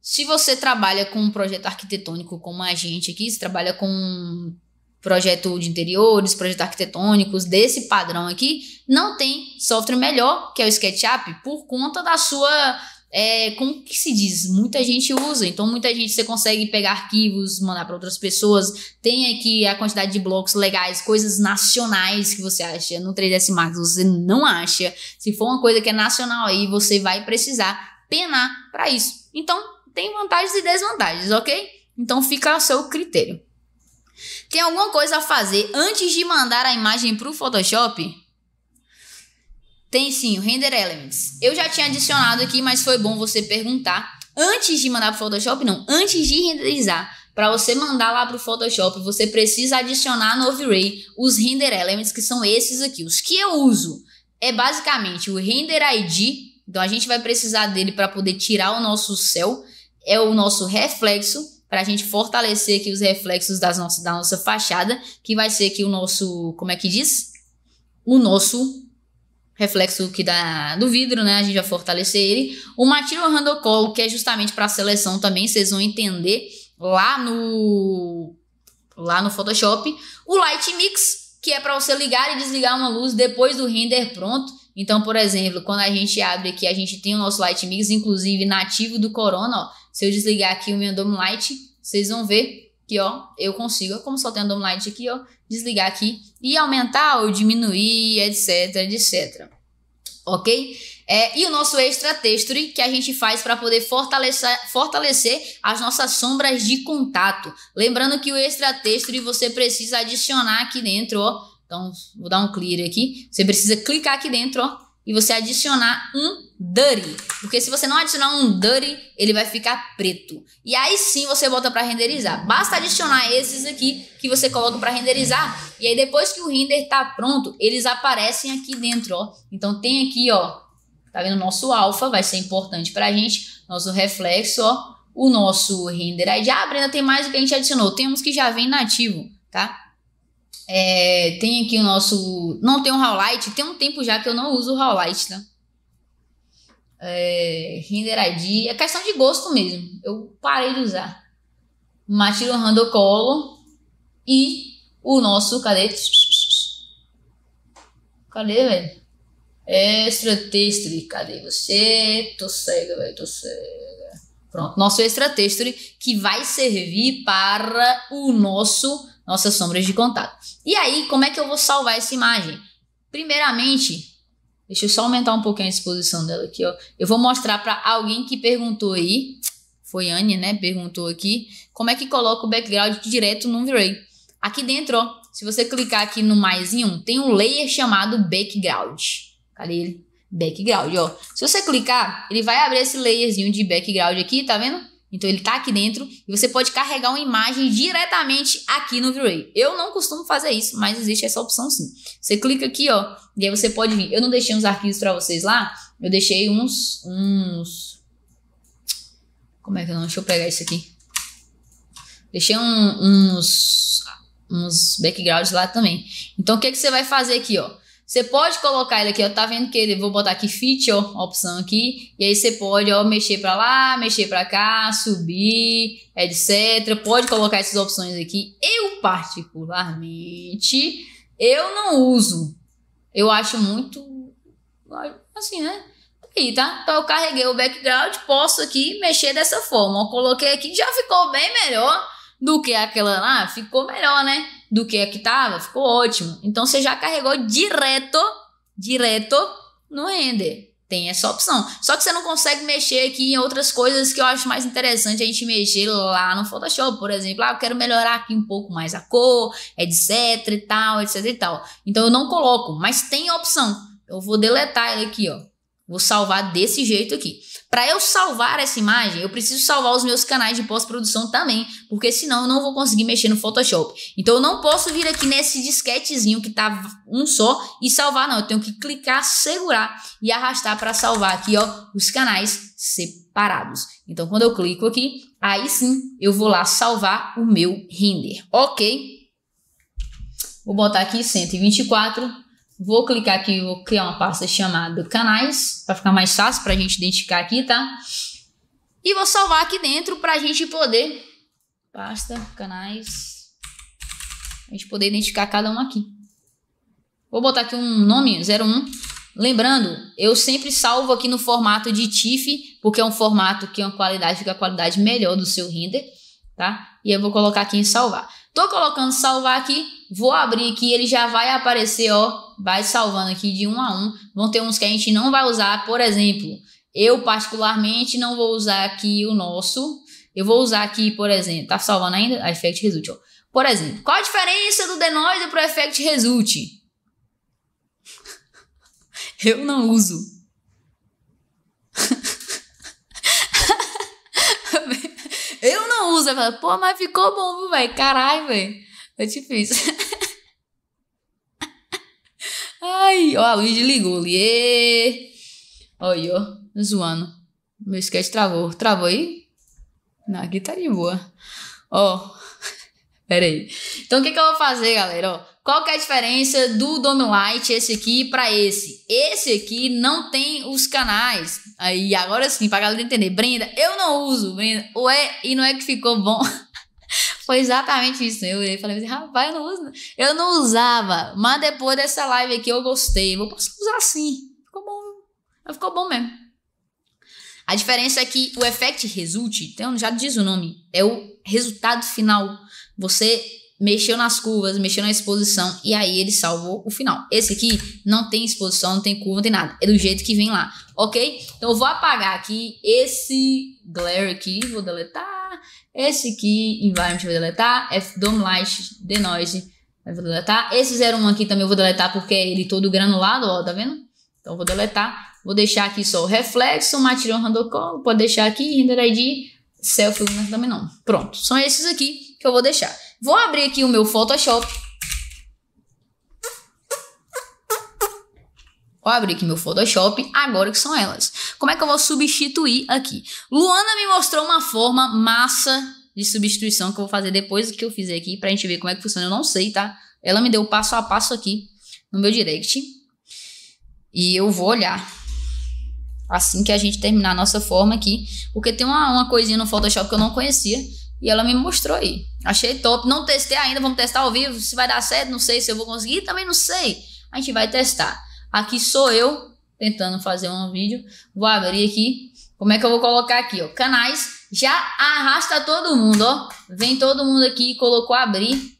se você trabalha com um projeto arquitetônico como a gente aqui, se trabalha com projeto de interiores, projetos arquitetônicos desse padrão aqui, não tem software melhor que é o SketchUp por conta da sua é, como que se diz? Muita gente usa, então muita gente você consegue pegar arquivos, mandar para outras pessoas. Tem aqui a quantidade de blocos legais, coisas nacionais que você acha no 3ds Max, você não acha. Se for uma coisa que é nacional aí, você vai precisar penar para isso. Então, tem vantagens e desvantagens, OK? Então fica ao seu critério. Tem alguma coisa a fazer antes de mandar a imagem para o Photoshop? Tem sim, o Render Elements. Eu já tinha adicionado aqui, mas foi bom você perguntar. Antes de mandar para o Photoshop, não, antes de renderizar, para você mandar lá para o Photoshop, você precisa adicionar no Overlay os Render Elements, que são esses aqui. Os que eu uso é basicamente o Render ID, então a gente vai precisar dele para poder tirar o nosso céu, é o nosso reflexo, para a gente fortalecer aqui os reflexos das nossas, da nossa fachada, que vai ser aqui o nosso, como é que diz? O nosso reflexo que dá do vidro, né? A gente vai fortalecer ele. O Matiro Randocolo, que é justamente para a seleção também, vocês vão entender lá no lá no Photoshop. O Light Mix, que é para você ligar e desligar uma luz depois do render pronto. Então, por exemplo, quando a gente abre aqui, a gente tem o nosso Light Mix, inclusive nativo do Corona, ó. Se eu desligar aqui o meu Dome Light, vocês vão ver que ó, eu consigo, como só tem o Light aqui, ó, desligar aqui e aumentar ou diminuir, etc, etc. Ok? É, e o nosso extra texture que a gente faz para poder fortalecer, fortalecer as nossas sombras de contato. Lembrando que o extra texture você precisa adicionar aqui dentro, ó. Então, vou dar um clear aqui. Você precisa clicar aqui dentro, ó, e você adicionar um dirty. Porque se você não adicionar um dirty, ele vai ficar preto. E aí sim você bota para renderizar. Basta adicionar esses aqui que você coloca para renderizar. E aí depois que o render tá pronto, eles aparecem aqui dentro, ó. Então tem aqui, ó. Tá vendo? Nosso alfa vai ser importante pra gente. Nosso reflexo, ó. O nosso render ID. Ah, Brenda, tem mais o que a gente adicionou. Temos que já vem nativo, tá? É, tem aqui o nosso... Não tem um highlight. Tem um tempo já que eu não uso o highlight, tá? é, Hinder ID, é questão de gosto mesmo. Eu parei de usar. Matiro Randall Colo e o nosso, cadê? Cadê, velho? É, extra texture, cadê você? Tô cega, velho, tô cega. Pronto, nosso extra texture que vai servir para o nosso nossas sombras de contato. E aí, como é que eu vou salvar essa imagem? Primeiramente, Deixa eu só aumentar um pouquinho a exposição dela aqui, ó. Eu vou mostrar para alguém que perguntou aí, foi Anne, né? Perguntou aqui, como é que coloca o background direto no V-Ray. Aqui dentro, ó, se você clicar aqui no mais em um, tem um layer chamado background. Cadê ele? Background, ó. Se você clicar, ele vai abrir esse layerzinho de background aqui, tá vendo? Então ele está aqui dentro e você pode carregar uma imagem diretamente aqui no V-Ray. Eu não costumo fazer isso, mas existe essa opção sim. Você clica aqui, ó, e aí você pode vir. Eu não deixei uns arquivos para vocês lá, eu deixei uns uns Como é que eu não? Deixa eu pegar isso aqui. Deixei um, uns uns backgrounds lá também. Então o que é que você vai fazer aqui, ó? Você pode colocar ele aqui, ó. Tá vendo que ele, vou botar aqui feature, opção aqui. E aí você pode, ó, mexer pra lá, mexer pra cá, subir, etc. Pode colocar essas opções aqui. Eu, particularmente, eu não uso. Eu acho muito, assim, né? Tá aí, tá? Então eu carreguei o background, posso aqui mexer dessa forma. Eu coloquei aqui, já ficou bem melhor do que aquela lá, ficou melhor, né? Do que a que tava, ficou ótimo. Então você já carregou direto, direto no render. Tem essa opção. Só que você não consegue mexer aqui em outras coisas que eu acho mais interessante a gente mexer lá no Photoshop, por exemplo. Ah, eu quero melhorar aqui um pouco mais a cor, etc e tal, etc e tal. Então eu não coloco, mas tem opção. Eu vou deletar ele aqui, ó. Vou salvar desse jeito aqui. Para eu salvar essa imagem, eu preciso salvar os meus canais de pós-produção também, porque senão eu não vou conseguir mexer no Photoshop. Então eu não posso vir aqui nesse disquetezinho que tá um só e salvar não, eu tenho que clicar, segurar e arrastar para salvar aqui, ó, os canais separados. Então quando eu clico aqui, aí sim eu vou lá salvar o meu render. OK? Vou botar aqui 124 Vou clicar aqui, vou criar uma pasta chamada canais, para ficar mais fácil para a gente identificar aqui, tá? E vou salvar aqui dentro para a gente poder, pasta, canais, a gente poder identificar cada um aqui. Vou botar aqui um nome, 01. Lembrando, eu sempre salvo aqui no formato de TIFF, porque é um formato que é uma qualidade, fica a qualidade melhor do seu render, tá? E eu vou colocar aqui em salvar. Tô colocando salvar aqui, vou abrir aqui, ele já vai aparecer, ó, vai salvando aqui de um a um. Vão ter uns que a gente não vai usar, por exemplo, eu particularmente não vou usar aqui o nosso. Eu vou usar aqui, por exemplo, tá salvando ainda? A Effect Result, ó. Por exemplo, qual a diferença do Denoiser pro Effect Result? eu não uso. eu não uso. Eu falo, pô, mas ficou bom, velho. Caralho, velho. É difícil. Ai, ó, a Luiz ligou. Liê. Olha, ó, tá zoando. Meu sketch travou. Travou aí? Não, aqui tá de boa. Ó, pera aí. Então, o que, que eu vou fazer, galera? Ó, qual que é a diferença do Dome Light, esse aqui, para esse? Esse aqui não tem os canais. Aí, agora sim, pra galera entender. Brenda, eu não uso, Brenda. Ué, e não é que ficou bom? Foi exatamente isso. Né? Eu falei assim, rapaz, eu não uso. Eu não usava. Mas depois dessa live aqui eu gostei. Vou posso usar assim. Ficou bom. Ficou bom mesmo. A diferença é que o effect result, então já diz o nome, é o resultado final. Você mexeu nas curvas, mexeu na exposição e aí ele salvou o final. Esse aqui não tem exposição, não tem curva, não tem nada. É do jeito que vem lá, ok? Então eu vou apagar aqui esse glare aqui, vou deletar. Esse aqui, environment, vou deletar. F-Dome Light, Denoise, vou deletar. Esse 01 aqui também eu vou deletar porque é ele todo granulado, ó, tá vendo? Então eu vou deletar. Vou deixar aqui só o reflexo, matirion randocol, pode deixar aqui, render ID, selfie, também não. Pronto, são esses aqui que eu vou deixar. Vou abrir aqui o meu Photoshop. Vou abrir aqui meu Photoshop, agora que são elas. Como é que eu vou substituir aqui? Luana me mostrou uma forma massa de substituição que eu vou fazer depois que eu fizer aqui pra gente ver como é que funciona. Eu não sei, tá? Ela me deu passo a passo aqui no meu direct. E eu vou olhar assim que a gente terminar a nossa forma aqui. Porque tem uma, uma coisinha no Photoshop que eu não conhecia e ela me mostrou aí. Achei top. Não testei ainda, vamos testar ao vivo. Se vai dar certo, não sei. Se eu vou conseguir, também não sei. A gente vai testar. Aqui sou eu tentando fazer um vídeo. Vou abrir aqui. Como é que eu vou colocar aqui, ó? Canais. Já arrasta todo mundo, ó. Vem todo mundo aqui, colocou abrir.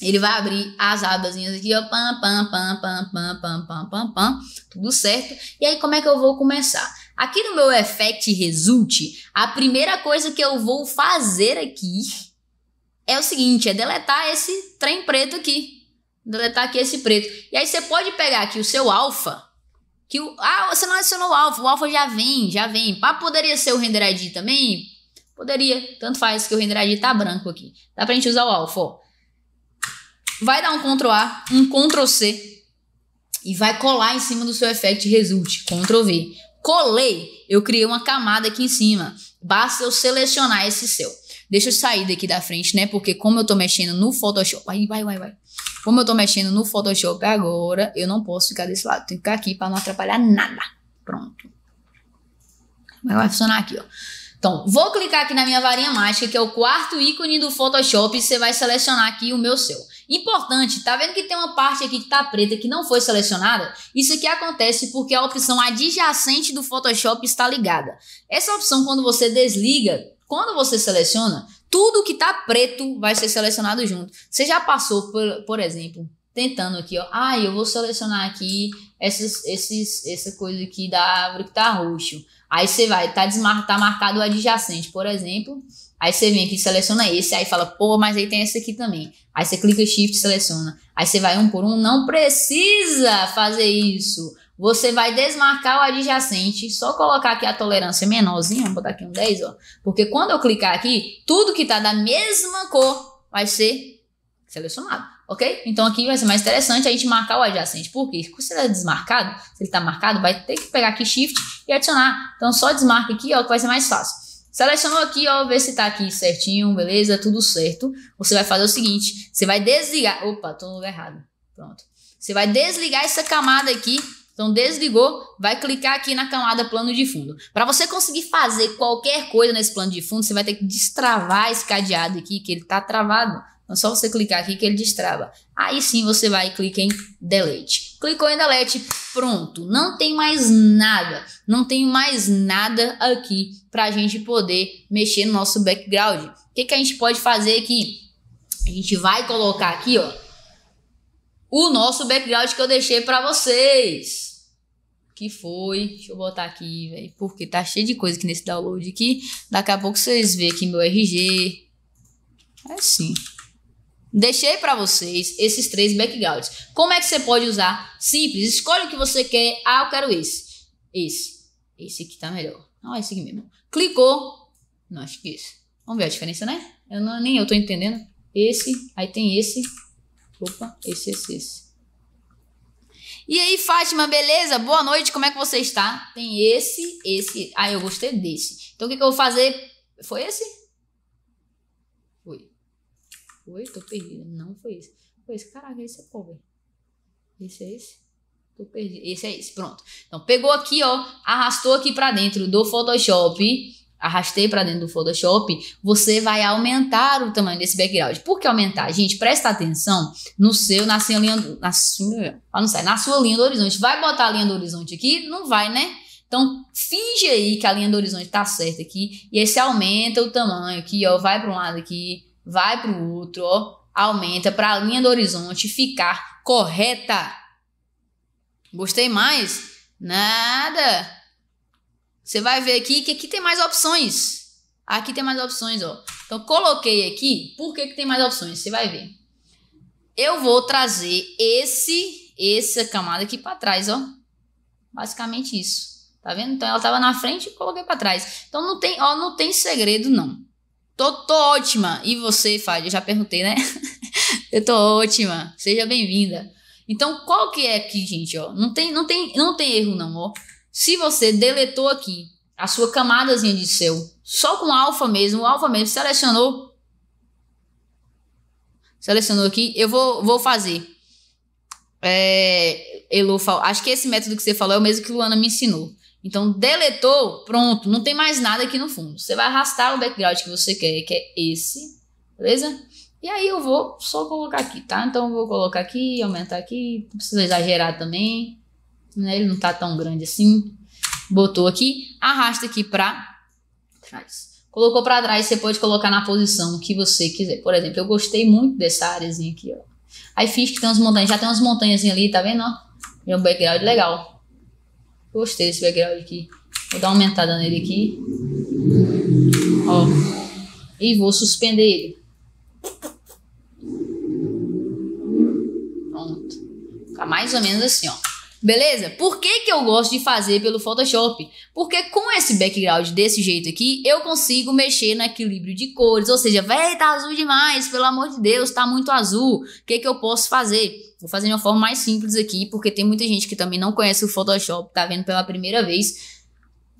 Ele vai abrir as abazinhas aqui, ó. Pam, pam, pam, pam, pam, pam, pam, pam, pam. Tudo certo. E aí, como é que eu vou começar? Aqui no meu Effect Result, a primeira coisa que eu vou fazer aqui é o seguinte, é deletar esse trem preto aqui. Deletar aqui esse preto. E aí você pode pegar aqui o seu alfa, que o, ah, você não adicionou o alfa, o alfa já vem, já vem. Ah, poderia ser o render ID também? Poderia, tanto faz que o render ID tá branco aqui. Dá pra gente usar o alfa, ó. Vai dar um Ctrl A, um Ctrl C e vai colar em cima do seu effect result, Ctrl V colei, eu criei uma camada aqui em cima. Basta eu selecionar esse seu. Deixa eu sair daqui da frente, né? Porque como eu tô mexendo no Photoshop... Vai, vai, vai, vai. Como eu tô mexendo no Photoshop agora, eu não posso ficar desse lado. Tenho que ficar aqui para não atrapalhar nada. Pronto. Mas vai funcionar aqui, ó. Então, vou clicar aqui na minha varinha mágica, que é o quarto ícone do Photoshop, e você vai selecionar aqui o meu seu. Importante, tá vendo que tem uma parte aqui que tá preta que não foi selecionada? Isso aqui acontece porque a opção adjacente do Photoshop está ligada. Essa opção, quando você desliga, quando você seleciona, tudo que tá preto vai ser selecionado junto. Você já passou, por, por exemplo, tentando aqui, ó. Ah, eu vou selecionar aqui essas, esses, essa coisa aqui da árvore que tá roxo. Aí você vai, tá, desmar, tá marcado o adjacente, por exemplo. Aí você vem aqui, seleciona esse, aí fala, pô, mas aí tem esse aqui também. Aí você clica Shift, seleciona. Aí você vai um por um, não precisa fazer isso. Você vai desmarcar o adjacente, só colocar aqui a tolerância menorzinha, vou botar aqui um 10, ó. Porque quando eu clicar aqui, tudo que tá da mesma cor vai ser selecionado ok? Então aqui vai ser mais interessante a gente marcar o adjacente, porque se ele é desmarcado, se ele está marcado, vai ter que pegar aqui shift e adicionar. Então só desmarca aqui, ó, que vai ser mais fácil. Selecionou aqui, ó, ver se tá aqui certinho, beleza, tudo certo. Você vai fazer o seguinte, você vai desligar, opa, tô no lugar errado, pronto. Você vai desligar essa camada aqui então desligou, vai clicar aqui na camada plano de fundo. Para você conseguir fazer qualquer coisa nesse plano de fundo, você vai ter que destravar esse cadeado aqui, que ele está travado. É só você clicar aqui que ele destrava. Aí sim você vai e clica em delete. Clicou em delete, pronto. Não tem mais nada. Não tem mais nada aqui para a gente poder mexer no nosso background. O que, que a gente pode fazer aqui? A gente vai colocar aqui, ó, o nosso background que eu deixei para vocês que foi. Deixa eu botar aqui, velho. Porque tá cheio de coisa aqui nesse download aqui. Daqui a pouco vocês verem aqui meu RG. É assim. Deixei para vocês esses três backgrounds. Como é que você pode usar? Simples, escolhe o que você quer. Ah, eu quero esse. Esse. Esse aqui tá melhor. Não, ah, esse aqui mesmo. Clicou. Não, acho que é esse. Vamos ver a diferença, né? Eu não, nem eu tô entendendo. Esse, aí tem esse. Opa, esse, esse, esse. E aí, Fátima, beleza? Boa noite, como é que você está? Tem esse, esse. Ah, eu gostei desse. Então, o que, que eu vou fazer? Foi esse? foi? Tô perdida. Não foi esse. Foi esse. Caraca, esse é cover. Esse é esse? Tô perdida. Esse é esse. Pronto. Então, pegou aqui, ó. Arrastou aqui pra dentro do Photoshop. Arrastei para dentro do Photoshop, você vai aumentar o tamanho desse background. Por que aumentar? Gente, presta atenção no seu, na sua linha, na, sua, ah, não na sua linha do horizonte. Vai botar a linha do horizonte aqui? Não vai, né? Então, finge aí que a linha do horizonte tá certa aqui. E esse aumenta o tamanho aqui, ó. Vai para um lado aqui, vai para o outro, ó, aumenta para a linha do horizonte ficar correta. Gostei mais? Nada. Você vai ver aqui que aqui tem mais opções. Aqui tem mais opções, ó. Então coloquei aqui, por que, que tem mais opções? Você vai ver. Eu vou trazer esse essa camada aqui para trás, ó. Basicamente isso. Tá vendo? Então ela tava na frente e coloquei para trás. Então não tem, ó, não tem segredo não. Tô, tô ótima. E você, Fábio? Eu já perguntei, né? eu tô ótima. Seja bem-vinda. Então, qual que é aqui, gente, ó? Não tem, não tem, não tem erro não, ó. Se você deletou aqui a sua camadazinha de céu, só com alfa mesmo, o alfa mesmo selecionou selecionou aqui, eu vou, vou fazer. É, Elo, acho que esse método que você falou é o mesmo que Luana me ensinou. Então, deletou, pronto, não tem mais nada aqui no fundo. Você vai arrastar o background que você quer, que é esse, beleza? E aí eu vou só colocar aqui, tá? Então eu vou colocar aqui, aumentar aqui, não precisa exagerar também, né? Ele não tá tão grande assim. Botou aqui, arrasta aqui pra trás. Colocou pra trás, você pode colocar na posição que você quiser. Por exemplo, eu gostei muito dessa áreazinha aqui, ó. Aí fiz que tem umas montanhas, já tem umas montanhas ali, tá vendo, ó? É um background legal. Gostei desse background aqui. Vou dar uma aumentada nele aqui. Ó. E vou suspender ele. Pronto. Fica mais ou menos assim, ó. Beleza? Por que, que eu gosto de fazer pelo Photoshop? Porque com esse background desse jeito aqui, eu consigo mexer no equilíbrio de cores. Ou seja, velho tá azul demais, pelo amor de Deus, tá muito azul. O que, que eu posso fazer? Vou fazer de uma forma mais simples aqui, porque tem muita gente que também não conhece o Photoshop, tá vendo pela primeira vez.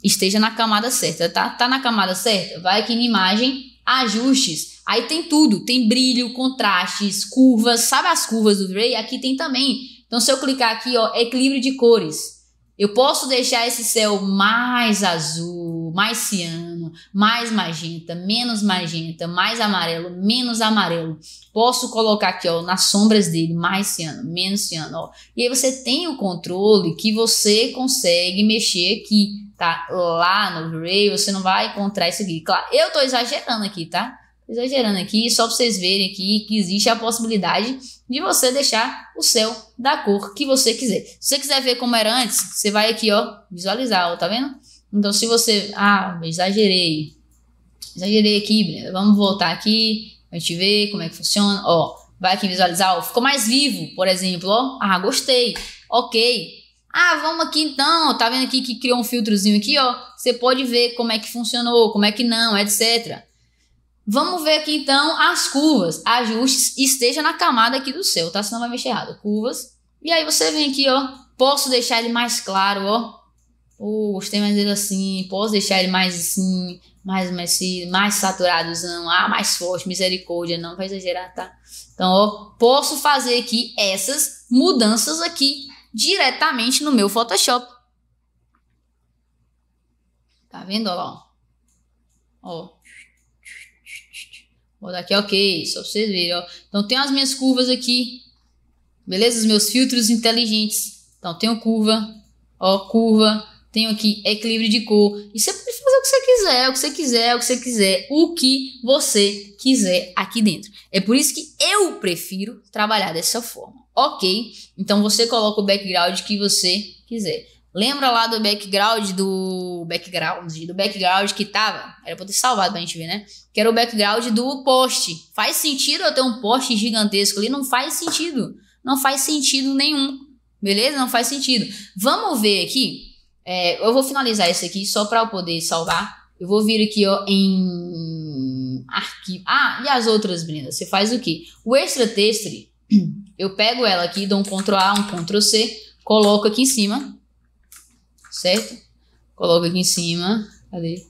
Esteja na camada certa, tá? Tá na camada certa? Vai aqui em imagem, ajustes. Aí tem tudo, tem brilho, contrastes, curvas, sabe as curvas do Ray? Aqui tem também então, se eu clicar aqui, ó, equilíbrio de cores, eu posso deixar esse céu mais azul, mais ciano, mais magenta, menos magenta, mais amarelo, menos amarelo. Posso colocar aqui, ó, nas sombras dele, mais ciano, menos ciano, ó. E aí você tem o controle que você consegue mexer aqui, tá? Lá no Ray você não vai encontrar isso aqui. Claro, eu tô exagerando aqui, tá? exagerando aqui, só para vocês verem aqui que existe a possibilidade de você deixar o céu da cor que você quiser. Se você quiser ver como era antes, você vai aqui, ó, visualizar, ó, tá vendo? Então, se você... Ah, exagerei. Exagerei aqui, Brenda. Vamos voltar aqui a gente ver como é que funciona. Ó, vai aqui visualizar, ó, ficou mais vivo, por exemplo, ó. Ah, gostei. Ok. Ah, vamos aqui então. Tá vendo aqui que criou um filtrozinho aqui, ó. Você pode ver como é que funcionou, como é que não, etc. Vamos ver aqui então as curvas. Ajuste esteja na camada aqui do seu, tá? Senão vai mexer errado. Curvas. E aí você vem aqui, ó. Posso deixar ele mais claro, ó. Oh, gostei mais dele assim. Posso deixar ele mais assim, mais mais mais saturadozão. Ah, mais forte, misericórdia. Não vai exagerar, tá? Então, ó. Posso fazer aqui essas mudanças aqui diretamente no meu Photoshop. Tá vendo, ó? Ó. Vou botar aqui, ok, só pra vocês verem, ó. Então, tenho as minhas curvas aqui, beleza? Os meus filtros inteligentes. Então, tenho curva, ó, curva, tenho aqui equilíbrio de cor. E você pode fazer o que você quiser, o que você quiser, o que você quiser, o que você quiser aqui dentro. É por isso que eu prefiro trabalhar dessa forma, ok? Então, você coloca o background que você quiser. Lembra lá do background do background, do background que tava? Era pra ter salvado pra gente ver, né? Que era o background do post. Faz sentido eu ter um post gigantesco ali? Não faz sentido. Não faz sentido nenhum. Beleza? Não faz sentido. Vamos ver aqui. É, eu vou finalizar isso aqui só para eu poder salvar. Eu vou vir aqui ó, em arquivo. Ah, e as outras, Brenda? Você faz o quê? O extra texto, eu pego ela aqui, dou um Ctrl A, um Ctrl C, coloco aqui em cima certo? Coloca aqui em cima, cadê?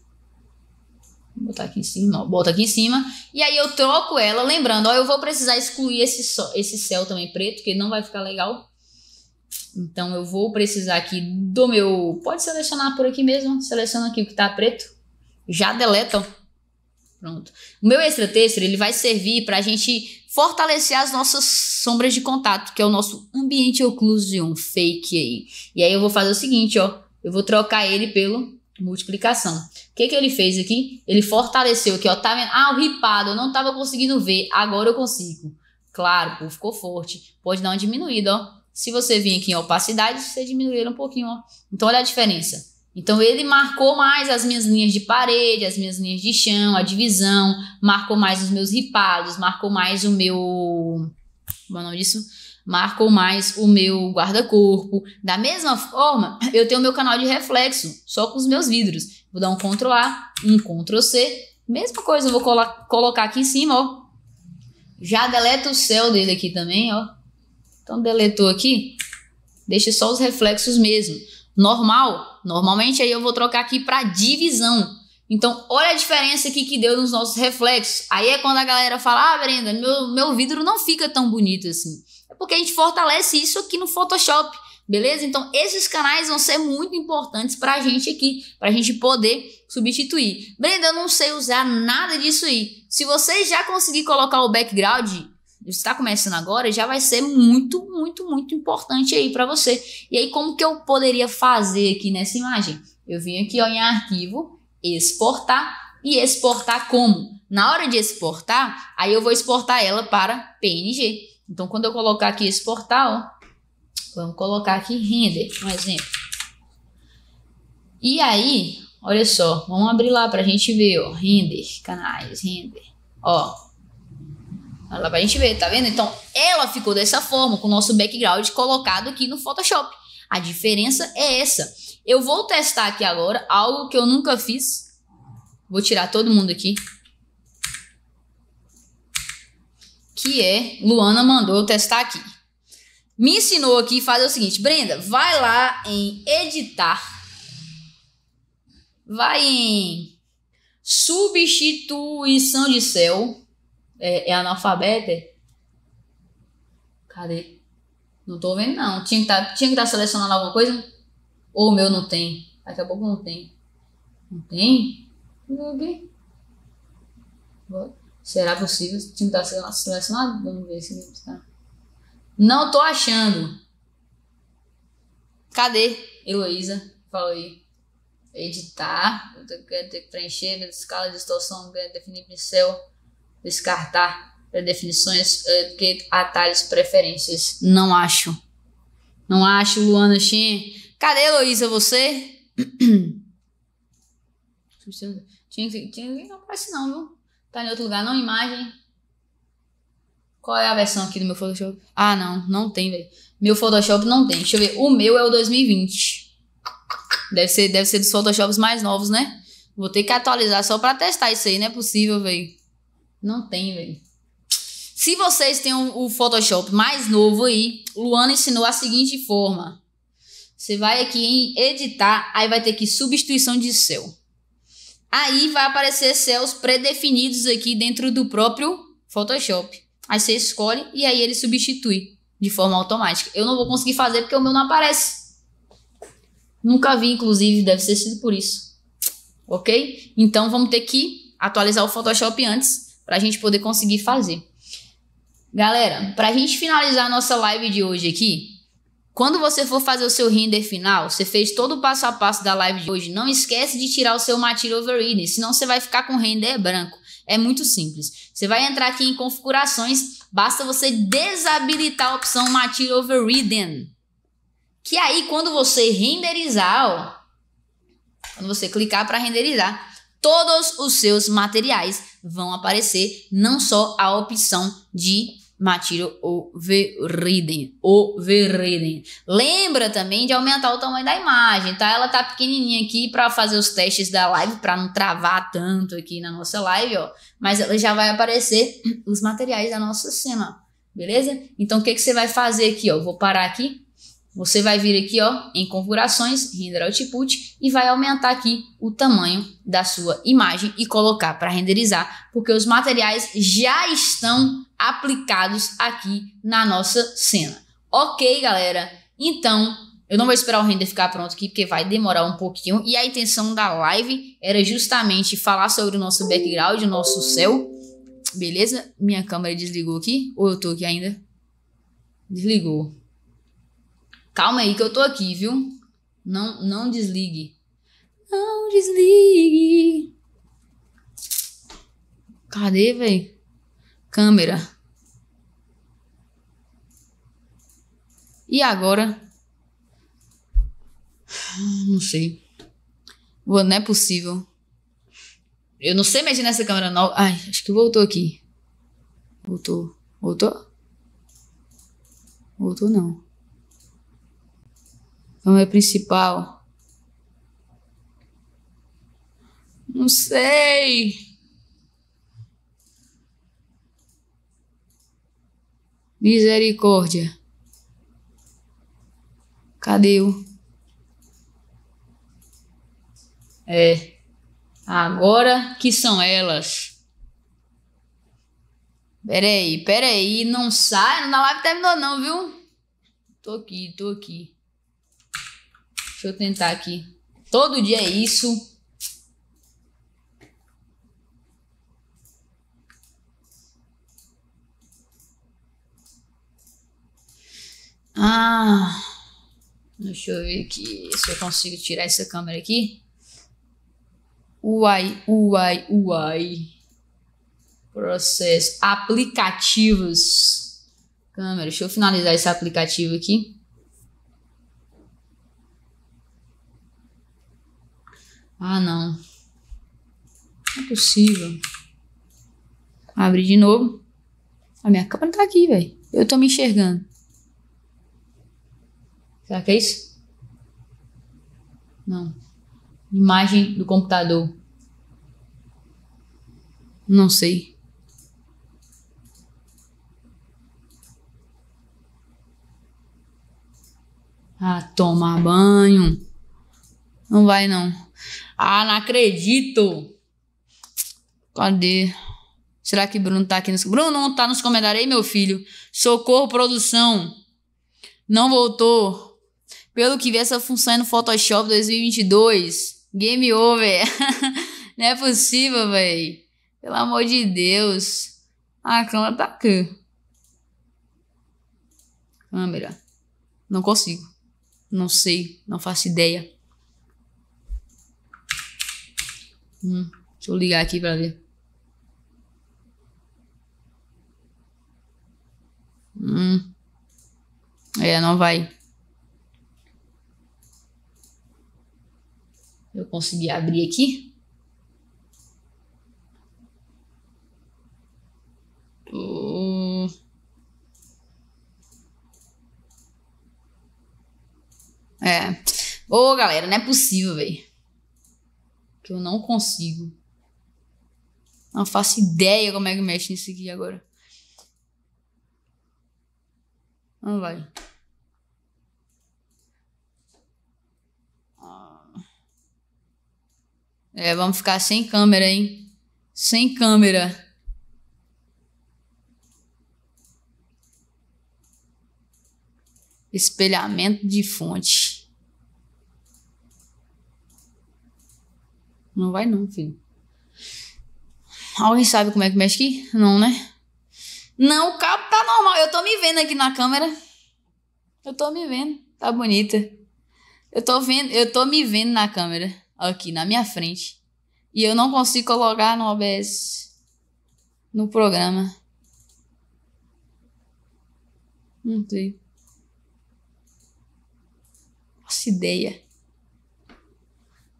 Vou botar aqui em cima, ó, bota aqui em cima. E aí eu troco ela, lembrando, ó, eu vou precisar excluir esse, só esse céu também preto, que não vai ficar legal. Então eu vou precisar aqui do meu, pode selecionar por aqui mesmo, seleciona aqui o que tá preto, já deleta, ó. Pronto. O meu extra texture, ele vai servir para a gente fortalecer as nossas sombras de contato, que é o nosso ambiente oclusion fake aí. E aí eu vou fazer o seguinte, ó. Eu vou trocar ele pelo multiplicação. O que, que ele fez aqui? Ele fortaleceu aqui, ó. Tá vendo? Ah, o ripado, eu não tava conseguindo ver. Agora eu consigo. Claro, pô, ficou forte. Pode dar uma diminuída, ó. Se você vir aqui em opacidade, você diminui ele um pouquinho, ó. Então, olha a diferença. Então, ele marcou mais as minhas linhas de parede, as minhas linhas de chão, a divisão, marcou mais os meus ripados, marcou mais o meu. Como é o nome disso? marcam mais o meu guarda-corpo. Da mesma forma, eu tenho o meu canal de reflexo, só com os meus vidros. Vou dar um Ctrl A, um Ctrl C. Mesma coisa, eu vou colo colocar aqui em cima, ó. Já deleta o céu dele aqui também, ó. Então deletou aqui, deixa só os reflexos mesmo. Normal, normalmente aí eu vou trocar aqui para divisão. Então, olha a diferença aqui que deu nos nossos reflexos. Aí é quando a galera fala: Ah, Brenda, meu, meu vidro não fica tão bonito assim é porque a gente fortalece isso aqui no Photoshop, beleza? Então, esses canais vão ser muito importantes para a gente aqui, para a gente poder substituir. Brenda, eu não sei usar nada disso aí. Se você já conseguir colocar o background, está começando agora, já vai ser muito, muito, muito importante aí para você. E aí, como que eu poderia fazer aqui nessa imagem? Eu vim aqui ó, em arquivo, exportar e exportar como? Na hora de exportar, aí eu vou exportar ela para PNG. Então, quando eu colocar aqui exportar, ó, vamos colocar aqui render, um exemplo. E aí, olha só, vamos abrir lá pra gente ver, ó, render, canais, render, ó. Olha lá pra gente ver, tá vendo? Então, ela ficou dessa forma, com o nosso background colocado aqui no Photoshop. A diferença é essa. Eu vou testar aqui agora algo que eu nunca fiz. Vou tirar todo mundo aqui. que é Luana mandou eu testar aqui. Me ensinou aqui fazer o seguinte, Brenda, vai lá em editar, vai em substituição de céu, é, é analfabeta? Cadê? Não tô vendo não, tinha que tá, estar tá selecionando alguma coisa? Ou o meu não tem? Daqui a pouco não tem. Não tem? Não tem? Será possível? O time tá selecionado? Vamos ver se ele tá. Não tô achando. Cadê? Heloísa, falou aí. Editar. Preencher, escala, de distorção, definir pincel, descartar definições, é, atalhos, preferências. Não acho. Não acho, Luana Xin Cadê, Heloísa, você? tinha, tinha ninguém aparece não, viu? Tá em outro lugar, não? Imagem. Qual é a versão aqui do meu Photoshop? Ah, não, não tem, velho. Meu Photoshop não tem. Deixa eu ver. O meu é o 2020. Deve ser, deve ser dos Photoshops mais novos, né? Vou ter que atualizar só pra testar isso aí. Não é possível, velho. Não tem, velho. Se vocês têm o um, um Photoshop mais novo aí, Luana ensinou a seguinte forma. Você vai aqui em editar, aí vai ter que substituição de céu. Aí vai aparecer cells predefinidos aqui dentro do próprio Photoshop. Aí você escolhe e aí ele substitui de forma automática. Eu não vou conseguir fazer porque o meu não aparece. Nunca vi, inclusive, deve ser sido por isso. Ok? Então vamos ter que atualizar o Photoshop antes para a gente poder conseguir fazer. Galera, para a gente finalizar a nossa live de hoje aqui, quando você for fazer o seu render final, você fez todo o passo a passo da live de hoje, não esquece de tirar o seu material overridden, senão você vai ficar com render branco. É muito simples. Você vai entrar aqui em configurações, basta você desabilitar a opção material overridden. Que aí quando você renderizar, ó, quando você clicar para renderizar, todos os seus materiais vão aparecer, não só a opção de Matiro Overridden. Overridden. Lembra também de aumentar o tamanho da imagem, tá? Ela tá pequenininha aqui para fazer os testes da live, para não travar tanto aqui na nossa live, ó. Mas ela já vai aparecer os materiais da nossa cena, beleza? Então, o que, que você vai fazer aqui, ó? vou parar aqui você vai vir aqui ó, em configurações, render output e vai aumentar aqui o tamanho da sua imagem e colocar para renderizar, porque os materiais já estão aplicados aqui na nossa cena. Ok, galera? Então, eu não vou esperar o render ficar pronto aqui, porque vai demorar um pouquinho. E a intenção da live era justamente falar sobre o nosso background, o nosso céu. Beleza? Minha câmera desligou aqui, ou eu tô aqui ainda? Desligou. Calma aí que eu tô aqui, viu? Não, não desligue. Não desligue. Cadê, velho? Câmera. E agora? Não sei. Não é possível. Eu não sei mexer nessa câmera nova. Ai, acho que voltou aqui. Voltou. Voltou? Voltou não. Então é principal. Não sei. Misericórdia. Cadê o? É. Agora que são elas. Peraí, peraí. Não sai. Na live terminou, não, viu? Tô aqui, tô aqui. Deixa eu tentar aqui. Todo dia é isso. Ah, deixa eu ver aqui se eu consigo tirar essa câmera aqui. Uai, uai, uai. Processo. Aplicativos. Câmera, deixa eu finalizar esse aplicativo aqui. Ah, não. Não é possível. Abri de novo. A minha câmera tá aqui, velho. Eu tô me enxergando. Será que é isso? Não. Imagem do computador. Não sei. Ah, tomar banho. Não vai não. Ah, não acredito. Cadê? Será que Bruno tá aqui nos. Bruno não tá nos comentários aí, meu filho. Socorro, produção. Não voltou. Pelo que vi, essa função é no Photoshop 2022. Game over. não é possível, velho. Pelo amor de Deus. Ah, a câmera tá aqui. Câmera. Ah, não consigo. Não sei. Não faço ideia. Hum, deixa eu ligar aqui pra ver. Hum. É, não vai. Eu consegui abrir aqui. Hum. É. Ô, galera, não é possível, velho que eu não consigo. Não faço ideia como é que mexe nisso aqui agora. Não vai. Ah. É, vamos ficar sem câmera, hein? Sem câmera. Espelhamento de fonte. Não vai não, filho. Alguém sabe como é que mexe aqui? Não, né? Não, o cabo tá normal. Eu tô me vendo aqui na câmera. Eu tô me vendo. Tá bonita. Eu tô vendo, eu tô me vendo na câmera. Aqui, na minha frente. E eu não consigo colocar no OBS. No programa. Não tem. Nossa ideia.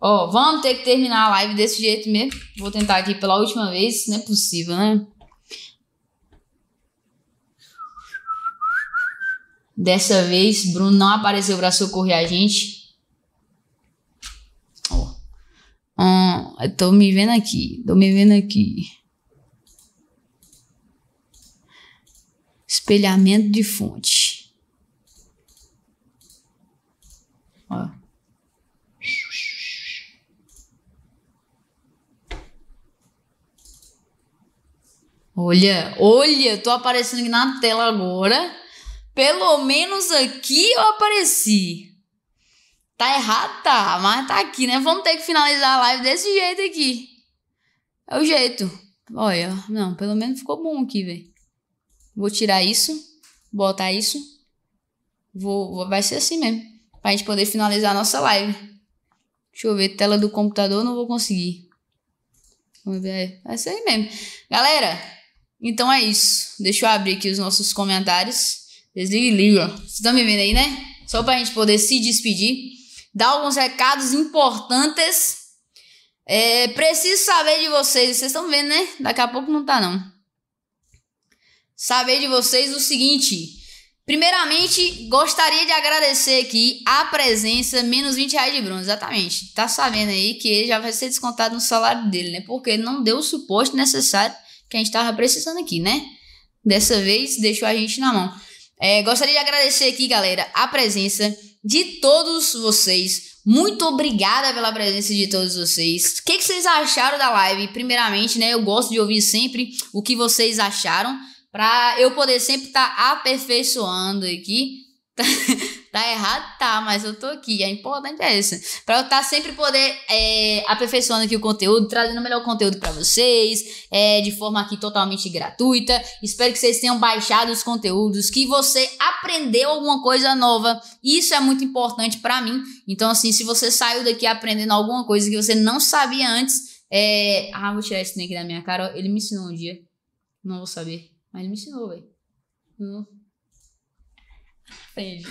Ó, oh, vamos ter que terminar a live desse jeito mesmo. Vou tentar aqui pela última vez, não é possível, né? Dessa vez, Bruno não apareceu para socorrer a gente. Ó. Oh. Hum, eu tô me vendo aqui, tô me vendo aqui. Espelhamento de fonte. Ó. Oh. Olha, olha, tô aparecendo aqui na tela agora. Pelo menos aqui eu apareci. Tá errado, tá, mas tá aqui, né? Vamos ter que finalizar a live desse jeito aqui. É o jeito. Olha, não, pelo menos ficou bom aqui, velho. Vou tirar isso, botar isso. Vou, vou, vai ser assim mesmo, pra gente poder finalizar a nossa live. Deixa eu ver, tela do computador, não vou conseguir. Vamos ver, vai ser aí mesmo. Galera, então é isso. Deixa eu abrir aqui os nossos comentários. Desliga e liga. Vocês estão me vendo aí, né? Só pra gente poder se despedir. Dar alguns recados importantes. É, preciso saber de vocês. Vocês estão vendo, né? Daqui a pouco não tá, não. Saber de vocês o seguinte. Primeiramente, gostaria de agradecer aqui a presença menos 20 reais de Bruno, exatamente. Tá sabendo aí que ele já vai ser descontado no salário dele, né? Porque ele não deu o suporte necessário que a gente tava precisando aqui, né? Dessa vez deixou a gente na mão. É, gostaria de agradecer aqui, galera, a presença de todos vocês. Muito obrigada pela presença de todos vocês. O que, que, vocês acharam da live? Primeiramente, né? Eu gosto de ouvir sempre o que vocês acharam, para eu poder sempre estar tá aperfeiçoando aqui. Tá errado, tá, mas eu tô aqui. É importante é isso. Pra eu estar tá sempre poder é, aperfeiçoando aqui o conteúdo, trazendo o melhor conteúdo para vocês, é, de forma aqui totalmente gratuita. Espero que vocês tenham baixado os conteúdos, que você aprendeu alguma coisa nova. Isso é muito importante para mim. Então, assim, se você saiu daqui aprendendo alguma coisa que você não sabia antes, é... Ah, vou tirar esse snake da minha cara. Ele me ensinou um dia. Não vou saber. Mas ele me ensinou, velho. Não... Entendi.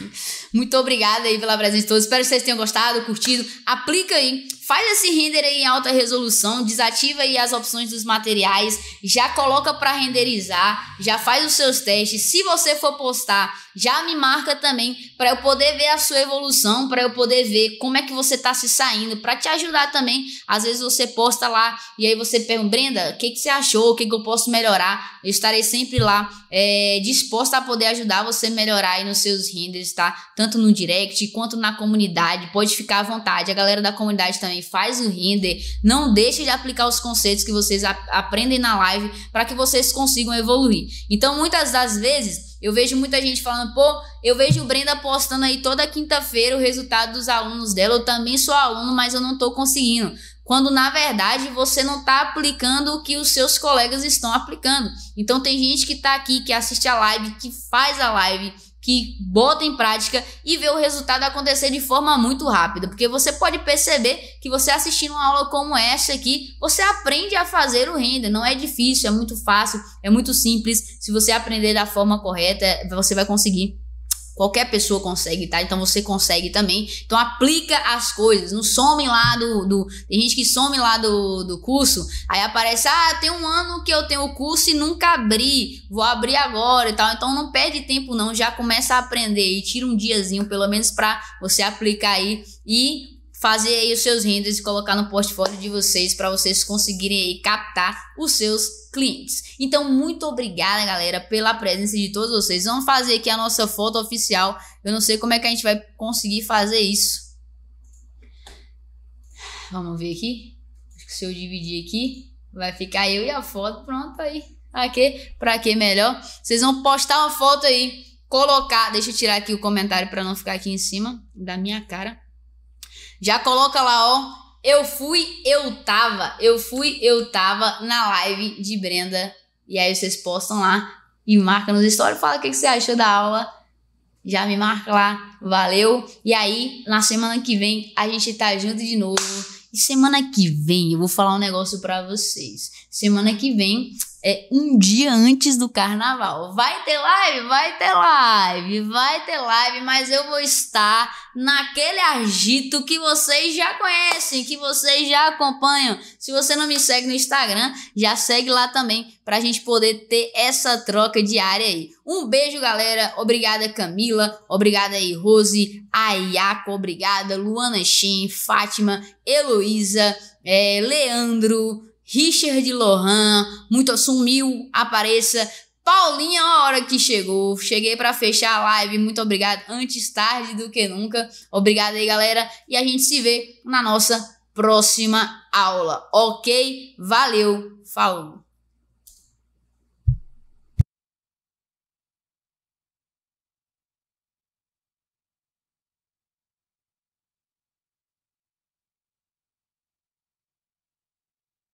Muito obrigada aí pela presença de todos. Espero que vocês tenham gostado, curtido. Aplica aí. Faz esse render aí em alta resolução, desativa aí as opções dos materiais, já coloca para renderizar, já faz os seus testes. Se você for postar, já me marca também para eu poder ver a sua evolução, para eu poder ver como é que você tá se saindo, para te ajudar também. Às vezes você posta lá e aí você pergunta, Brenda, o que, que você achou? O que, que eu posso melhorar? Eu estarei sempre lá é, disposta a poder ajudar você a melhorar aí nos seus renders, tá? tanto no direct quanto na comunidade. Pode ficar à vontade. A galera da comunidade também faz o render. Não deixe de aplicar os conceitos que vocês aprendem na live para que vocês consigam evoluir. Então, muitas das vezes, eu vejo muita gente falando, pô, eu vejo o Brenda postando aí toda quinta-feira o resultado dos alunos dela. Eu também sou aluno, mas eu não estou conseguindo. Quando na verdade você não está aplicando o que os seus colegas estão aplicando. Então tem gente que está aqui, que assiste a live, que faz a live, que bota em prática e vê o resultado acontecer de forma muito rápida, porque você pode perceber que você assistindo uma aula como essa aqui, você aprende a fazer o render, não é difícil, é muito fácil, é muito simples. Se você aprender da forma correta, você vai conseguir Qualquer pessoa consegue, tá? Então você consegue também. Então aplica as coisas. Não some lá do. do tem gente que some lá do, do curso. Aí aparece, ah, tem um ano que eu tenho o curso e nunca abri. Vou abrir agora e tal. Então não perde tempo, não. Já começa a aprender e tira um diazinho, pelo menos, pra você aplicar aí. E fazer aí os seus renders e colocar no portfólio de vocês para vocês conseguirem aí captar os seus clientes. Então, muito obrigada, galera, pela presença de todos vocês. Vamos fazer aqui a nossa foto oficial. Eu não sei como é que a gente vai conseguir fazer isso. Vamos ver aqui. Se eu dividir aqui, vai ficar eu e a foto. Pronto aí. Aqui, para que melhor? Vocês vão postar uma foto aí, colocar, deixa eu tirar aqui o comentário para não ficar aqui em cima da minha cara já coloca lá, ó. Eu fui, eu tava. Eu fui, eu tava na live de Brenda. E aí vocês postam lá e marca nos stories. Fala o que, que você achou da aula. Já me marca lá. Valeu. E aí, na semana que vem, a gente tá junto de novo. E semana que vem eu vou falar um negócio para vocês. Semana que vem é um dia antes do carnaval. Vai ter live? Vai ter live, vai ter live, mas eu vou estar naquele agito que vocês já conhecem, que vocês já acompanham. Se você não me segue no Instagram, já segue lá também para a gente poder ter essa troca diária aí. Um beijo, galera. Obrigada, Camila. Obrigada aí, Rose, Ayako. Obrigada, Luana Shin, Fátima, Heloísa, é, Leandro. Richard Lohan, muito assumiu, apareça. Paulinha, a hora que chegou. Cheguei para fechar a live. Muito obrigado. Antes tarde do que nunca. Obrigado aí, galera. E a gente se vê na nossa próxima aula. Ok? Valeu. Falou.